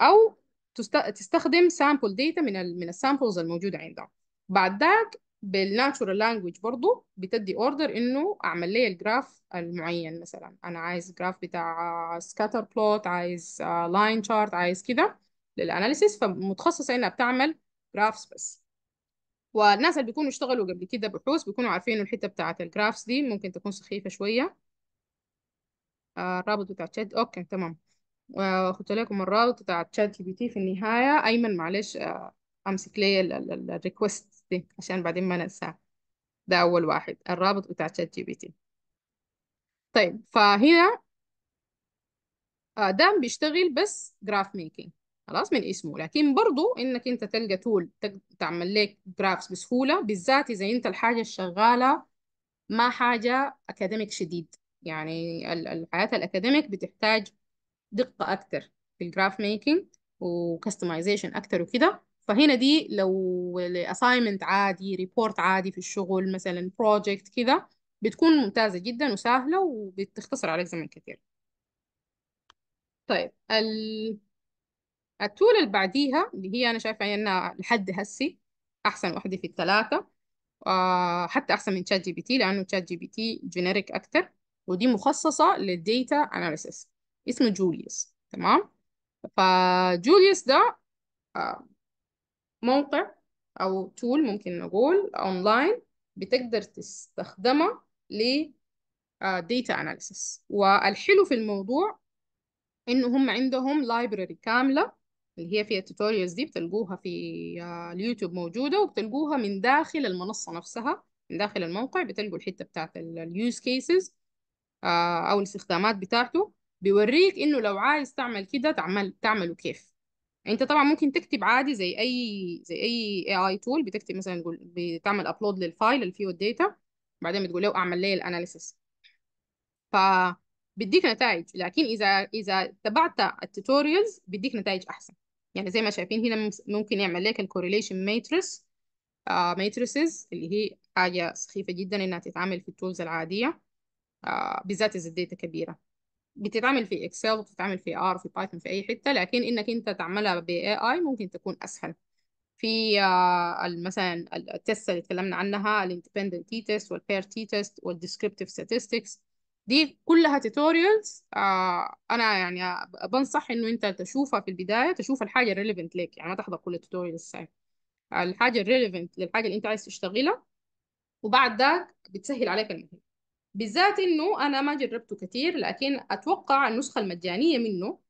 آه أو تست... تستخدم سامبل داتا من ال... من السامبلز الموجودة عندهم بعد ذاك بالناتشورال لانجوج برضو بتدي اوردر انه اعمل لي الجراف المعين مثلا انا عايز جراف بتاع سكاتر بلوت عايز لاين آه، شارت عايز كده للاناليسيس فمتخصصه انها بتعمل جرافس بس والناس اللي بيكونوا اشتغلوا قبل كده بحوث بيكونوا عارفين الحتة بتاعة الجرافس دي ممكن تكون سخيفة شوية آه، الرابط بتاع تشات اوكي تمام وقلت آه، لكم الرابط بتاع تشات جي بي تي في النهاية أيمن معلش آه، أمسك لي الريكوست دي عشان بعدين ما ننساه ده أول واحد الرابط بتاع تشات جي بي تي طيب فهنا ده بيشتغل بس جراف ميكينج خلاص من اسمه لكن برضو انك انت تلقى تول تعمل لك جرافس بسهوله بالذات اذا انت الحاجه الشغاله ما حاجه اكاديميك شديد يعني الحياه الاكاديميك بتحتاج دقه اكتر في الجراف ميكينج وكستمايزيشن اكتر وكده فهنا دي لو assignment عادي ريبورت عادي في الشغل مثلا بروجكت كده بتكون ممتازة جدا وسهلة وبتختصر عليك زمن كتير طيب ال... التول اللي بعديها اللي هي أنا شايفة إنها لحد هسي أحسن وحدة في الثلاثة آه، حتى أحسن من تشات جي بي تي لأنه تشات جي بي تي جينيريك أكتر ودي مخصصة للديتا أناليسيس اسمه جوليوس تمام فجوليوس ده آه، موقع أو تول ممكن نقول أونلاين بتقدر تستخدمه ل ديتا آه، أناليسيس والحلو في الموضوع إنه هم عندهم لايبراري كاملة اللي هي فيها التوتوريالز دي بتلقوها في آه، اليوتيوب موجودة وبتلقوها من داخل المنصة نفسها من داخل الموقع بتلقوا الحتة بتاعت اليوز كيسز آه، أو الاستخدامات بتاعته بيوريك إنه لو عايز تعمل كده تعمل تعمله كيف انت طبعا ممكن تكتب عادي زي اي زي اي اي اي تول بتكتب مثلا تقول بتعمل ابلود للفايل اللي فيه الداتا بعدين بتقول له اعمل لي الاناليسيس ف بديك نتائج لكن اذا اذا تبعت التوتوريالز بيديك نتائج احسن يعني زي ما شايفين هنا ممكن يعمل لك الكوريليشن ماتريس ماتريسز اللي هي حاجة سخيفة جدا إنها تتعامل في التولز العادية آه بالذات إذا الداتا كبيرة بتتعامل في إكسل وبتتعامل في آر في بايثون في أي حتة لكن إنك أنت تعملها ب AI ممكن تكون أسهل في آه، مثلا التست اللي اتكلمنا عنها الاندبندنت تي تيست والبير تي تيست Descriptive ستاتستكس دي كلها توتوريالز آه انا يعني بنصح انه انت تشوفها في البدايه تشوف الحاجه الريليفنت ليك يعني ما تحضر كل التوتوريالز الساعه الحاجه الريليفنت للحاجه اللي انت عايز تشتغلها وبعد ذاك بتسهل عليك المهمه بالذات انه انا ما جربته كثير لكن اتوقع النسخه المجانيه منه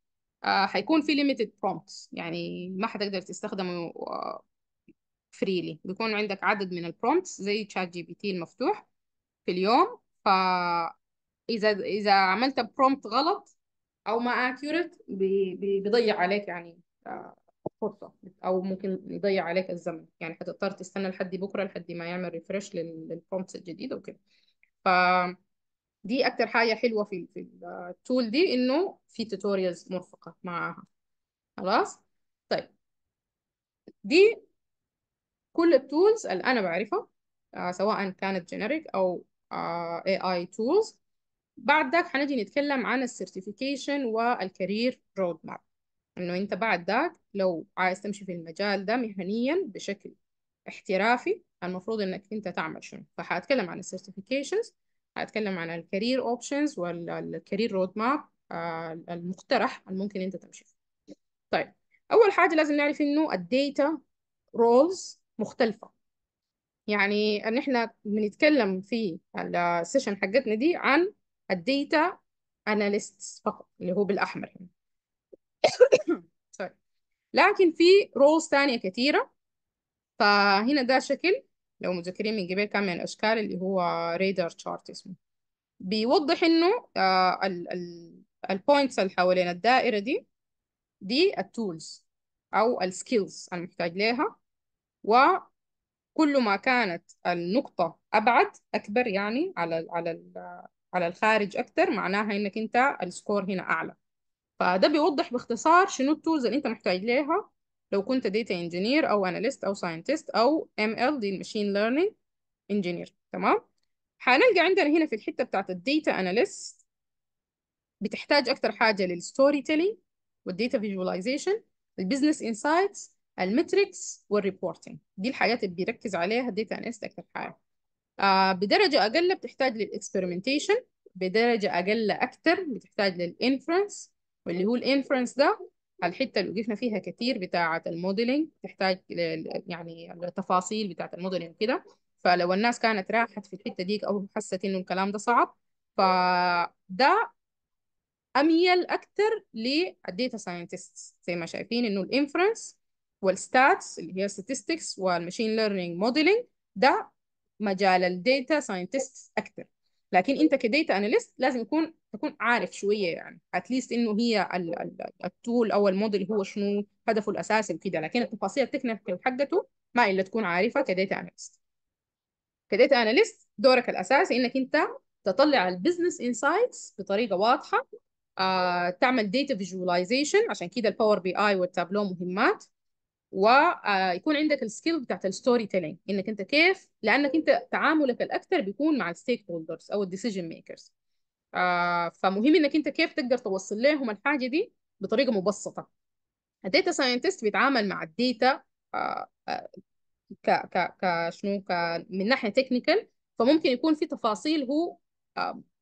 آه حيكون في ليميتد برومبتس يعني ما حتقدر تستخدمه فريلي آه، بيكون عندك عدد من البرومبتس زي تشات جي بي تي المفتوح في اليوم ف اذا اذا عملت برومبت غلط او ما اكيوريت بيضيع عليك يعني آه، فرصه او ممكن يضيع عليك الزمن يعني هتضطر تستنى لحد بكره لحد ما يعمل ريفرش للبرومبتس الجديده وكده ف دي اكتر حاجه حلوه في في التول آه، دي انه في توتوريالز مرفقه معاها خلاص طيب دي كل التولز اللي انا بعرفها آه، سواء كانت جينيريك او اي AI tools بعد ذاك حنجي نتكلم عن السيرتيفيكيشن والكارير رود ماب انه انت بعد ذاك لو عايز تمشي في المجال ده مهنيا بشكل احترافي المفروض انك انت تعمل شنو فهتكلم عن السيرتيفيكيشنز هتكلم عن الكارير اوبشنز والكارير رود ماب المقترح الممكن انت تمشي فيه طيب اول حاجه لازم نعرف انه الديتا رولز مختلفه يعني ان احنا بنتكلم في السيشن حقتنا دي عن الديتا اناليست فقط اللي هو بالاحمر هنا سوري يعني. [coughs] لكن في رولز تانية كتيرة فهنا ده شكل لو متذكرين من قبل كان من الاشكال اللي هو رادار تشارت اسمه بيوضح انه آه، البوينتس اللي حوالين الدائرة دي دي التولز او السكيلز المحتاج ليها وكل ما كانت النقطة ابعد اكبر يعني على الـ على على الخارج أكتر معناها إنك أنت السكور هنا أعلى فده بيوضح باختصار شنو التولز اللي أنت محتاج ليها لو كنت داتا انجينير أو أناليست أو ساينتست أو ام ال دي المشين ليرنينج انجينير تمام هنلقى عندنا هنا في الحتة بتاعت الداتا أناليست بتحتاج أكتر حاجة للستوري تيلينج والديتا فيجواليزيشن البيزنس انسايتس المتريكس والريبورتنج دي الحاجات اللي بيركز عليها الداتا اناليست اكتر حاجه آه، بدرجة أقل بتحتاج للإكسبرمنتيشن بدرجة أقل أكتر بتحتاج للإنفرنس واللي هو الإنفرنس ده الحتة اللي وقفنا فيها كتير بتاعة الموديلينج تحتاج يعني التفاصيل بتاعة الموديلينج وكده فلو الناس كانت راحت في الحتة ديك أو حست إنه الكلام ده صعب فده أميل أكتر للديتا ساينتست زي ما شايفين إنه الإنفرنس والستاتس اللي هي statistics والماشين ليرنينج موديلينج ده مجال الديتا ساينتست اكثر لكن انت كديتا اناليست لازم يكون تكون عارف شويه يعني اتليست انه هي التول او الموديل هو شنو هدفه الاساسي وكده لكن التفاصيل التكنيكال حقته ما الا تكون عارفها كديتا اناليست كديتا اناليست دورك الاساسي انك انت تطلع البزنس انسايتس بطريقه واضحه آه، تعمل ديتا فيجواليزيشن عشان كده الباور بي اي والتابلو مهمات ويكون آه، عندك السكيل بتاعت الستوري تيلينج انك انت كيف لانك انت تعاملك الاكثر بيكون مع الستيك هولدرز او الديسيجن آه، ميكرز فمهم انك انت كيف تقدر توصل لهم الحاجه دي بطريقه مبسطه الداتا ساينتست بيتعامل مع الداتا آه، ك ك ك شنو ك من ناحيه تكنيكال فممكن يكون في تفاصيل هو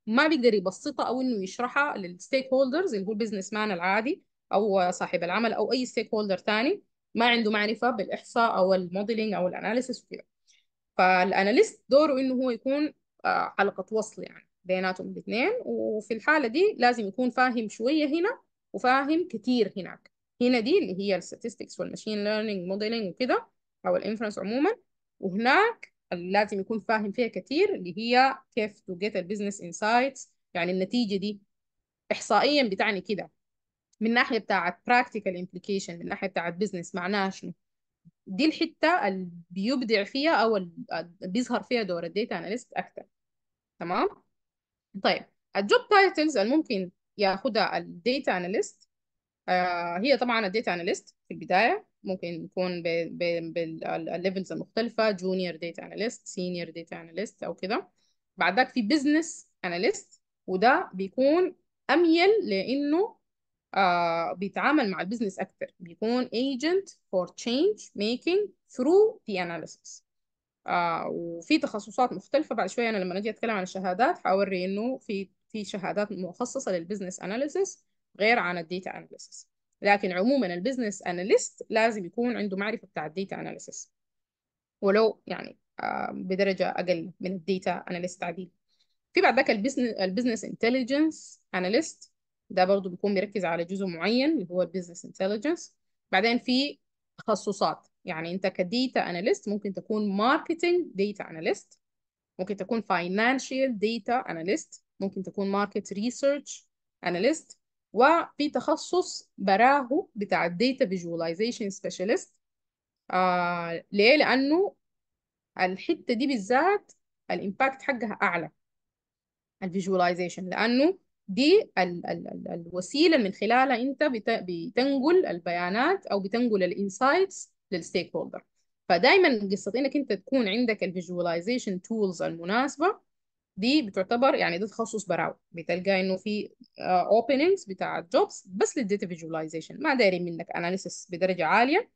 ما بيقدر يبسطها او انه يشرحها للستيك هولدرز اللي هو البزنس مان العادي او صاحب العمل او اي ستيك هولدر ثاني ما عنده معرفه بالاحصاء او الموديلنج او الاناليسيس وكده فالاناليست دوره انه هو يكون آه، حلقه وصل يعني بيناتهم الاثنين وفي الحاله دي لازم يكون فاهم شويه هنا وفاهم كتير هناك هنا دي اللي هي الستاتستكس والماشين ليرنينج موديلنج وكده او الانفرنس عموما وهناك لازم يكون فاهم فيها كتير اللي هي كيف تو جيت البزنس انسايتس يعني النتيجه دي احصائيا بتعني كده من ناحية بتاعت practical implication من ناحية بتاعت business معناها شنو دي الحتة اللي بيبدع فيها أو بيظهر فيها دور الديتا أناليست أكتر تمام طيب الجوب تايتلز اللي ممكن ياخدها الديتا أناليست آه، هي طبعا الديتا أناليست في البداية ممكن يكون بالليفلز المختلفة جونيور ديتا أناليست سينيور ديتا أناليست أو كده بعدك في بزنس أناليست وده بيكون أميل لأنه آه، بيتعامل مع البيزنس اكتر بيكون agent for change making through the analysis آه، وفي تخصصات مختلفه بعد شويه انا لما اجي اتكلم عن الشهادات حاوري انه في في شهادات مخصصه للبزنس اناليسيس غير عن الديتا اناليسيس لكن عموما البزنس اناليست لازم يكون عنده معرفه بتاع الديتا اناليسيس ولو يعني آه، بدرجه اقل من الديتا اناليست عادي في بعد ذاك البزنس البزنس انتليجنس اناليست ده برضو بيكون بيركز على جزء معين اللي هو البيزنس انتليجنس بعدين في تخصصات يعني انت كديتا اناليست ممكن تكون ماركتنج ديتا اناليست ممكن تكون فاينانشال ديتا اناليست ممكن تكون ماركت ريسيرش اناليست وفي تخصص براه بتاع الديتا فيجواليزيشن سبيشالست ليه لانه الحته دي بالذات الامباكت حقها اعلى الفيجواليزيشن لانه دي ال ال ال الوسيله من خلالها انت بتنقل البيانات او بتنقل الانسايتس للستيك هولدر فدايما قصه انك انت تكون عندك الفيجواليزيشن تولز المناسبه دي بتعتبر يعني ده تخصص براو بتلقى انه في اوبننجز آه، بتاع جوبز بس للديتا فيجواليزيشن ما دايرين منك اناليسيس بدرجه عاليه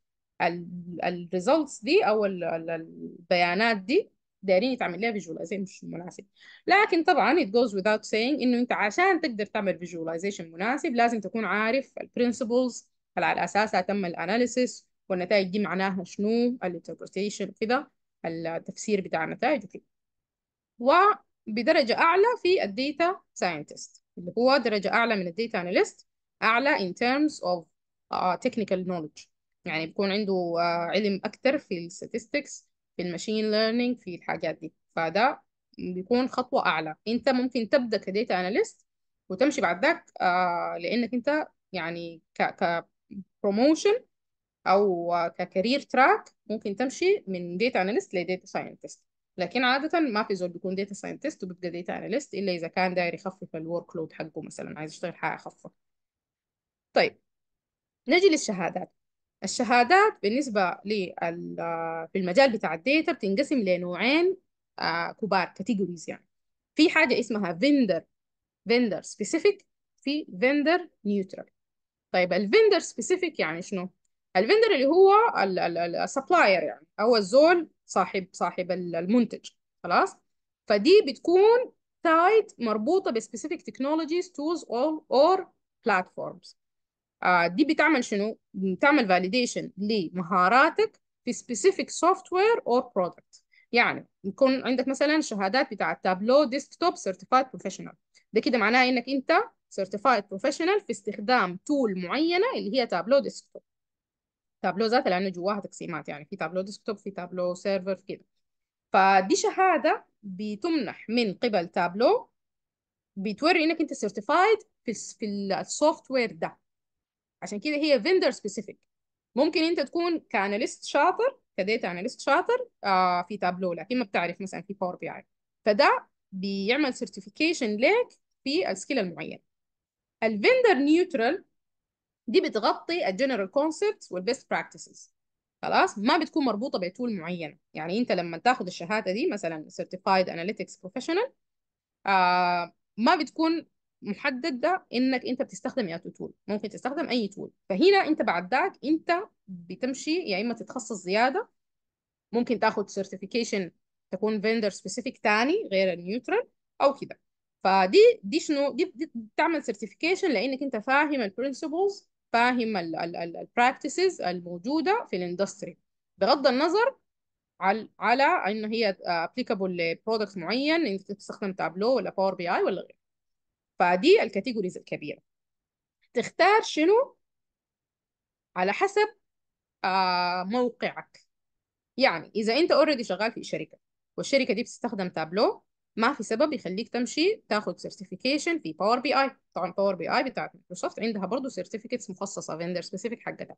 الريزلتس دي او البيانات دي دارين يتعمل لها فيجواليزيشن مش مناسب لكن طبعا it goes without saying انه انت عشان تقدر تعمل فيجواليزيشن مناسب لازم تكون عارف البرنسبلز اللي على اساسها تم الاناليسيس والنتائج دي معناها شنو الانتربريتيشن كده التفسير بتاع النتائج وكده وبدرجة أعلى في الديتا ساينتست اللي هو درجة أعلى من الديتا أناليست أعلى in terms of uh, technical knowledge يعني بيكون عنده uh, علم اكثر في الستاتستكس في الماشين ليرنينج في الحاجات دي فده بيكون خطوة أعلى أنت ممكن تبدأ كديتا أناليست وتمشي بعد ذاك آه لأنك أنت يعني كبروموشن أو ككارير تراك ممكن تمشي من ديتا أناليست لديتا ساينتست لكن عادة ما في زول بيكون ديتا ساينتست وبيبقى ديتا أناليست إلا إذا كان داير يخفف الورك لود حقه مثلا عايز يشتغل حاجة أخف طيب نجي للشهادات الشهادات بالنسبة لي في المجال بتاع الداتا بتنقسم لنوعين آه، كبار كاتيجوريز يعني في حاجة اسمها vendor vendor specific في vendor neutral طيب vendor سبيسيفيك يعني شنو؟ الفندر اللي هو السبلاير يعني او الزول صاحب صاحب المنتج خلاص فدي بتكون تايت مربوطه بسبيسيفيك تكنولوجيز تولز اور بلاتفورمز آه، دي بتعمل شنو؟ بتعمل فاليديشن لمهاراتك في سبيسيفيك سوفت وير او برودكت يعني يكون عندك مثلا شهادات بتاعة تابلو توب سيرتيفايد بروفيشنال ده كده معناه انك انت سيرتيفايد بروفيشنال في استخدام تول معينه اللي هي تابلو توب تابلو ذاتها لانه جواها تقسيمات يعني في تابلو توب في تابلو سيرفر كده فدي شهاده بتمنح من قبل تابلو بتوري انك انت سيرتيفايد في في السوفت وير ده عشان كده هي فيندر سبيسيفيك ممكن انت تكون كاناليست شاطر كديتا اناليست شاطر آه في تابلو لكن ما بتعرف مثلا في باور بي اي فده بيعمل سيرتيفيكيشن ليك في السكيل المعين الفندر نيوترال دي بتغطي الجنرال كونسبتس والبيست براكتسز خلاص ما بتكون مربوطه بتول معينه يعني انت لما تاخذ الشهاده دي مثلا سيرتيفايد اناليتكس بروفيشنال ما بتكون محدد ده انك انت بتستخدم يا تول ممكن تستخدم اي تول فهنا انت بعد ذاك انت بتمشي يا يعني اما تتخصص زياده ممكن تاخد سيرتيفيكيشن تكون فيندر سبيسيفيك تاني غير النيوترال او كده فدي دي شنو دي, بتعمل سيرتيفيكيشن لانك انت فاهم البرنسبلز فاهم البراكتسز الموجوده في الاندستري بغض النظر على على انه هي ابليكابل لبرودكت معين انت تستخدم تابلو ولا باور بي اي ولا غيره فدي الكاتيجوريز الكبيره تختار شنو على حسب آه، موقعك يعني اذا انت اوريدي شغال في شركه والشركه دي بتستخدم تابلو ما في سبب يخليك تمشي تاخد سيرتيفيكيشن في باور بي اي طبعا باور بي اي بتاعت مايكروسوفت عندها برضه سيرتيفيكتس مخصصه فيندر سبيسيفيك حقتها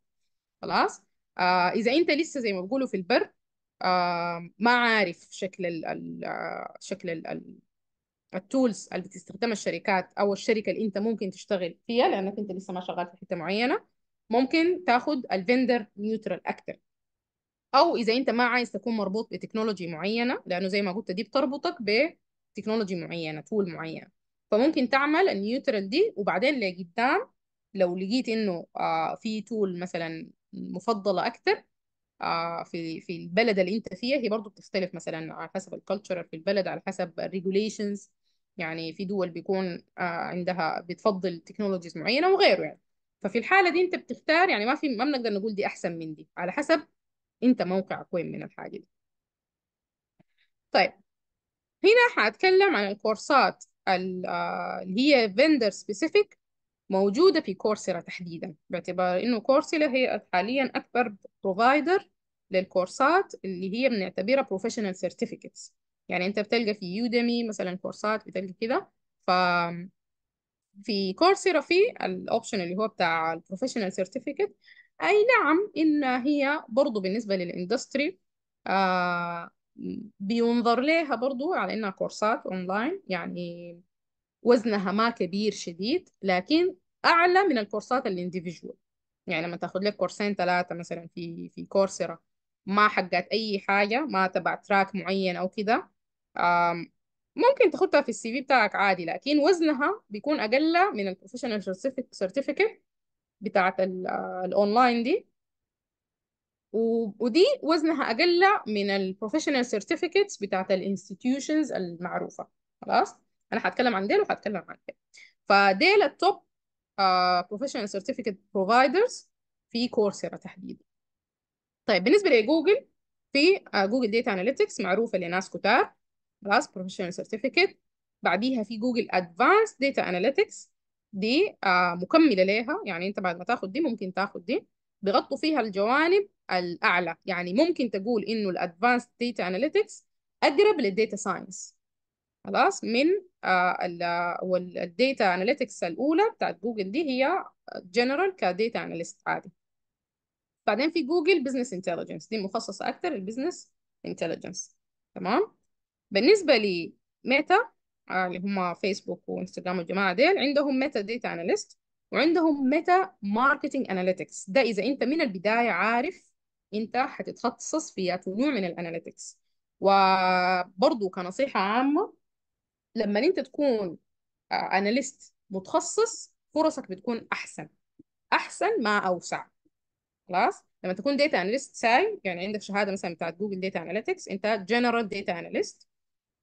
خلاص آه اذا انت لسه زي ما بيقولوا في البر آه ما عارف شكل الـ آه، شكل الـ التولز اللي بتستخدمها الشركات او الشركه اللي انت ممكن تشتغل فيها لانك انت لسه ما شغال في حته معينه ممكن تاخد الفندر نيوترال اكتر او اذا انت ما عايز تكون مربوط بتكنولوجي معينه لانه زي ما قلت دي بتربطك بتكنولوجي معينه تول معينه فممكن تعمل النيوترال دي وبعدين لقدام لو لقيت انه آه في تول مثلا مفضله اكتر آه في في البلد اللي انت فيها هي برضه بتختلف مثلا على حسب الكالتشر في البلد على حسب الريجوليشنز يعني في دول بيكون آه، عندها بتفضل تكنولوجيز معينه وغيره يعني ففي الحاله دي انت بتختار يعني ما في ما بنقدر نقول دي احسن من دي على حسب انت موقعك وين من الحاجه دي طيب هنا هتكلم عن الكورسات آه، اللي هي فيندر سبيسيفيك موجودة في كورسيرا تحديدا باعتبار إنه كورسيرا هي حاليا أكبر بروفايدر للكورسات اللي هي بنعتبرها بروفيشنال سيرتيفيكتس يعني انت بتلقى في يوديمي مثلا كورسات بتلقى كده ف في كورسيرا في الاوبشن اللي هو بتاع البروفيشنال سيرتيفيكت اي نعم ان هي برضو بالنسبه للاندستري آه بينظر لها برضو على انها كورسات اونلاين يعني وزنها ما كبير شديد لكن اعلى من الكورسات الانديفيدوال يعني لما تاخد لك كورسين ثلاثه مثلا في في كورسيرا ما حقت اي حاجه ما تبع تراك معين او كده ممكن تحطها في السي في بتاعك عادي لكن وزنها بيكون اقل من البروفيشنال سيرتيفيكت بتاعت الاونلاين آه، دي ودي وزنها اقل من البروفيشنال سيرتيفيكت بتاعت الانستتيوشنز المعروفه خلاص انا هتكلم عن ديل وهتكلم عن ديل فديل التوب بروفيشنال سيرتيفيكت بروفايدرز في كورسيرا تحديدا طيب بالنسبه لجوجل في آه، جوجل داتا اناليتكس معروفه لناس كتار خلاص بروفيشنال سيرتيفيكت بعديها في جوجل ادفانس داتا اناليتكس دي آه، مكمله ليها يعني انت بعد ما تاخد دي ممكن تاخد دي بغطوا فيها الجوانب الاعلى يعني ممكن تقول انه الادفانس داتا اناليتكس اقرب للداتا ساينس خلاص من آه, آه، اناليتكس الاولى بتاعت جوجل دي هي جنرال آه، كداتا اناليست عادي بعدين في جوجل بزنس انتليجنس دي مخصصه اكتر للبزنس انتليجنس تمام بالنسبة لميتا آه، اللي هم فيسبوك وانستغرام والجماعة ديل عندهم ميتا ديتا اناليست وعندهم ميتا ماركتنج اناليتكس ده إذا أنت من البداية عارف أنت حتتخصص في نوع من الاناليتكس وبرضو كنصيحة عامة لما أنت تكون اناليست آه، متخصص فرصك بتكون أحسن أحسن ما أوسع خلاص لما تكون داتا اناليست ساي يعني عندك شهاده مثلا بتاعت جوجل داتا اناليتكس انت جنرال داتا اناليست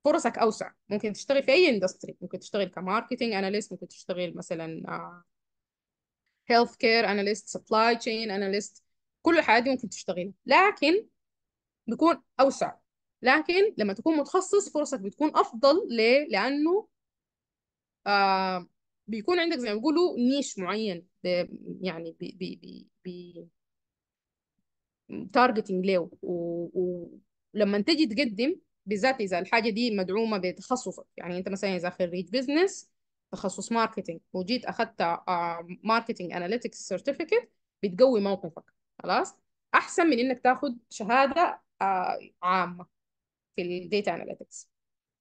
فرصك اوسع ممكن تشتغل في اي اندستري ممكن تشتغل كماركتنج اناليست ممكن تشتغل مثلا هيلث آه، كير اناليست سبلاي تشين اناليست كل الحاجات دي ممكن تشتغلها لكن بيكون اوسع لكن لما تكون متخصص فرصك بتكون افضل ليه لانه آه بيكون عندك زي ما بيقولوا نيش معين يعني ب بي بي, بي تارجتنج ليه ولما تجي تقدم بالذات اذا الحاجه دي مدعومه بتخصصك يعني انت مثلا اذا خريج بزنس تخصص ماركتينج وجيت اخذت ماركتينج اناليتكس سيرتيفيكت بتقوي موقفك خلاص احسن من انك تاخذ شهاده آه، عامه في الديتا اناليتكس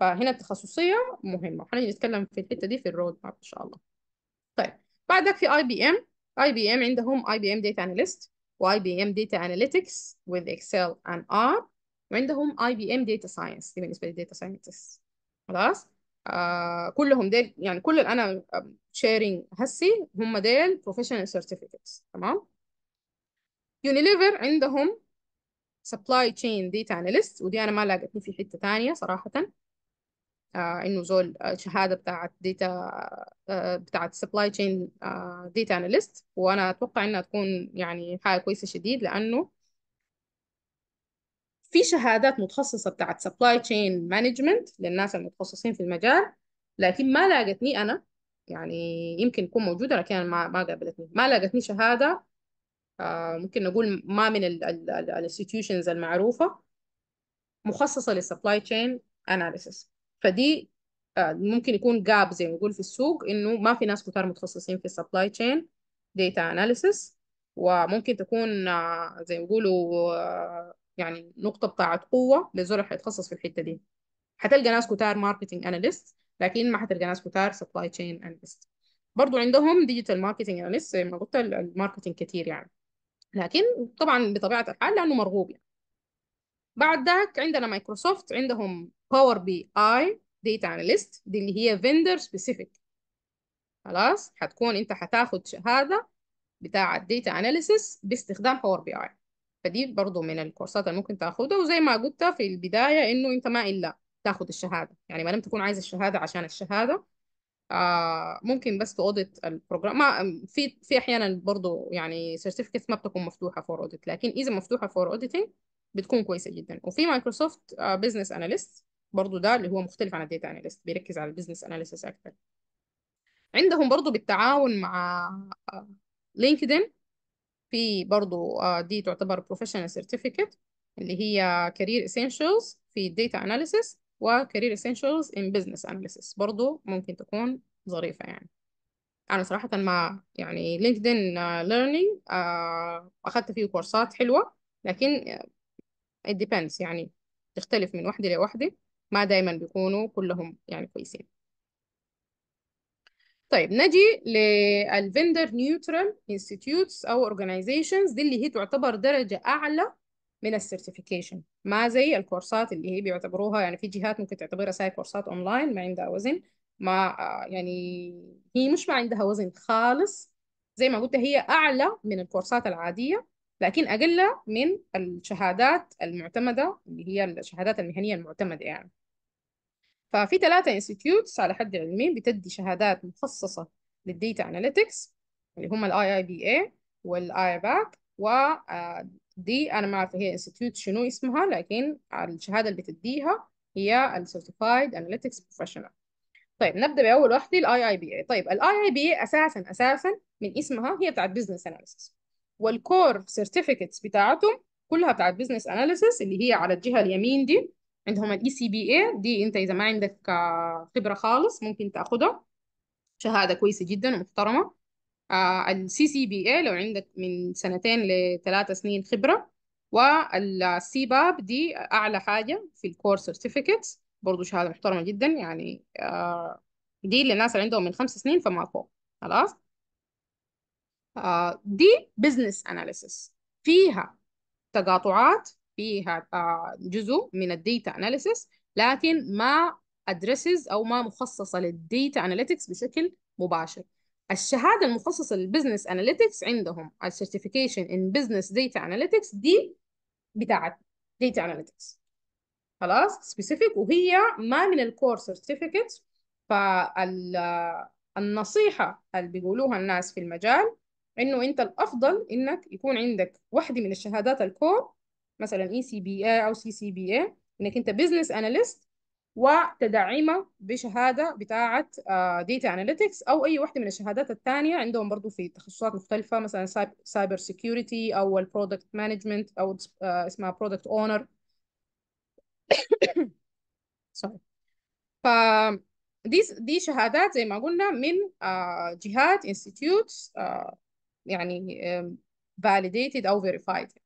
فهنا التخصصيه مهمه هنيجي نتكلم في الحته دي في الرود ماب ان شاء الله طيب بعدك في اي بي ام اي بي ام عندهم اي بي ام ديتا اناليست واي بي ام ديتا اناليتكس with اكسل and ار وعندهم اي بي ام داتا ساينس دي بالنسبه للداتا ساينتست خلاص آه كلهم ديل يعني كل اللي انا شيرنج هسي هم ديل بروفيشنال سيرتيفيكتس تمام يونيليفر عندهم سبلاي تشين داتا اناليست ودي انا ما لاقتني في حته تانية صراحه آه انه زول آه، شهاده بتاعت داتا آه بتاعت سبلاي تشين داتا اناليست وانا اتوقع انها تكون يعني حاجه كويسه شديد لانه في شهادات متخصصه بتاعت سبلاي تشين مانجمنت للناس المتخصصين في المجال لكن ما لاقتني انا يعني يمكن تكون موجوده لكن ما ما قابلتني ما لاقتني شهاده آه، ممكن نقول ما من الانستتيوشنز المعروفه مخصصه للسبلاي تشين اناليسيس فدي آه، ممكن يكون جاب زي ما نقول في السوق انه ما في ناس كتار متخصصين في السبلاي تشين ديتا اناليسيس وممكن تكون آه، زي ما يقولوا يعني نقطه بتاعه قوه للزول هيتخصص في الحته دي هتلقى ناس كتار ماركتنج اناليست لكن ما هتلقى ناس كتار سبلاي تشين اناليست برضو عندهم ديجيتال ماركتنج اناليست زي ما قلت الماركتنج كتير يعني لكن طبعا بطبيعه الحال لانه مرغوب يعني بعد ذاك عندنا مايكروسوفت عندهم باور بي اي ديتا اناليست دي اللي هي فيندر سبيسيفيك خلاص هتكون انت هتاخد شهاده بتاعه ديتا اناليسيس باستخدام باور بي اي فدي برضو من الكورسات اللي ممكن تاخدها وزي ما قلت في البداية انه انت ما الا تاخد الشهادة يعني ما لم تكون عايز الشهادة عشان الشهادة آه ممكن بس تودت البروجرام ما في في احيانا برضو يعني سيرتيفيكتس ما بتكون مفتوحة فور اوديت لكن اذا مفتوحة فور اوديتنج بتكون كويسة جدا وفي مايكروسوفت بزنس اناليست برضو ده اللي هو مختلف عن الداتا اناليست بيركز على البزنس اناليسيس اكثر عندهم برضو بالتعاون مع لينكدين آه، في برضو آه، دي تعتبر بروفيشنال سيرتيفيكت اللي هي كارير اسينشلز في الداتا اناليسيس وكارير اسينشلز ان بزنس اناليسيس برضو ممكن تكون ظريفة يعني انا صراحة ما يعني لينكدين ليرنينج آه، آه، اخدت فيه كورسات حلوة لكن it depends يعني تختلف من واحدة لواحدة ما دايما بيكونوا كلهم يعني كويسين طيب نجي للفندر نيوترال انستيتيوتس او اورجانيزيشنز دي اللي هي تعتبر درجه اعلى من السيرتيفيكيشن ما زي الكورسات اللي هي بيعتبروها يعني في جهات ممكن تعتبرها ساي كورسات اونلاين ما عندها وزن ما يعني هي مش ما عندها وزن خالص زي ما قلت هي اعلى من الكورسات العاديه لكن اقل من الشهادات المعتمده اللي هي الشهادات المهنيه المعتمده يعني ففي ثلاثة انستيتيوتس على حد علمي بتدي شهادات مخصصة للديتا اناليتكس اللي هم الاي اي بي اي والاي باك ودي انا ما اعرف هي انستيتيوت شنو اسمها لكن الشهادة اللي بتديها هي السيرتيفايد اناليتكس بروفيشنال طيب نبدا باول واحده الاي اي بي اي طيب الاي اي بي اي اساسا اساسا من اسمها هي بتاعت بزنس اناليسيس والكور سيرتيفيكتس بتاعتهم كلها بتاعت بزنس اناليسيس اللي هي على الجهه اليمين دي عندهم الاي سي بي اي دي انت اذا ما عندك آه، خبره خالص ممكن تاخدها شهاده كويسه جدا ومحترمه السي سي بي اي لو عندك من سنتين لثلاث سنين خبره والسي باب دي اعلى حاجه في الكور سيرتيفيكتس برضه شهاده محترمه جدا يعني آه، دي للناس اللي عندهم من خمس سنين فما فوق خلاص آه، دي بزنس اناليسس فيها تقاطعات فيها آه، جزء من الديتا اناليسيس لكن ما ادريسز او ما مخصصه للديتا اناليتكس بشكل مباشر الشهاده المخصصه للبزنس اناليتكس عندهم السيرتيفيكيشن ان بزنس ديتا اناليتكس دي بتاعت ديتا اناليتكس خلاص سبيسيفيك وهي ما من الكور سيرتيفيكت فالنصيحه اللي بيقولوها الناس في المجال انه انت الافضل انك يكون عندك واحده من الشهادات الكور مثلا اي سي بي اي او سي سي بي اي انك انت بزنس اناليست وتدعمها بشهاده بتاعه ديتا آه، اناليتكس او اي واحده من الشهادات الثانيه عندهم برضو في تخصصات مختلفه مثلا سايبر سيكيورتي او البرودكت مانجمنت او آه، اسمها برودكت اونر سوري ف دي دي شهادات زي ما قلنا من آه، جهات انستيتيوتس يعني validated او verified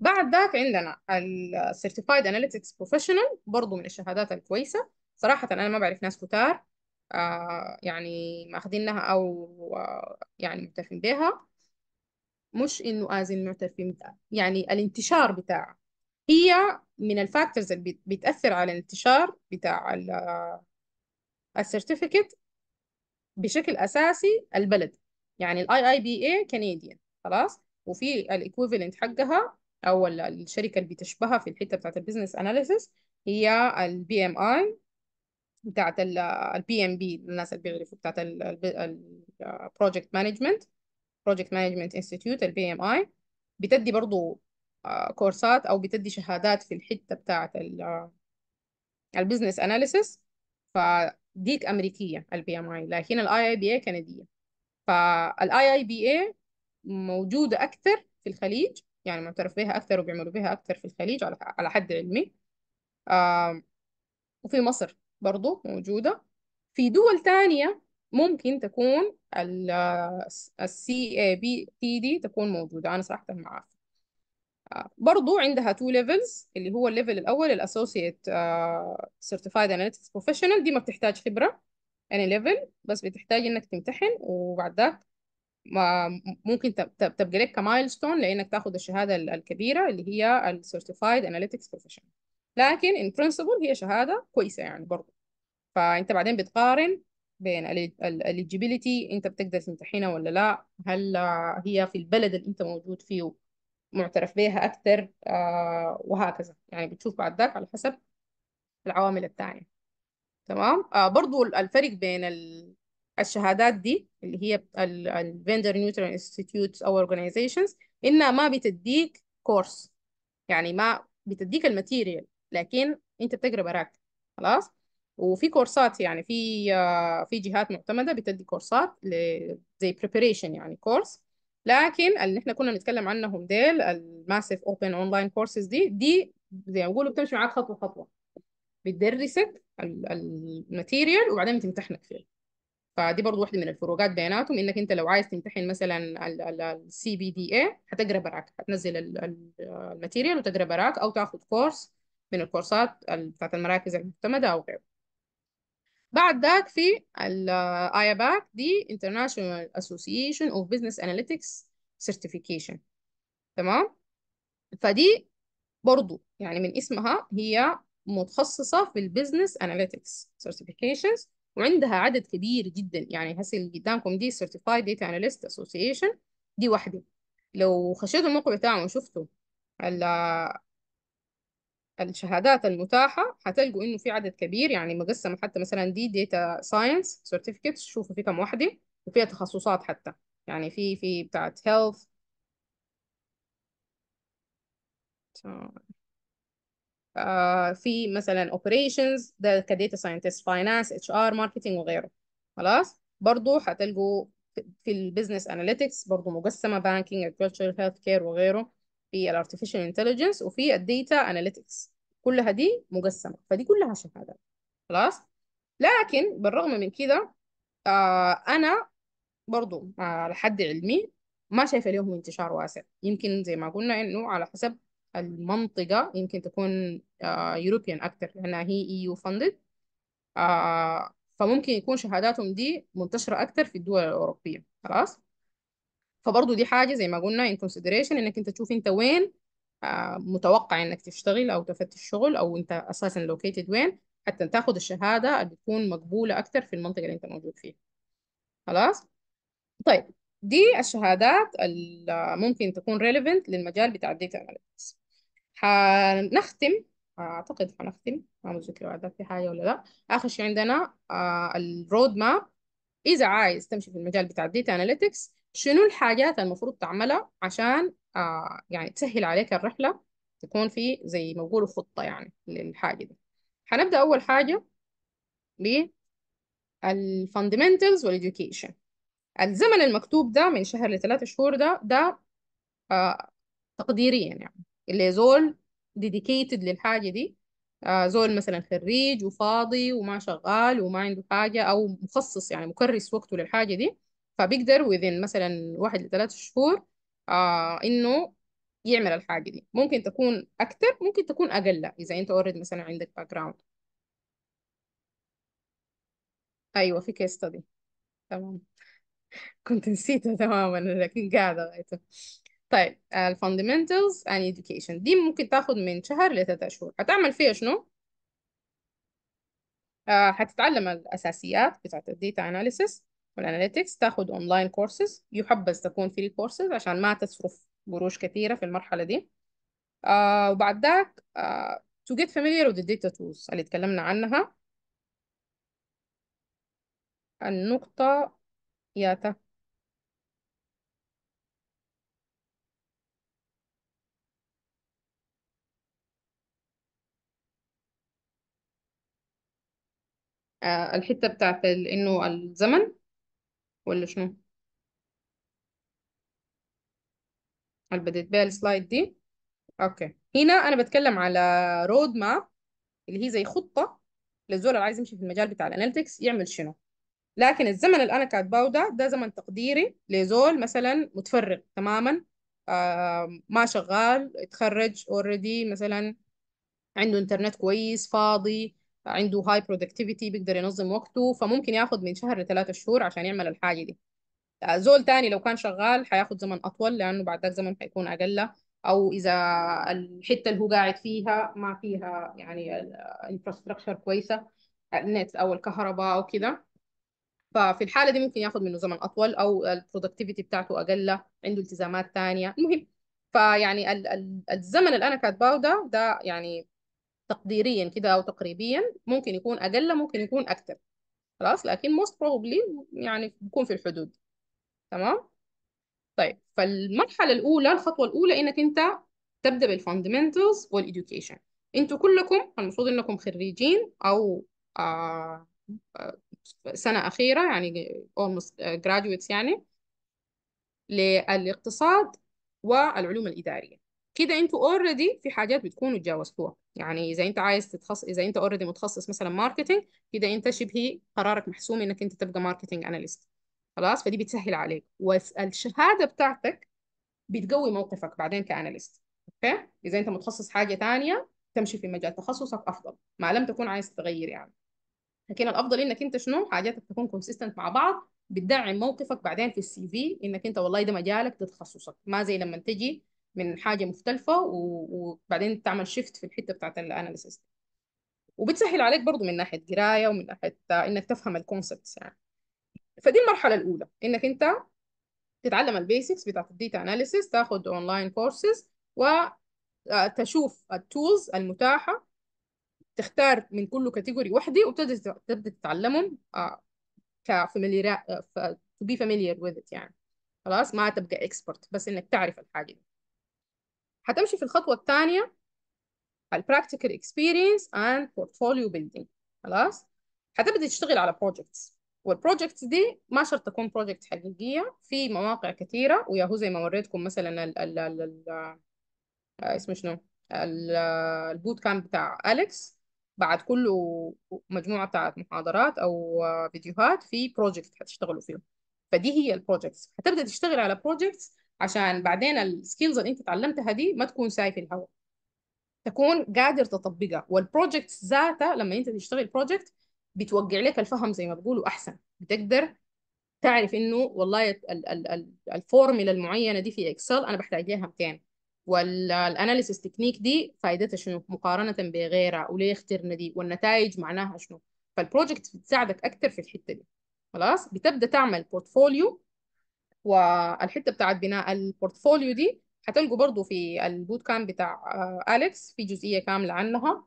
بعد ذاك عندنا السيرتيفايد اناليتكس بروفيشنال برضه من الشهادات الكويسه صراحه انا ما بعرف ناس كتار آه يعني ماخذينها او آه يعني معترفين بها مش انه ازن معترفين بها يعني الانتشار بتاعها هي من الفاكتورز اللي بتاثر على الانتشار بتاع السيرتيفيكت آه، بشكل اساسي البلد يعني الاي اي بي اي كنديان خلاص وفي الايكوفيلنت حقها او الشركه اللي بتشبهها في الحته بتاعت البيزنس اناليسيس هي البي ام اي بتاعت البي ام بي للناس اللي بيعرفوا بتاعت البروجكت مانجمنت بروجكت مانجمنت انستيتيوت البي ام اي بتدي برضو آه، كورسات او بتدي شهادات في الحته بتاعت البيزنس اناليسيس آه، فديك امريكيه البي ام اي لكن الاي اي بي اي كنديه فالاي اي بي اي موجوده اكثر في الخليج يعني معترف بها أكثر وبيعملوا بها أكثر في الخليج على حد علمي وفي مصر برضو موجودة في دول تانية ممكن تكون السي اي بي تي دي تكون موجودة أنا صراحة ما أعرف آه، برضو عندها تو ليفلز اللي هو الليفل الاول الأسوسيت سيرتيفايد اناليتكس بروفيشنال دي ما بتحتاج خبره اني ليفل بس بتحتاج انك تمتحن وبعد ذاك ممكن تبقى لك كمايلستون لانك تاخذ الشهاده الكبيره اللي هي السيرتيفايد اناليتكس بروفيشن لكن ان برنسبل هي شهاده كويسه يعني برضه فانت بعدين بتقارن بين الاليجيبيليتي انت بتقدر تمتحنها ولا لا هل هي في البلد اللي انت موجود فيه معترف بها اكثر آه، وهكذا يعني بتشوف بعد ذاك على حسب العوامل الثانيه تمام آه برضو الفرق بين ال الشهادات دي اللي هي الفندر نيوترال انستيتيوتس او اورجانيزيشنز انها ما بتديك كورس يعني ما بتديك الماتيريال لكن انت بتقرا براك خلاص وفي كورسات يعني في آه، في جهات معتمده بتدي كورسات زي preparation يعني كورس لكن اللي احنا كنا نتكلم عنهم ديل الماسيف اوبن اونلاين كورسز دي دي زي ما بيقولوا بتمشي معاك خطوه خطوه بتدرسك الماتيريال وبعدين بتمتحنك فيه فدي برضو واحده من الفروقات بيناتهم انك انت لو عايز تمتحن مثلا السي بي دي اي هتقرا براك هتنزل الماتيريال وتقرا براك او تاخذ كورس من الكورسات بتاعت المراكز المعتمده او غيره بعد ذاك في الاياباك دي International Association of Business Analytics Certification تمام فدي برضو يعني من اسمها هي متخصصة في البيزنس اناليتكس سيرتيفيكيشنز وعندها عدد كبير جدا يعني هسه اللي قدامكم دي Certified Data Analyst Association دي واحدة لو خشيتوا الموقع بتاعهم وشفتوا الشهادات المتاحة هتلقوا إنه في عدد كبير يعني مقسم حتى مثلا دي Data ساينس سيرتيفيكتس شوفوا في كم واحدة وفيها تخصصات حتى يعني في في بتاعت هيلث آه، في مثلا اوبريشنز ده كديتا ساينتست فاينانس اتش ار ماركتنج وغيره خلاص برضو هتلقوا في البيزنس اناليتكس برضو مقسمه بانكينج اجريكلتشر هيلث كير وغيره في الارتفيشال انتليجنس وفي الديتا اناليتكس كلها دي مقسمه فدي كلها شهادات خلاص لكن بالرغم من كده آه انا برضو على حد علمي ما شايفه لهم انتشار واسع يمكن زي ما قلنا انه على حسب المنطقة يمكن تكون يوروبيان أكثر لأنها هي EU funded آه، فممكن يكون شهاداتهم دي منتشرة أكثر في الدول الأوروبية خلاص فبرضو دي حاجة زي ما قلنا in consideration إنك أنت تشوف أنت وين آه، متوقع إنك تشتغل أو تفتش شغل أو أنت أساسا located وين حتى تاخد الشهادة اللي تكون مقبولة أكثر في المنطقة اللي أنت موجود فيها خلاص طيب دي الشهادات اللي آه، ممكن تكون relevant للمجال بتاع data analytics هنختم أعتقد هنختم ما متذكرة بعد في حاجة ولا لا آخر شيء عندنا آه، الرود ماب إذا عايز تمشي في المجال بتاع الديتا أناليتكس شنو الحاجات المفروض تعملها عشان آه، يعني تسهل عليك الرحلة تكون في زي ما بيقولوا خطة يعني للحاجة دي هنبدأ أول حاجة ب الفاندمنتالز والإديوكيشن الزمن المكتوب ده من شهر لثلاثة شهور ده ده آه تقديريا يعني اللي زول ديديكيتد للحاجة دي آه، زول مثلا خريج وفاضي وما شغال وما عنده حاجة أو مخصص يعني مكرس وقته للحاجة دي فبيقدر within مثلا واحد لثلاث شهور آه، إنه يعمل الحاجة دي ممكن تكون أكتر ممكن تكون أقل إذا أنت already مثلا عندك باك جراوند أيوة في كيس study تمام [laughs] كنت نسيتها تماما لكن قاعدة غايته طيب آه، الفاندمنتالز and education دي ممكن تاخد من شهر لثلاثة شهور هتعمل فيها شنو؟ آه هتتعلم الأساسيات بتاعة الديتا أناليسيس والأناليتكس تاخد أونلاين كورسز يحبذ تكون فري كورسز عشان ما تصرف قروش كثيرة في المرحلة دي آه وبعد ذاك آه to get familiar with the data tools اللي اتكلمنا عنها النقطة ياتا آه، الحتة بتاعت انه الزمن ولا شنو اللي بديت بيها السلايد دي اوكي هنا انا بتكلم على رود ماب اللي هي زي خطة للزول اللي عايز يمشي في المجال بتاع الاناليتكس يعمل شنو لكن الزمن اللي انا كاتباه ده ده زمن تقديري لزول مثلا متفرغ تماما آه ما شغال اتخرج اوريدي مثلا عنده انترنت كويس فاضي عنده هاي برودكتيفيتي بيقدر ينظم وقته فممكن ياخد من شهر لثلاثة شهور عشان يعمل الحاجة دي زول تاني لو كان شغال حياخد زمن أطول لأنه بعد ذاك زمن هيكون أقل أو إذا الحتة اللي هو قاعد فيها ما فيها يعني الانفراستراكشر كويسة النت أو الكهرباء أو كده ففي الحالة دي ممكن ياخد منه زمن أطول أو البرودكتيفيتي بتاعته أقل عنده التزامات تانية المهم فيعني الزمن اللي أنا كاتباه ده ده يعني تقديريا كده او تقريبيا ممكن يكون اقل ممكن يكون اكثر خلاص لكن most probably يعني بيكون في الحدود تمام طيب فالمرحله الاولى الخطوه الاولى انك انت تبدا بالفاندمنتالز والاديوكيشن انتوا كلكم المفروض انكم خريجين او آه، آه، سنه اخيره يعني almost graduates يعني للاقتصاد والعلوم الاداريه كده انتوا اوريدي في حاجات بتكونوا اتجاوزتوها يعني اذا انت عايز تتخصص اذا انت اوريدي متخصص مثلا ماركتنج كده انت شبه قرارك محسوم انك انت تبقى ماركتنج اناليست خلاص فدي بتسهل عليك والشهاده بتاعتك بتقوي موقفك بعدين كاناليست اوكي اذا انت متخصص حاجه ثانيه تمشي في مجال تخصصك افضل ما لم تكون عايز تغير يعني لكن الافضل انك انت شنو حاجاتك تكون كونسيستنت مع بعض بتدعم موقفك بعدين في السي في انك انت والله ده مجالك ده تخصصك ما زي لما تجي من حاجه مختلفه وبعدين تعمل شيفت في الحته بتاعت الاناليسيس وبتسهل عليك برضو من ناحيه قرايه ومن ناحيه انك تفهم الكونسبتس يعني فدي المرحله الاولى انك انت تتعلم البيسكس بتاعت الديتا اناليسيس تاخد اونلاين كورسز وتشوف التولز المتاحه تختار من كل كاتيجوري وحده وتبدا تبدا تتعلمهم كفاميليار تو بي فاميليار وذ يعني خلاص ما تبقى اكسبرت بس انك تعرف الحاجه دي هتمشي في الخطوة الثانية practical experience and portfolio building خلاص هتبدأ تشتغل على وال والبروجكتس دي ما شرط تكون بروجكت حقيقية في مواقع كثيرة وياهو زي ما وريتكم مثلا ال ال ال آه، اسمه شنو البوت كامب آه، بتاع أليكس بعد كله مجموعة بتاعت محاضرات أو آه، فيديوهات في بروجكت هتشتغلوا فيه فدي هي البروجكتس هتبدأ تشتغل على بروجكتس عشان بعدين السكيلز اللي انت تعلمتها دي ما تكون ساي في الهواء تكون قادر تطبقها والبروجكت ذاتها لما انت تشتغل بروجكت بتوقع لك الفهم زي ما بيقولوا احسن بتقدر تعرف انه والله الفورميلا المعينه دي في اكسل انا بحتاج لها 200 والاناليسيس تكنيك دي فائدتها شنو مقارنه بغيرها وليه اخترنا دي والنتائج معناها شنو فالبروجكت بتساعدك اكثر في الحته دي خلاص بتبدا تعمل بورتفوليو والحته بتاعت بناء البورتفوليو دي هتلقوا برضو في البوت كامب بتاع أليكس آه، في جزئية كاملة عنها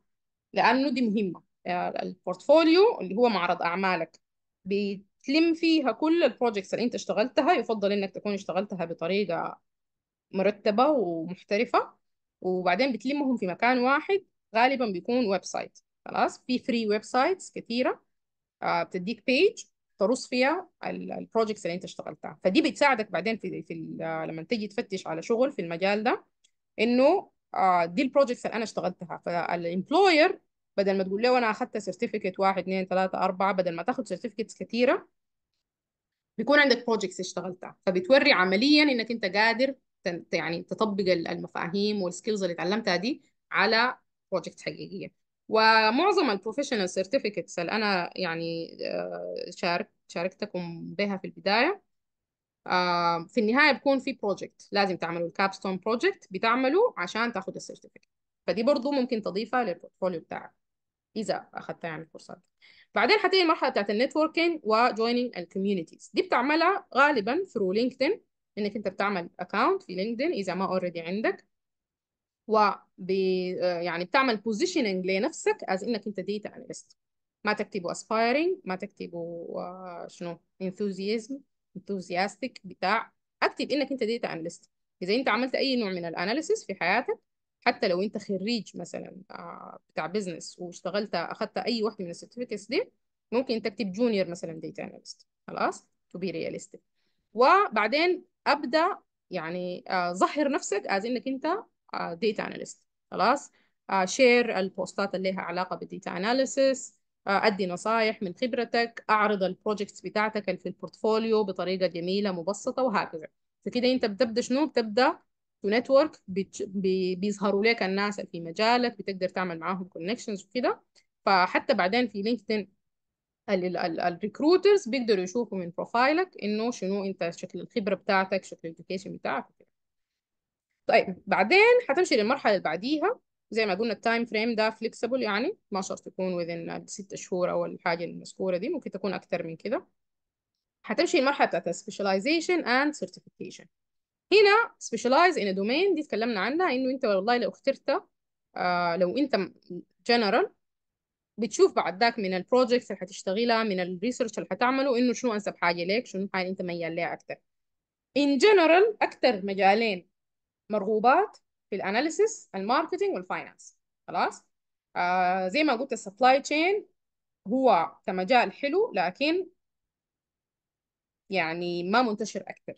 لأنه دي مهمة آه، البورتفوليو اللي هو معرض أعمالك بتلم فيها كل البروجكتس اللي أنت اشتغلتها يفضل إنك تكون اشتغلتها بطريقة مرتبة ومحترفة وبعدين بتلمهم في مكان واحد غالبا بيكون ويب سايت خلاص في فري ويب سايتس كثيرة بتديك بيج تروس فيها البروجكتس اللي انت اشتغلتها فدي بتساعدك بعدين في, في لما تيجي تفتش على شغل في المجال ده انه آه، دي البروجكتس اللي انا اشتغلتها فالامبلوير بدل ما تقول له انا اخذت سيرتيفيكت واحد اثنين ثلاثه اربعه بدل ما تاخذ سيرتيفيكتس كثيره بيكون عندك بروجكتس اشتغلتها فبتوري عمليا انك انت قادر يعني تطبق المفاهيم والسكيلز اللي اتعلمتها دي على بروجكت حقيقيه ومعظم البروفيشنال سيرتيفيكتس اللي انا يعني آه، شاركت شاركتكم بها في البدايه آه، في النهايه بكون في بروجكت لازم تعملوا الكابستون بروجكت بتعملوا عشان تاخذ السيرتيفيكت فدي برضو ممكن تضيفها للبورتفوليو بتاعك اذا اخذتها يعني الكورسات بعدين حتيجي المرحله بتاعت النتوركينج وجوينينج الكوميونيتيز دي بتعملها غالبا ثرو لينكدين انك انت بتعمل اكونت في لينكدين اذا ما اوريدي عندك و آه، يعني بتعمل بوزيشننج لنفسك از انك انت ديتا اناليست ما تكتبوا اسبايرنج ما تكتبوا آه، شنو انثوزيزم انثوزياستيك بتاع اكتب انك انت ديتا اناليست اذا انت عملت اي نوع من الاناليسيس في حياتك حتى لو انت خريج مثلا آه، بتاع بزنس واشتغلت اخذت اي واحد من السيرتيفيكتس دي ممكن تكتب جونيور مثلا ديتا اناليست خلاص تو بي رياليستيك وبعدين ابدا يعني ظهر نفسك از انك انت داتا آه، اناليست خلاص شير آه، البوستات اللي لها علاقه بالديتا اناليسيس آه، ادي نصايح من خبرتك اعرض البروجكتس بتاعتك اللي في البورتفوليو بطريقه جميله مبسطه وهكذا فكده انت بتبدا شنو بتبدا تو نتورك بيظهروا لك الناس في مجالك بتقدر تعمل معاهم كونكشنز وكده فحتى بعدين في لينكدين الريكروترز بيقدروا يشوفوا من بروفايلك انه شنو انت شكل الخبره بتاعتك شكل الاديوكيشن بتاعك وكده طيب بعدين هتمشي للمرحله اللي بعديها زي ما قلنا التايم فريم ده فليكسبل يعني ما شرط تكون within ست شهور او الحاجه المذكوره دي ممكن تكون اكثر من كده هتمشي المرحله بتاعت specialization and certification هنا specialize in a domain دي اتكلمنا عنها انه انت والله لو اخترت آه لو انت general بتشوف بعد ذاك من البروجكتس اللي هتشتغلها من الريسيرش اللي هتعمله انه شنو انسب حاجه ليك شنو حاجه انت ميال ليها اكثر in general اكثر مجالين مرغوبات في الاناليسيس الماركتنج والفاينانس خلاص آه زي ما قلت السبلاي تشين هو كمجال حلو لكن يعني ما منتشر اكثر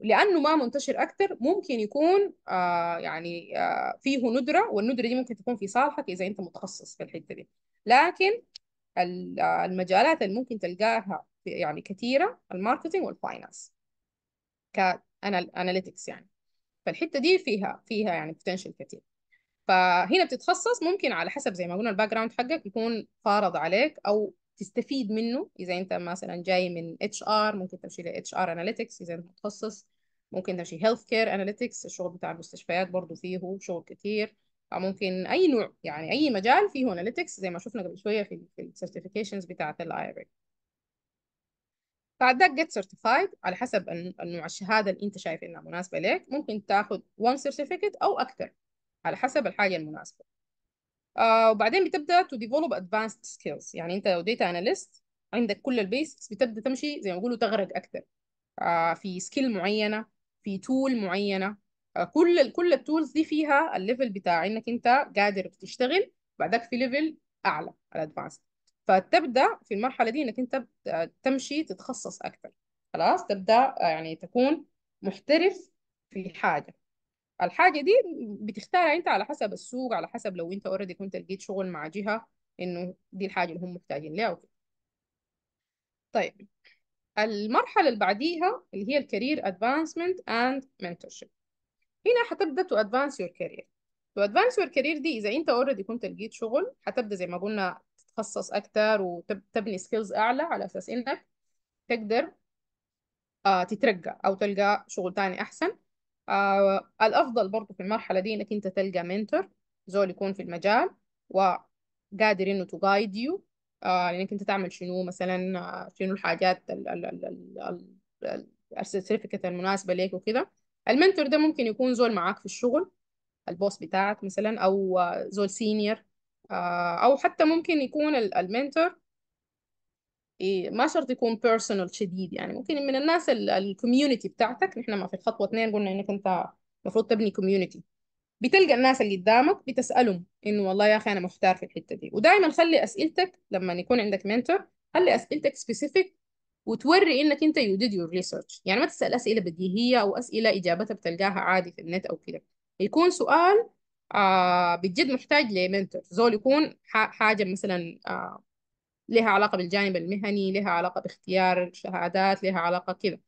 لانه ما منتشر اكثر ممكن يكون آه يعني آه فيه ندره والندره دي ممكن تكون في صالحك اذا انت متخصص في الحته دي لكن آه، المجالات اللي ممكن تلقاها يعني كثيره الماركتنج والفاينانس كاناليتكس يعني فالحته دي فيها فيها يعني بوتنشل كتير فهنا بتتخصص ممكن على حسب زي ما قلنا الباك جراوند حقك يكون فارض عليك او تستفيد منه اذا انت مثلا جاي من اتش ار ممكن تمشي ل اتش ار اناليتكس اذا انت متخصص ممكن تمشي هيلث كير اناليتكس الشغل بتاع المستشفيات برضه فيه شغل كتير او ممكن اي نوع يعني اي مجال فيه اناليتكس زي ما شفنا قبل شويه في السيرتيفيكيشنز بتاعت الاي بعد ذاك get certified على حسب انه الشهاده اللي انت شايف انها مناسبه لك ممكن تاخذ one certificate او اكثر على حسب الحاجه المناسبه آه وبعدين بتبدا to develop advanced skills يعني انت لو data analyst عندك كل البيسكس بتبدا تمشي زي ما بيقولوا تغرق اكثر آه في سكيل معينه في تول معينه آه كل الـ كل التولز دي فيها الليفل بتاع انك انت قادر تشتغل بعدك في ليفل اعلى الادفانسد فتبدا في المرحله دي انك انت تمشي تتخصص اكثر خلاص تبدا آه، يعني تكون محترف في حاجه الحاجه دي بتختارها انت على حسب السوق على حسب لو انت اوريدي كنت لقيت شغل مع جهه انه دي الحاجه اللي هم محتاجين لها وكده طيب المرحله اللي بعديها اللي هي الكارير ادفانسمنت اند منتورشيب هنا حتبدا تو ادفانس يور كارير تو ادفانس يور كارير دي اذا انت اوريدي كنت لقيت شغل حتبدا زي ما قلنا تتخصص اكثر وتبني سكيلز اعلى على اساس انك تقدر آه، تترقى او تلقى شغل تاني احسن آه، الافضل برضو في المرحله دي انك انت تلقى منتور زول يكون في المجال وقادر انه تجايد آه، يو يعني انك انت تعمل شنو مثلا شنو الحاجات ال ال ال ال السيرتيفيكت المناسبه ليك وكده المنتور ده ممكن يكون زول معاك في الشغل البوس بتاعك مثلا او زول سينيور آه، أو حتى ممكن يكون المنتور ما شرط يكون بيرسونال شديد يعني ممكن من الناس الكوميونتي بتاعتك نحن ما في الخطوه اثنين قلنا انك انت المفروض تبني كوميونتي بتلقى الناس اللي قدامك بتسالهم انه والله يا اخي انا محتار في الحته دي ودائما خلي اسئلتك لما يكون عندك منتور خلي اسئلتك سبيسيفيك وتوري انك انت يو ديد يور ريسيرش يعني ما تسال اسئله بديهيه او اسئله اجابتها بتلقاها عادي في النت او كده يكون سؤال آه بجد محتاج لمنتور زول يكون حاجة مثلا آه لها علاقة بالجانب المهني لها علاقة باختيار الشهادات لها علاقة كده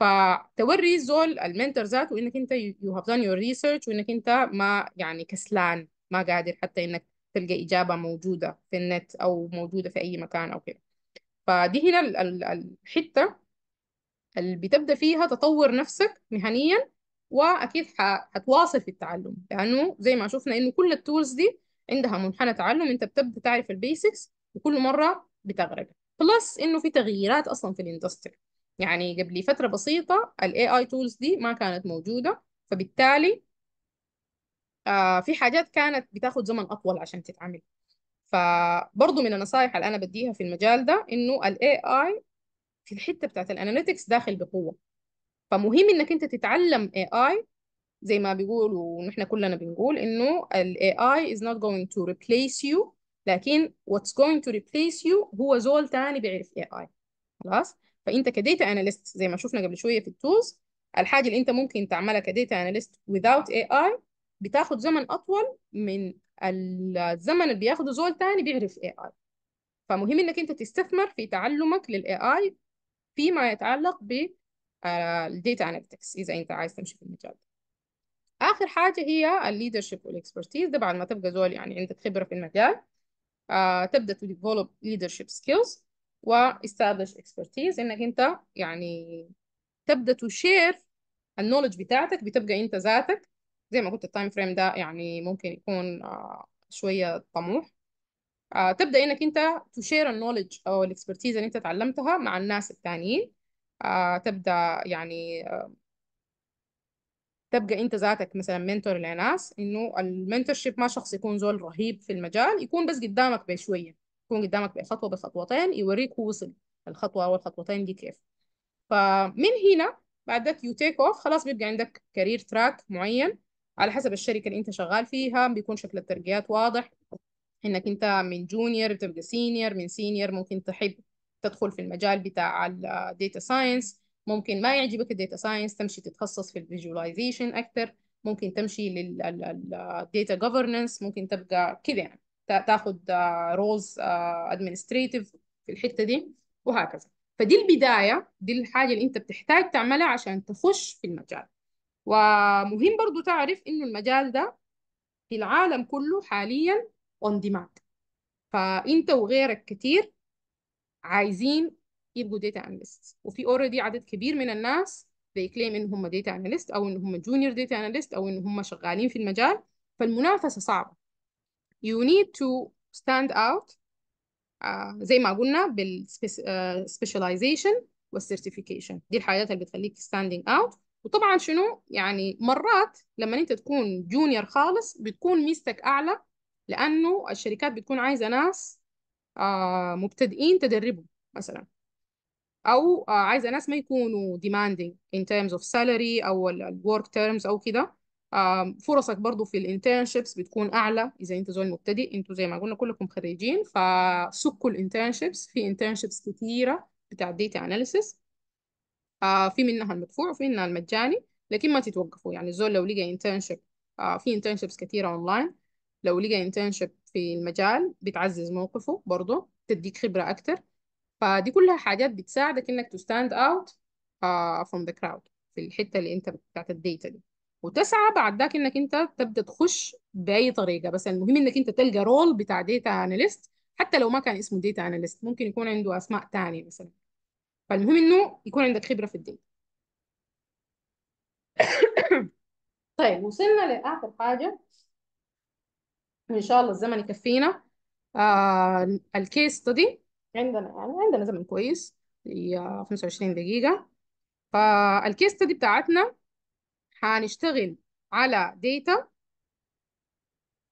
فتوري الزول المنتور ذاته انك انت يو هاف done يور ريسيرش وانك انت ما يعني كسلان ما قادر حتى انك تلقى اجابه موجوده في النت او موجوده في اي مكان او كده فدي هنا الحته اللي بتبدا فيها تطور نفسك مهنيا واكيد هتواصل في التعلم لانه زي ما شفنا انه كل التولز دي عندها منحنى تعلم انت بتبدا تعرف البيسكس وكل مره بتغرق بلس انه في تغييرات اصلا في الاندستري يعني قبل فتره بسيطه الاي اي تولز دي ما كانت موجوده فبالتالي آه في حاجات كانت بتاخد زمن اطول عشان تتعمل فبرضه من النصائح اللي انا بديها في المجال ده انه الاي اي في الحته بتاعت الاناليتكس داخل بقوه فمهم انك انت تتعلم اي اي زي ما بيقولوا ونحن كلنا بنقول انه الاي اي از نوت جوينج تو ريبليس يو لكن واتس جوينج تو ريبليس يو هو زول ثاني بيعرف اي اي خلاص فانت كديتا اناليست زي ما شفنا قبل شويه في التولز الحاجه اللي انت ممكن تعملها كديتا اناليست without اي بتاخد زمن اطول من الزمن اللي بياخده زول ثاني بيعرف اي اي فمهم انك انت تستثمر في تعلمك للاي اي فيما يتعلق ب الديتا اناليتكس اذا انت عايز تمشي في المجال اخر حاجه هي الليدرشيب والاكسبرتيز ده بعد ما تبقى زول يعني عندك خبره في المجال آه تبدا تديفلوب ليدرشيب سكيلز واستابلش اكسبرتيز انك انت يعني تبدا تشير النولج بتاعتك بتبقى انت ذاتك زي ما قلت التايم فريم ده يعني ممكن يكون آه شويه طموح آه تبدا انك انت تشير النولج او الاكسبرتيز اللي انت تعلمتها مع الناس التانيين آه، تبدأ يعني تبقى انت ذاتك مثلا منتور لناس انه المنتور شيب ما شخص يكون زول رهيب في المجال يكون بس قدامك بشويه يكون قدامك بخطوه بخطوتين يوريك هو وصل الخطوه او الخطوتين دي كيف فمن هنا بعد يو تيك اوف خلاص بيبقى عندك كارير تراك معين على حسب الشركه اللي انت شغال فيها بيكون شكل الترقيات واضح انك انت من جونيور بتبقى سينيور من سينيور ممكن تحب تدخل في المجال بتاع الديتا ساينس ممكن ما يعجبك الديتا ساينس تمشي تتخصص في الفيجواليزيشن اكثر ممكن تمشي للديتا جوفرنس ممكن تبقى كده يعني تاخد رولز آه، ادمنستريتيف آه، في الحته دي وهكذا فدي البدايه دي الحاجه اللي انت بتحتاج تعملها عشان تخش في المجال ومهم برضو تعرف انه المجال ده في العالم كله حاليا اون ديماند فانت وغيرك كتير عايزين يبقوا داتا اناليست وفي اوريدي عدد كبير من الناس they claim ان هم داتا اناليست او ان هم جونيور داتا اناليست او ان هم شغالين في المجال فالمنافسه صعبه you need to stand out uh, زي ما قلنا بال بالسبيشاليزيشن آه، والسيرتيفيكيشن دي الحاجات اللي بتخليك standing اوت وطبعا شنو يعني مرات لما انت تكون جونيور خالص بتكون ميزتك اعلى لانه الشركات بتكون عايزه ناس آه، مبتدئين تدربوا مثلا او آه، عايزه ناس ما يكونوا demanding in terms of salary او الورك terms او كده آه، فرصك برضو في الانترنشيبس بتكون اعلى اذا انت زول مبتدئ انتوا زي ما قلنا كلكم خريجين فسكوا الانترنشيبس في انترنشيبس كثيره بتاع داتا اناليسيس في منها المدفوع وفي منها المجاني لكن ما تتوقفوا يعني الزول لو لقى انترنشيب في انترنشيبس كثيره اونلاين لو لقى انترنشيب في المجال بتعزز موقفه برضه تديك خبرة أكتر فدي كلها حاجات بتساعدك إنك to stand out uh, from the crowd في الحتة اللي أنت بتاعت الداتا دي وتسعى بعد ذاك إنك أنت تبدأ تخش بأي طريقة بس المهم إنك أنت تلقى رول بتاع داتا أناليست حتى لو ما كان اسمه داتا أناليست ممكن يكون عنده أسماء تانية مثلا فالمهم إنه يكون عندك خبرة في الداتا [coughs] طيب وصلنا لآخر حاجة ان شاء الله الزمن يكفينا آه الكيس ستدي عندنا يعني عندنا زمن كويس آه، هي 25 دقيقة آه، فالكيس ستدي بتاعتنا هنشتغل على داتا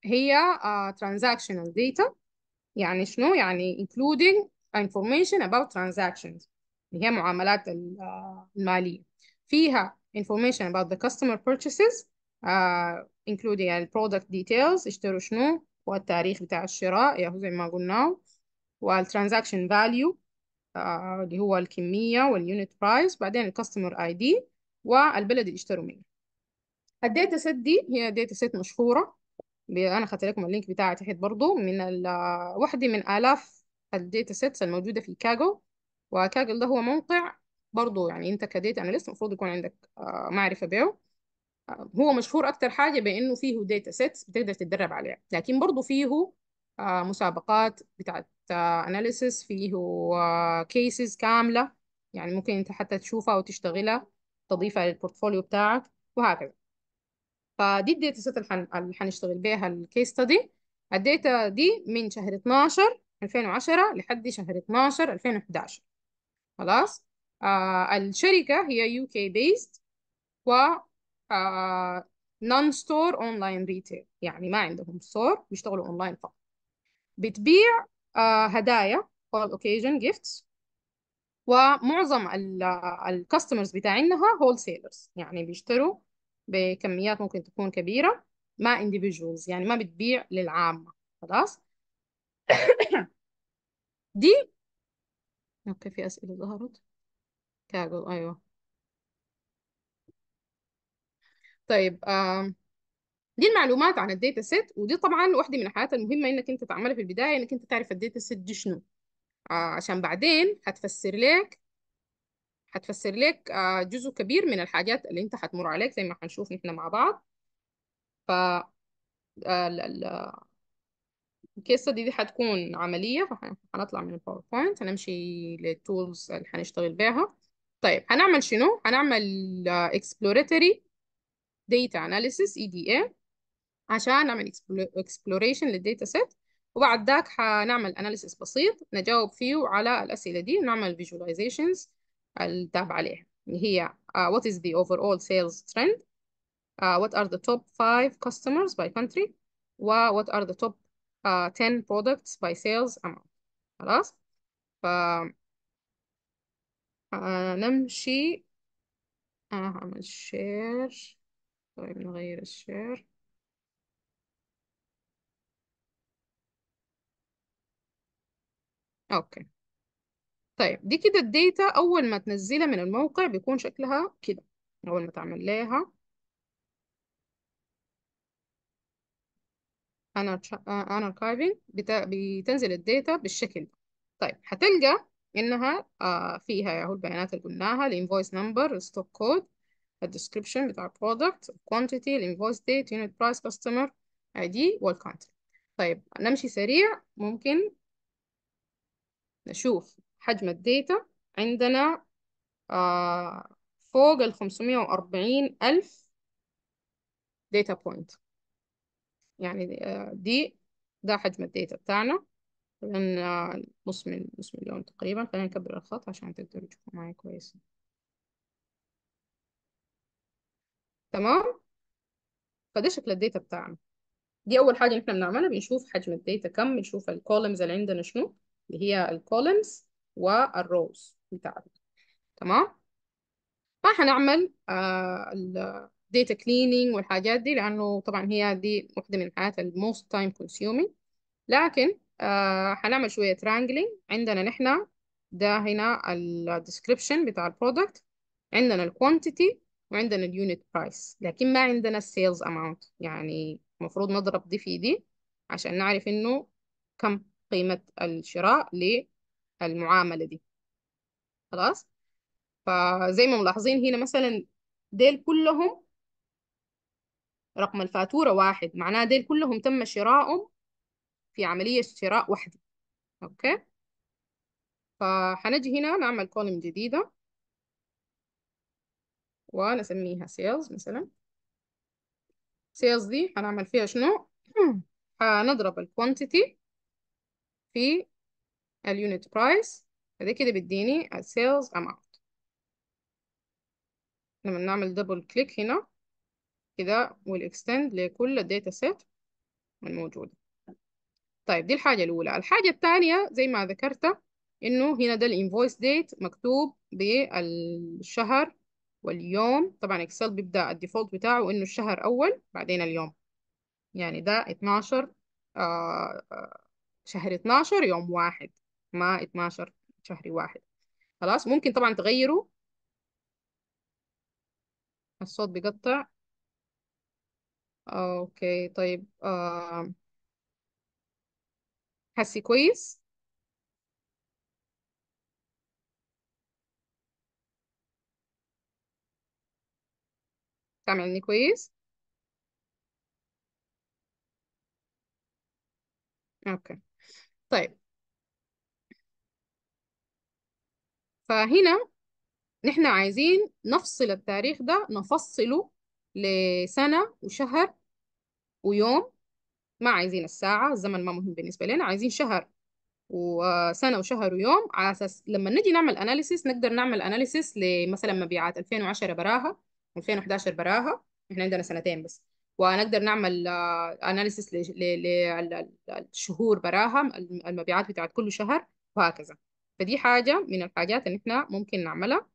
هي uh, transactional data يعني شنو؟ يعني including information about transactions اللي هي معاملات آه، المالية فيها information about the customer purchases uh, including يعني product details اشتروا شنو والتاريخ بتاع الشراء ياهو زي ما قلناه والترانزاكشن فاليو اللي هو الكمية واليونت برايس بعدين الكاستمر اي دي والبلد اللي اشتروا منه الداتا سيت دي هي داتا سيت مشهورة انا خدت لكم اللينك بتاعها تحت برضو من آه، واحدة من آلاف الداتا سيتس الموجودة في كاجو وكاجل ده هو موقع برضو يعني انت كديتا اناليست المفروض يكون عندك آه، معرفة بيه هو مشهور اكتر حاجه بانه فيه داتا سيتس بتقدر تتدرب عليها لكن برضه فيه آه، مسابقات بتاعت اناليسس آه، فيه كيسز آه، كامله يعني ممكن انت حتى تشوفها وتشتغلها تضيفها للبورتفوليو بتاعك وهكذا فدي الداتا سيت اللي حنشتغل بيها الكيس ستدي الداتا دي من شهر 12 2010 لحد شهر 12 2011 خلاص آه الشركة هي UK based و نون ستور اونلاين ريتيل يعني ما عندهم ستور بيشتغلوا اونلاين فقط بتبيع آه، هدايا all اوكيجن gifts ومعظم الكاستمرز بتاعينها هول سيلرز يعني بيشتروا بكميات ممكن تكون كبيرة ما individuals يعني ما بتبيع للعامة خلاص [coughs] دي اوكي في أسئلة ظهرت كاجل ايوه طيب آه، دي المعلومات عن الداتا سيت ودي طبعا واحده من الحاجات المهمه انك انت تعملها في البدايه انك انت تعرف الداتا سيت دي شنو آه، عشان بعدين هتفسر لك هتفسر لك آه، جزء كبير من الحاجات اللي انت هتمر عليك زي ما هنشوف نحن مع بعض ف الكيس دي دي هتكون عملية فهنطلع من الباوربوينت هنمشي للتولز اللي هنشتغل بيها طيب هنعمل شنو؟ هنعمل exploratory data analysis EDA عشان نعمل exploration للداتا set وبعد ذاك هنعمل analysis بسيط نجاوب فيه على الأسئلة دي ونعمل visualizations التابعة عليها اللي هي uh, what is the overall sales trend uh, what are the top 5 customers by country و what are the top uh, 10 products by sales amount خلاص ف نمشي هعمل share طيب نغير الشير اوكي طيب دي كده الداتا اول ما تنزلها من الموقع بيكون شكلها كده اول ما تعمل لها انا انا archiving بتنزل الداتا بالشكل ده طيب هتلقى انها آه، فيها اهو البيانات اللي قلناها الانفويس نمبر ستوك كود a description بتاع product quantity الانفويس date unit price customer ID والكونتري طيب نمشي سريع ممكن نشوف حجم الداتا عندنا آه فوق ال 540 ألف داتا بوينت يعني آه، دي ده حجم الداتا بتاعنا نص من نص مليون تقريبا خلينا نكبر الخط عشان تقدروا تشوفوا معايا كويس تمام فده شكل الداتا بتاعنا دي اول حاجه احنا بنعملها بنشوف حجم الداتا كم بنشوف الكولمز اللي عندنا شنو اللي هي الكولمز والروز بتاعتنا تمام هنعمل آه الداتا كليننج والحاجات دي لانه طبعا هي دي واحده من الحاجات الموست تايم كونسيومينج لكن آه هنعمل شويه رانجلينج عندنا نحن ده هنا الديسكريبشن بتاع البرودكت عندنا الكوانتيتي وعندنا اليونت برايس لكن ما عندنا السيلز اماونت يعني المفروض نضرب دي في دي عشان نعرف انه كم قيمة الشراء للمعاملة دي خلاص فزي ما ملاحظين هنا مثلا ديل كلهم رقم الفاتورة واحد معناه ديل كلهم تم شرائهم في عملية شراء واحدة أوكي فهنجي هنا نعمل كولم جديدة ونسميها sales مثلا sales دي هنعمل فيها شنو هنضرب الكوانتيتي في اليونت برايس فده كده بيديني السيلز amount لما نعمل دبل كليك هنا كده والاكستند لكل الداتا سيت الموجودة طيب دي الحاجة الأولى الحاجة الثانية زي ما ذكرت إنه هنا ده الانفويس ديت مكتوب بالشهر واليوم طبعا اكسل بيبدا الديفولت بتاعه انه الشهر اول بعدين اليوم يعني ده 12 آه، آه، شهر 12 يوم واحد ما 12 شهر واحد خلاص ممكن طبعا تغيروا الصوت بيقطع اوكي طيب آه حسي كويس سامعني كويس اوكي طيب فهنا نحن عايزين نفصل التاريخ ده نفصله لسنة وشهر ويوم ما عايزين الساعة الزمن ما مهم بالنسبة لنا عايزين شهر وسنة وشهر ويوم على أساس لما نجي نعمل أناليسيس نقدر نعمل أناليسيس لمثلا مبيعات 2010 براها 2011 براها احنا عندنا سنتين بس ونقدر نعمل اناليسيس آه، للشهور براها المبيعات بتاعت كل شهر وهكذا فدي حاجة من الحاجات اللي احنا ممكن نعملها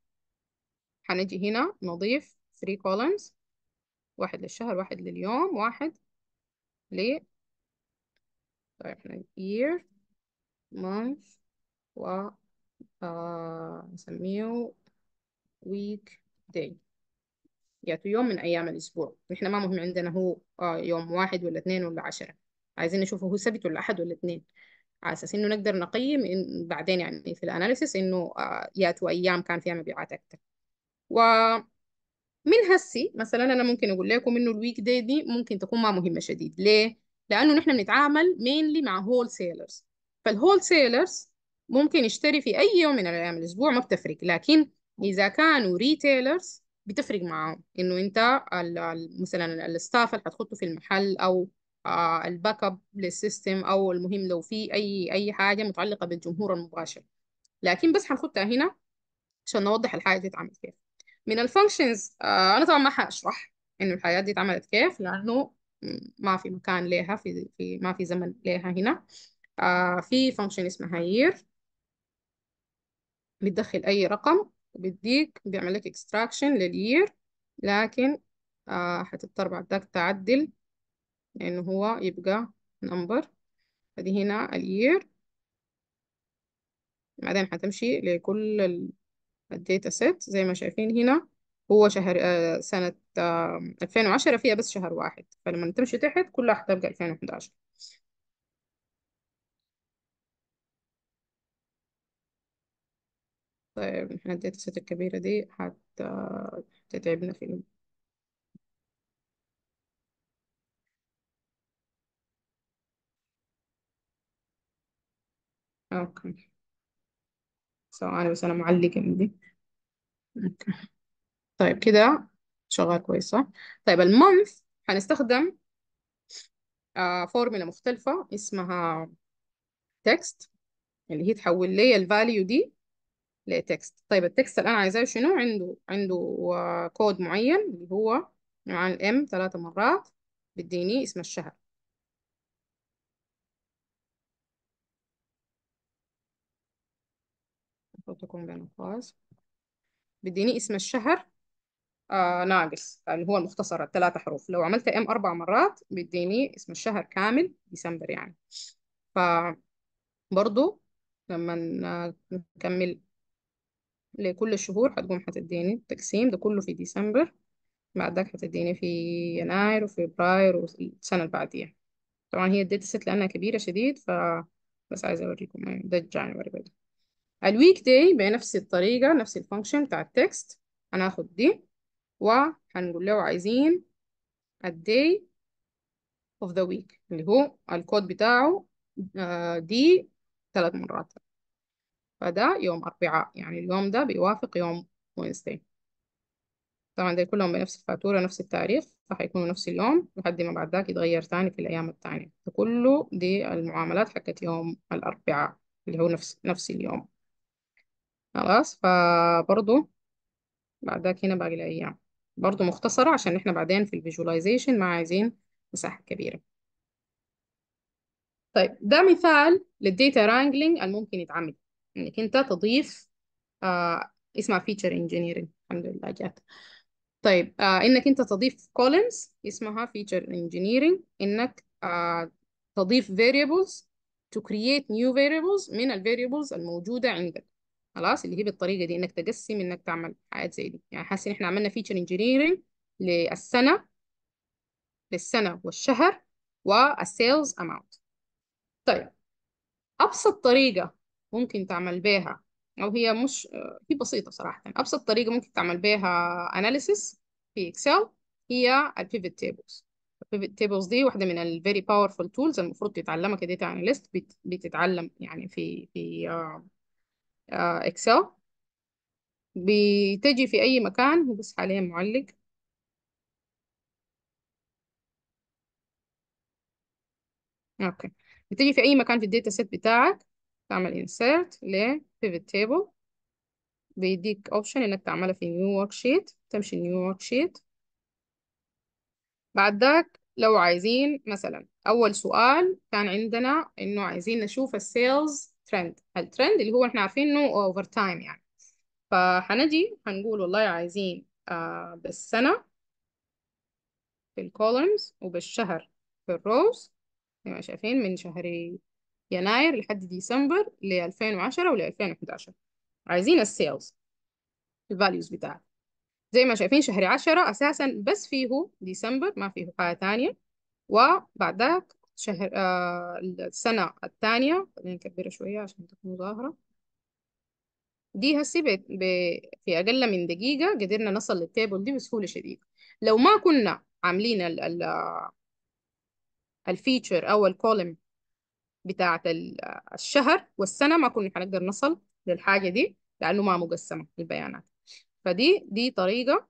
هنجي هنا نضيف 3 columns واحد للشهر واحد لليوم واحد ل طيب احنا year month و آه نسميه week day ياتوا يوم من أيام الأسبوع نحن ما مهم عندنا هو آه، يوم واحد ولا اثنين ولا عشرة عايزين نشوفه هو سبت ولا أحد ولا اثنين على أساس إنه نقدر نقيم إن بعدين يعني في الأناليسيس إنه آه، ياتوا أيام كان فيها مبيعات أكثر و من هسي مثلا أنا ممكن أقول لكم إنه الويك داي دي ممكن تكون ما مهمة شديد ليه؟ لأنه نحن بنتعامل مينلي مع هول سيلرز فالهول سيلرز ممكن يشتري في أي يوم من أيام الأسبوع ما بتفرق لكن إذا كانوا ريتيلرز بتفرق معاهم انه انت مثلا الستاف اللي هتحطه في المحل او الباك اب للسيستم او المهم لو في اي اي حاجه متعلقه بالجمهور المباشر لكن بس حنحطها هنا عشان نوضح الحاجه دي اتعملت كيف من الفانكشنز آه، انا طبعا ما هشرح انه الحاجات دي اتعملت كيف لانه ما في مكان ليها في, في ما في زمن ليها هنا آه، في فانكشن اسمها year بتدخل اي رقم بيديك بيعمل لك اكستراكشن للير لكن آه هتضطر بعد ذاك تعدل لأنه هو يبقى نمبر فدي هنا الير بعدين هتمشي لكل الداتا سيت زي ما شايفين هنا هو شهر آه سنة آه 2010 فيها بس شهر واحد فلما تمشي تحت كلها هتبقى 2011 طيب احنا الداتا سيت الكبيرة دي هت هتتعبنا فيهم اوكي ثواني بس انا معلقة عندي اوكي طيب كده شغال كويس صح؟ طيب المنث هنستخدم آه، فورمولا مختلفة اسمها تكست اللي هي تحول لي الفاليو دي لتكست طيب التكست الآن عايزاه شنو عنده عنده آه، كود معين اللي هو مع الام ثلاث مرات بديني اسم الشهر تكون بين اسم الشهر آه ناقص اللي هو المختصر الثلاثة حروف لو عملت ام اربع مرات بديني اسم الشهر كامل ديسمبر يعني فبرضو لما نكمل لكل الشهور هتقوم هتديني التقسيم ده كله في ديسمبر بعدك هتديني في يناير وفي فبراير والسنة اللي بعديها طبعا هي الداتا سيت لأنها كبيرة شديد ف بس عايزة أوريكم يعني، ده جانوري بدأ الويك داي بنفس الطريقة نفس الفانكشن بتاع التكست هناخد دي وهنقول له عايزين الداي of the week اللي هو الكود بتاعه آه، دي ثلاث مرات فده يوم أربعاء يعني اليوم ده بيوافق يوم وينزداي طبعا ده كلهم بنفس الفاتورة نفس التاريخ فهيكونوا نفس اليوم لحد ما بعد ذاك يتغير تاني في الأيام التانية فكله دي المعاملات حقت يوم الأربعاء اللي هو نفس نفس اليوم خلاص فبرضو بعد ذاك هنا باقي الأيام برضو مختصرة عشان احنا بعدين في الفيجواليزيشن ما عايزين مساحة كبيرة طيب ده مثال للديتا رانجلينج الممكن يتعمل انك انت تضيف آه اسمها فيتشر انجينيرنج الحمد لله جات طيب آه انك انت تضيف columns اسمها فيتشر انجينيرنج انك آه تضيف variables to create new variables من variables الموجودة عندك خلاص اللي هي بالطريقة دي انك تقسم انك تعمل حاجات زي دي يعني حاسين احنا عملنا فيتشر انجينيرنج للسنة للسنة والشهر والسيلز اماونت طيب ابسط طريقة ممكن تعمل بيها أو هي مش هي بسيطة صراحة أبسط طريقة ممكن تعمل بيها أناليسيس في إكسل هي البيفت تيبلز البيفت تيبلز دي واحدة من الفيري باورفول تولز المفروض تتعلمها كديتا أناليست بتتعلم يعني في في إكسل آه، بتجي في أي مكان بس حاليا معلق أوكي بتجي في أي مكان في الداتا سيت بتاعك تعمل insert ل pivot table بيديك option انك تعملها في new worksheet تمشي new worksheet بعد ذاك لو عايزين مثلا اول سؤال كان عندنا انه عايزين نشوف السيلز ترند الترند اللي هو احنا عارفين انه over time يعني فهنجي هنقول والله عايزين آه، بالسنة في columns وبالشهر في الروز زي ما شايفين من شهرين يناير لحد ديسمبر ل 2010 ول 2011 عايزين السيلز الفاليوز بتاعها زي ما شايفين شهر 10 اساسا بس فيه ديسمبر ما فيه حاجه ثانيه وبعد ذاك شهر آه السنه الثانيه خلينا نكبرها شويه عشان تكون ظاهره دي هسي ب... ب... في اقل من دقيقه قدرنا نصل للتيبل دي بسهوله شديده لو ما كنا عاملين ال... ال... آه، الفيتشر او الكولم بتاعة الشهر والسنة ما كنا حنقدر نصل للحاجة دي لأنه ما مقسمة البيانات فدي دي طريقة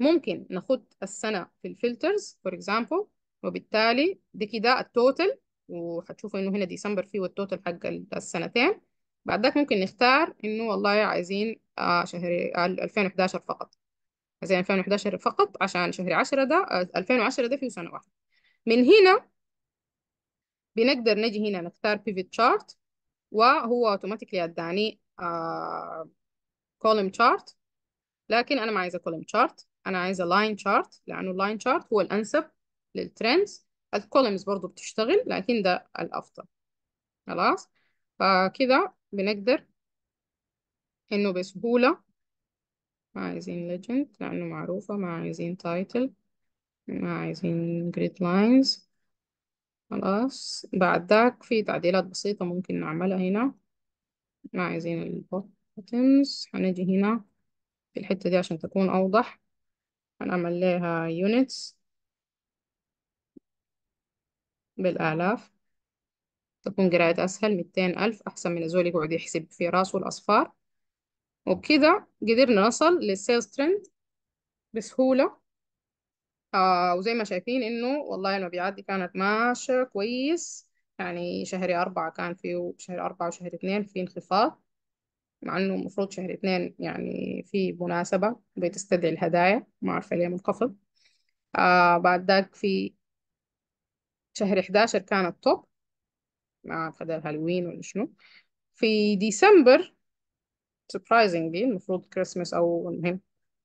ممكن نخد السنة في الفلترز فور اكزامبل وبالتالي دي كده التوتال وهتشوفوا انه هنا ديسمبر فيه والتوتال حق السنتين بعد ذاك ممكن نختار انه والله عايزين آه، شهر 2011 فقط عايزين 2011 فقط عشان شهر 10 ده 2010 آه، ده فيه سنة واحدة من هنا بنقدر نجي هنا نختار pivot chart وهو اوتوماتيكلي اداني كولم column chart لكن انا ما عايزه column chart انا عايزه line chart لانه line chart هو الانسب للترندز الكولمز برضو بتشتغل لكن ده الافضل خلاص فكده بنقدر انه بسهوله ما عايزين ليجند لانه معروفه ما عايزين تايتل ما عايزين جريد لاينز خلاص بعدك في تعديلات بسيطة ممكن نعملها هنا ما عايزين البوتنز هنيجي هنا في الحتة دي عشان تكون أوضح هنعمل لها units بالآلاف تكون قراءة أسهل ميتين ألف أحسن من الزول يقعد يحسب في راسه الأصفار وبكده قدرنا نصل للسيلز ترند بسهولة آه وزي ما شايفين إنه والله المبيعات دي كانت ماشية كويس يعني شهر أربعة كان فيه شهر أربعة وشهر اتنين في انخفاض مع إنه المفروض شهر اتنين يعني في مناسبة بتستدعي الهدايا ما عارفة ليه منخفض آه بعد ذاك في شهر 11 كانت توب ما عارفة ده هالوين ولا شنو في ديسمبر surprisingly المفروض كريسماس أو المهم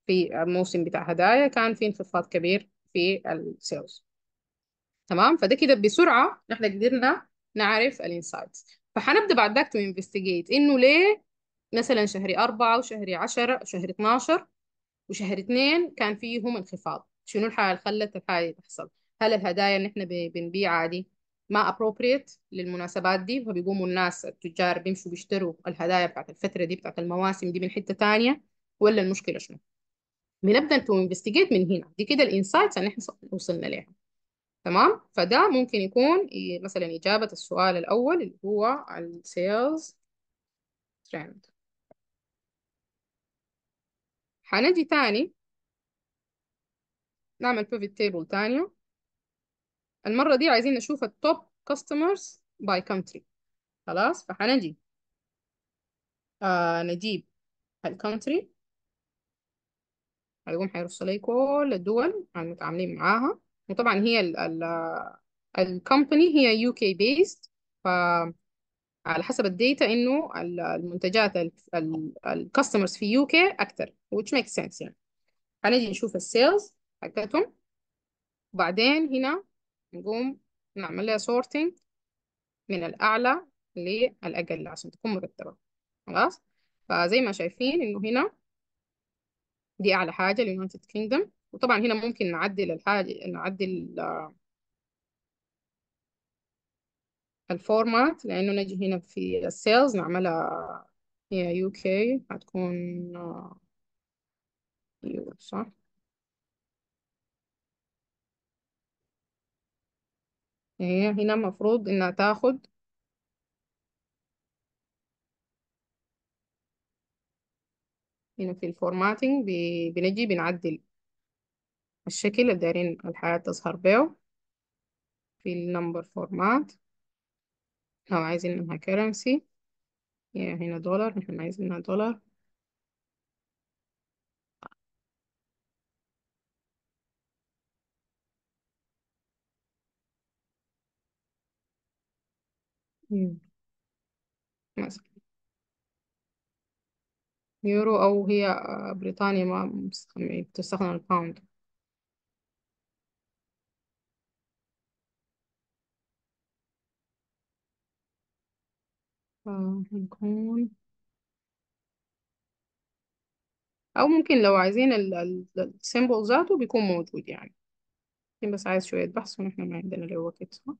في الموسم بتاع هدايا كان في انخفاض كبير في السيلز تمام فده كده بسرعه احنا قدرنا نعرف الانسايتس فحنبدا بعد ذاك تو انفستيجيت انه ليه مثلا شهر أربعة وشهر 10 وشهر 12 وشهر 2 كان فيهم انخفاض شنو الحاله اللي خلت الحاله تحصل هل الهدايا اللي احنا بنبيعها دي ما ابروبريت للمناسبات دي فبيقوموا الناس التجار بيمشوا بيشتروا الهدايا بتاعت الفترة دي بتاعت المواسم دي من حتة تانية ولا المشكلة شنو بنبدا تو انفستيجيت من هنا دي كده الانسايتس اللي احنا وصلنا لها تمام فده ممكن يكون مثلا اجابه السؤال الاول اللي هو السيلز ترند هنجي تاني نعمل بيفت تيبل تانية المرة دي عايزين نشوف التوب كاستمرز باي كونتري خلاص فهنجي آه نجيب الكونتري هتقوم هيرص لي كل الدول المتعاملين معاها وطبعا هي ال ال ال company هي UK based بيست فعلى حسب الداتا انه المنتجات الكاستمرز في يو كي اكثر which makes sense يعني هنجي نشوف السيلز حقتهم وبعدين هنا نقوم نعمل لها sorting من الأعلى للأقل عشان تكون مرتبة خلاص فزي ما شايفين إنه هنا دي أعلى حاجة اليونايتد كينجدم وطبعا هنا ممكن نعدل الحاجة نعدل الفورمات لأنه نجي هنا في السيلز نعملها هي يو كي هتكون يو صح هي إيه، هنا المفروض إنها تاخد هنا يعني في الفورماتنج بنجي بنعدل الشكل اللي دايرين الحياة تظهر بيه في النمبر فورمات لو عايزين انها كرنسي هنا دولار نحن عايزينها دولار مثلا يورو أو هي آه، بريطانيا ما بتستخدم يعني الباوند آه، أو ممكن لو عايزين السيمبل ذاته بيكون موجود يعني بس عايز شوية بحث ونحن ما عندنا الوقت صح؟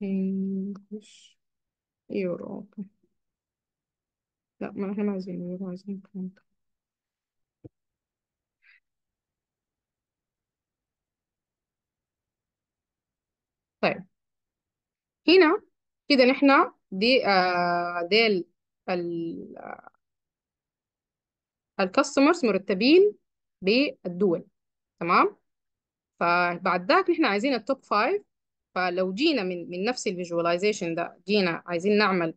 مم، مش يورو لا ما احنا عايزين يورو عايزين كام طيب هنا كده نحن دي آه ديل ال- آه، الكاستمرز مرتبين بالدول تمام فبعد ذاك نحن عايزين التوب 5 فلو جينا من من نفس الفيجواليزيشن ده جينا عايزين نعمل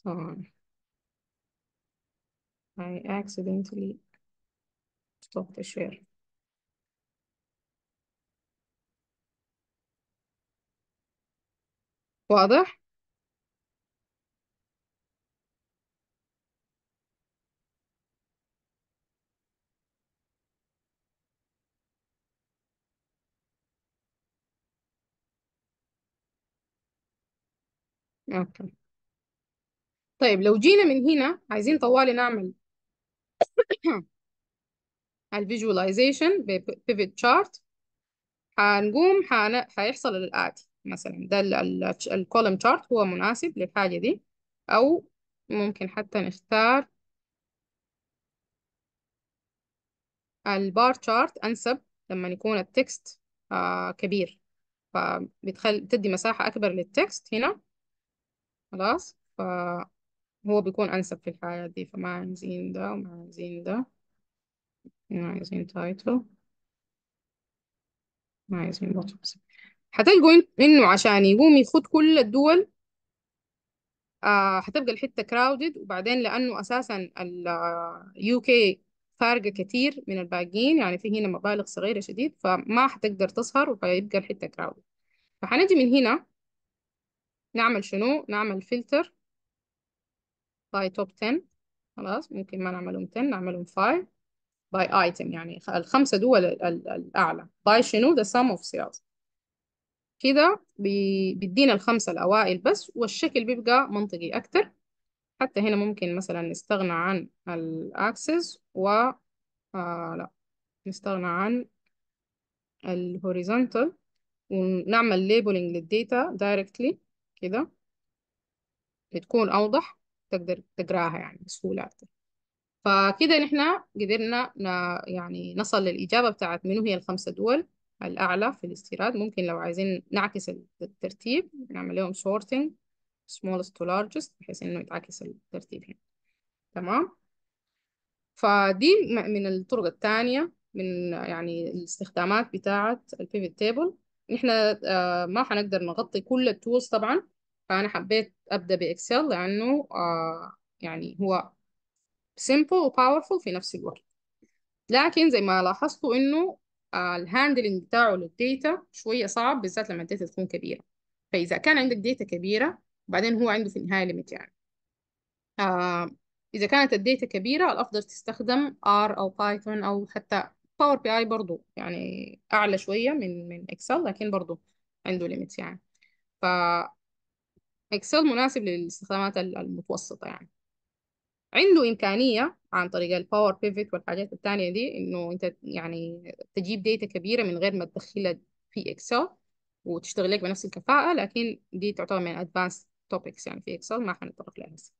sorry I accidentally stopped the share واضح اوكي طيب لو جينا من هنا عايزين طوالي نعمل الفيجواليزيشن بيفيت شارت هنقوم حن... هيحصل الآتي مثلا ده الكولم شارت هو مناسب للحاجة دي أو ممكن حتى نختار البار شارت أنسب لما يكون التكست آه كبير فبتخل تدي مساحة أكبر للتكست هنا خلاص فهو بيكون أنسب في الحالة دي فما عايزين ده وما عايزين ده ما عايزين تايتل ما عايزين بطلز هتلقوا إنه عشان يقوم يخد كل الدول آه الحتة كراودد وبعدين لأنه أساسا ال آه، UK فارقة كتير من الباقيين يعني في هنا مبالغ صغيرة شديد فما حتقدر تسهر وهيبقى الحتة كراودد فهنجي من هنا نعمل شنو نعمل فلتر باي توب 10 خلاص ممكن ما نعملهم 10 نعملهم 5 باي ايتم يعني الخمسه دول الاعلى باي شنو ذا sum اوف سيلز كده بيدينا الخمسه الاوائل بس والشكل بيبقى منطقي اكتر حتى هنا ممكن مثلا نستغنى عن الاكسس و آه لا نستغنى عن الهوريزونتال ونعمل ليبلنج للديتا دايركتلي كده بتكون أوضح تقدر تقراها يعني بسهولة أكتر فكده نحن قدرنا يعني نصل للإجابة بتاعت منو هي الخمسة دول الأعلى في الاستيراد ممكن لو عايزين نعكس الترتيب نعمل لهم sorting smallest to largest بحيث إنه يتعكس الترتيب هنا تمام فدي من الطرق الثانية من يعني الاستخدامات بتاعة البيفت table احنا آه، ما هنقدر نغطي كل التولز طبعا فانا حبيت ابدا باكسل لانه آه، يعني هو simple وباورفول في نفس الوقت لكن زي ما لاحظتوا انه آه، الهاندلنج بتاعه للديتا شويه صعب بالذات لما الداتا تكون كبيره فاذا كان عندك ديتا كبيره وبعدين هو عنده في النهايه ليميت يعني اذا كانت الديتا كبيره الافضل تستخدم ار او بايثون او حتى باور بي اي برضو يعني اعلى شويه من من اكسل لكن برضو عنده ليميت يعني ف اكسل مناسب للاستخدامات المتوسطه يعني عنده امكانيه عن طريق الباور بيفت والحاجات الثانيه دي انه انت يعني تجيب داتا كبيره من غير ما تدخلها في اكسل وتشتغل لك بنفس الكفاءه لكن دي تعتبر من ادفانس توبكس يعني في اكسل ما حنتطرق لها هسه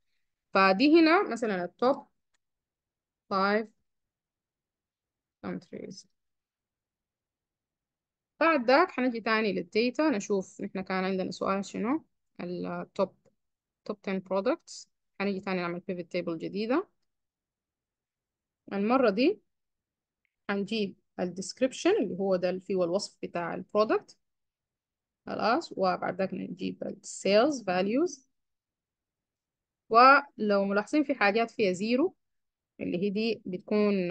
فدي هنا مثلا التوب 5 countries بعد ذاك حنجي تاني للديتا نشوف نحن كان عندنا سؤال شنو top top 10 products حنجي تاني نعمل pivot table جديدة المرة دي هنجيب description اللي هو ده اللي فيه الوصف بتاع product خلاص وبعد ذاك نجيب sales values ولو ملاحظين في حاجات فيها زيرو اللي هي دي بتكون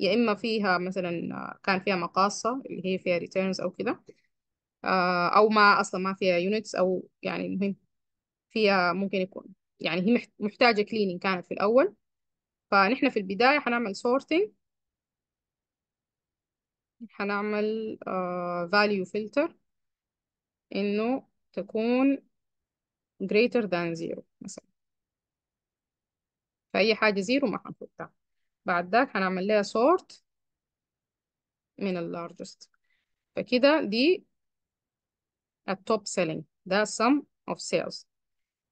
يا إما فيها مثلا آه، كان فيها مقاصة اللي هي فيها returns أو كده آه، أو ما أصلا ما فيها units أو يعني المهم فيها ممكن يكون يعني هي محتاجة cleaning كانت في الأول فنحن في البداية هنعمل sorting هنعمل آه، value filter إنه تكون greater than zero مثلا فأي حاجة زيرو ما حنحطها بعد ده هنعمل لها sort من اللارجست فكده دي التوب سيلينج ده sum of sales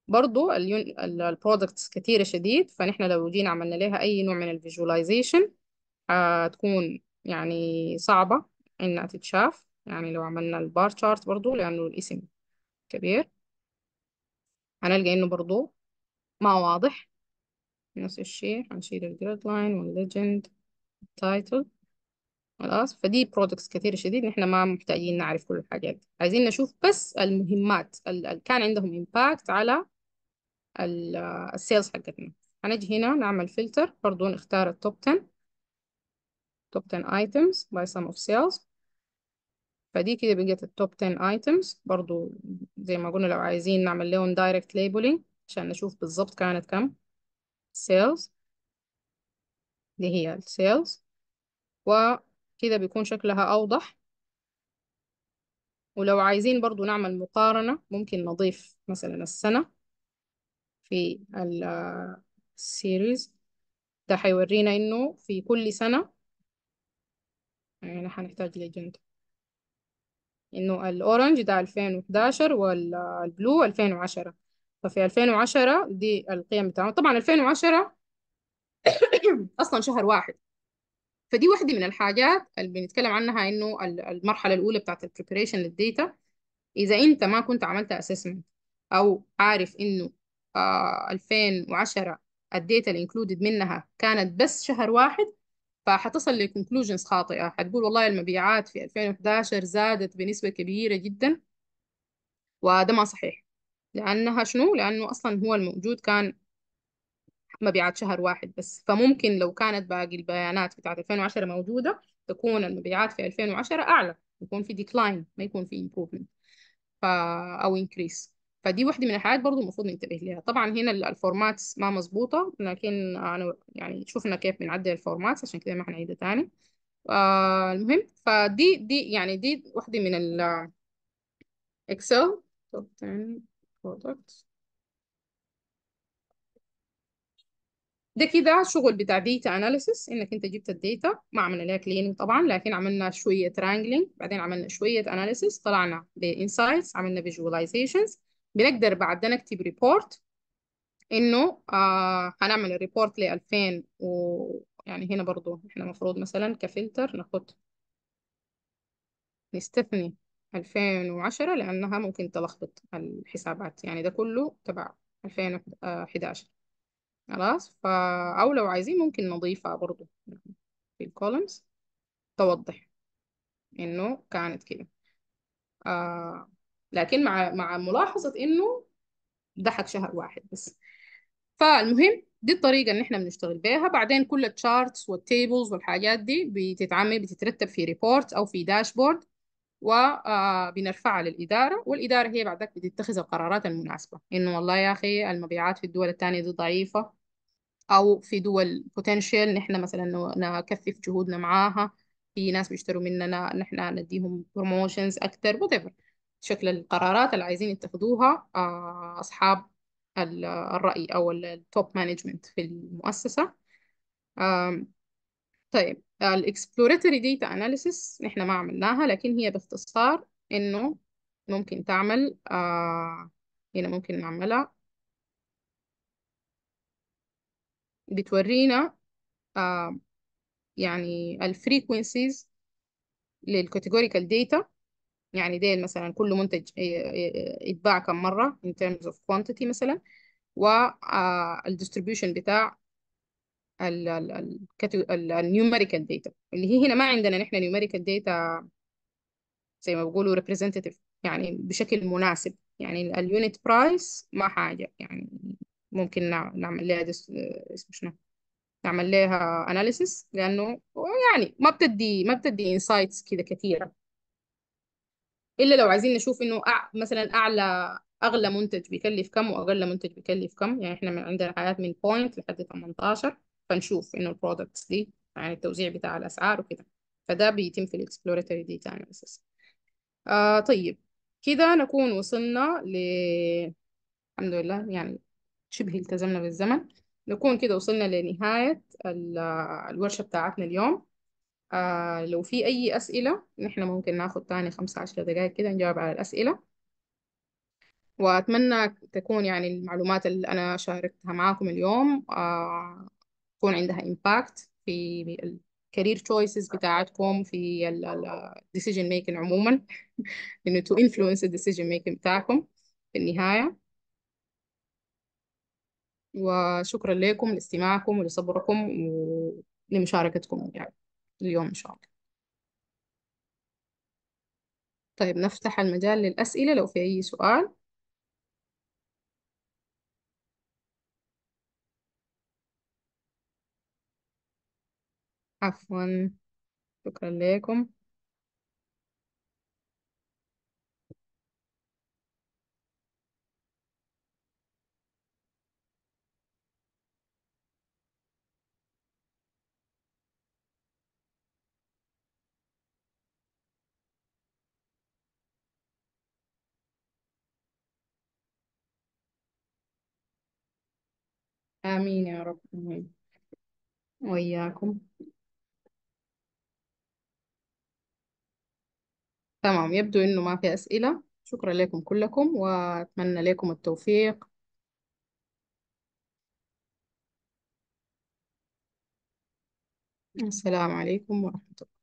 برضو البرودكتس كتيرة شديد فنحن لو جينا عملنا لها أي نوع من الفيجواليزيشن آه، هتكون يعني صعبة إنها تتشاف يعني لو عملنا البار شارت برضو لأنه الاسم كبير هنلقى إنه برضو ما واضح نفس الشيء هنشيل الجريد لاين والليجند التايتل خلاص فدي برودكتس كثيرة شديد نحن ما محتاجين نعرف كل الحاجات دي عايزين نشوف بس المهمات اللي كان عندهم امباكت على السيلز حقتنا هنجي هنا نعمل فلتر برضو نختار التوب 10 توب 10 ايتمز باي سم اوف سيلز فدي كده بقت التوب 10 ايتمز برضو زي ما قلنا لو عايزين نعمل لهم دايركت ليبلينج عشان نشوف بالظبط كانت كم سيلز دي هي السيلز وكده بيكون شكلها أوضح ولو عايزين برضو نعمل مقارنة ممكن نضيف مثلا السنة في السيريز ده هيورينا إنه في كل سنة يعني هنحتاج ليجند إنه الأورنج ده 2011 والبلو 2010 ففي 2010 دي القيم بتاعه طبعا 2010 [coughs] اصلا شهر واحد فدي واحدة من الحاجات اللي بنتكلم عنها انه المرحلة الاولى بتاعت البريبريشن للديتا اذا انت ما كنت عملت اسسمنت او عارف انه آه 2010 الديتا اللي انكلودد منها كانت بس شهر واحد فحتصل لكونكلوجنز خاطئة حتقول والله المبيعات في 2011 زادت بنسبة كبيرة جدا وده ما صحيح لأنها شنو؟ لأنه أصلا هو الموجود كان مبيعات شهر واحد بس فممكن لو كانت باقي البيانات بتاعت 2010 موجودة تكون المبيعات في 2010 أعلى يكون في ديكلاين ما يكون في improvement ف... أو increase فدي واحدة من الحاجات برضو المفروض ننتبه لها طبعا هنا الفورمات ما مظبوطة لكن أنا يعني شفنا كيف بنعدل الفورمات عشان كده ما هنعيدها تاني آه، المهم فدي دي يعني دي واحدة من ال Excel products ده كده الشغل بتاع data analysis انك انت جبت الداتا ما عملنا لها كليننج طبعا لكن عملنا شوية wrangling بعدين عملنا شوية analysis طلعنا بانسايتس عملنا visualizations بنقدر بعد ده نكتب ريبورت انه آه هنعمل الريبورت ل 2000 و يعني هنا برضو احنا المفروض مثلا كفلتر ناخد نستثني 2010 لأنها ممكن تلخبط الحسابات يعني ده كله تبع 2011 آه، خلاص فا أو لو عايزين ممكن نضيفها برضو في الكولمز توضح إنه كانت كده آه لكن مع مع ملاحظة إنه ضحك شهر واحد بس فالمهم دي الطريقة اللي احنا بنشتغل بيها بعدين كل التشارتس والتيبلز والحاجات دي بتتعمل بتترتب في ريبورت أو في داشبورد وبنرفعها آه، للإدارة والإدارة هي بعدك بتتخذ القرارات المناسبة إنه والله يا أخي المبيعات في الدول الثانية دي ضعيفة أو في دول بوتنشال نحن مثلا نكثف جهودنا معاها في ناس بيشتروا مننا نحن نديهم بروموشنز أكتر whatever شكل القرارات اللي عايزين يتخذوها آه، أصحاب الرأي أو التوب مانجمنت في المؤسسة طيب الـ exploratory data analysis احنا ما عملناها لكن هي باختصار انه ممكن تعمل آه هنا ممكن نعملها بتورينا آه يعني للـ categorical data يعني ديل مثلا كل منتج آه، آه، آه، يتباع كم مرة in terms of quantity مثلا distribution بتاع النيوميريكال داتا اللي هي هنا ما عندنا نحن نيوميريكال داتا زي ما بقولوا ريبريزنتيف يعني بشكل مناسب يعني اليونت برايس ما حاجة يعني ممكن نعمل لها اسمه شنو نعمل لها اناليسيس لأنه يعني ما بتدي ما بتدي انسايتس كذا كثيرة إلا لو عايزين نشوف إنه مثلا أعلى أغلى منتج بيكلف كم وأقل منتج بيكلف كم يعني إحنا من عندنا حاجات من بوينت لحد 18 فنشوف انه البرودكتس دي يعني التوزيع بتاع الاسعار وكده فده بيتم في الاكسبلورatory ديتا اناليسيس طيب كده نكون وصلنا ل الحمد لله يعني شبه التزمنا بالزمن نكون كده وصلنا لنهاية الورشة بتاعتنا اليوم آه لو في أي أسئلة نحن ممكن ناخد تاني خمسة عشر دقايق كده نجاوب على الأسئلة وأتمنى تكون يعني المعلومات اللي أنا شاركتها معاكم اليوم آه تكون عندها امباكت في الكارير تشويسز بتاعتكم في الديسيجن ميكن عموما [laughs] انه تو انفلونس الديسيجن ميكن بتاعكم في النهايه وشكرا لكم لاستماعكم ولصبركم ولمشاركتكم يعني اليوم ان شاء الله طيب نفتح المجال للأسئلة لو في أي سؤال عفوا شكرا لكم آمين يا رب وياكم وإياكم تمام يبدو أنه ما في أسئلة شكرا لكم كلكم وأتمنى لكم التوفيق السلام عليكم ورحمة الله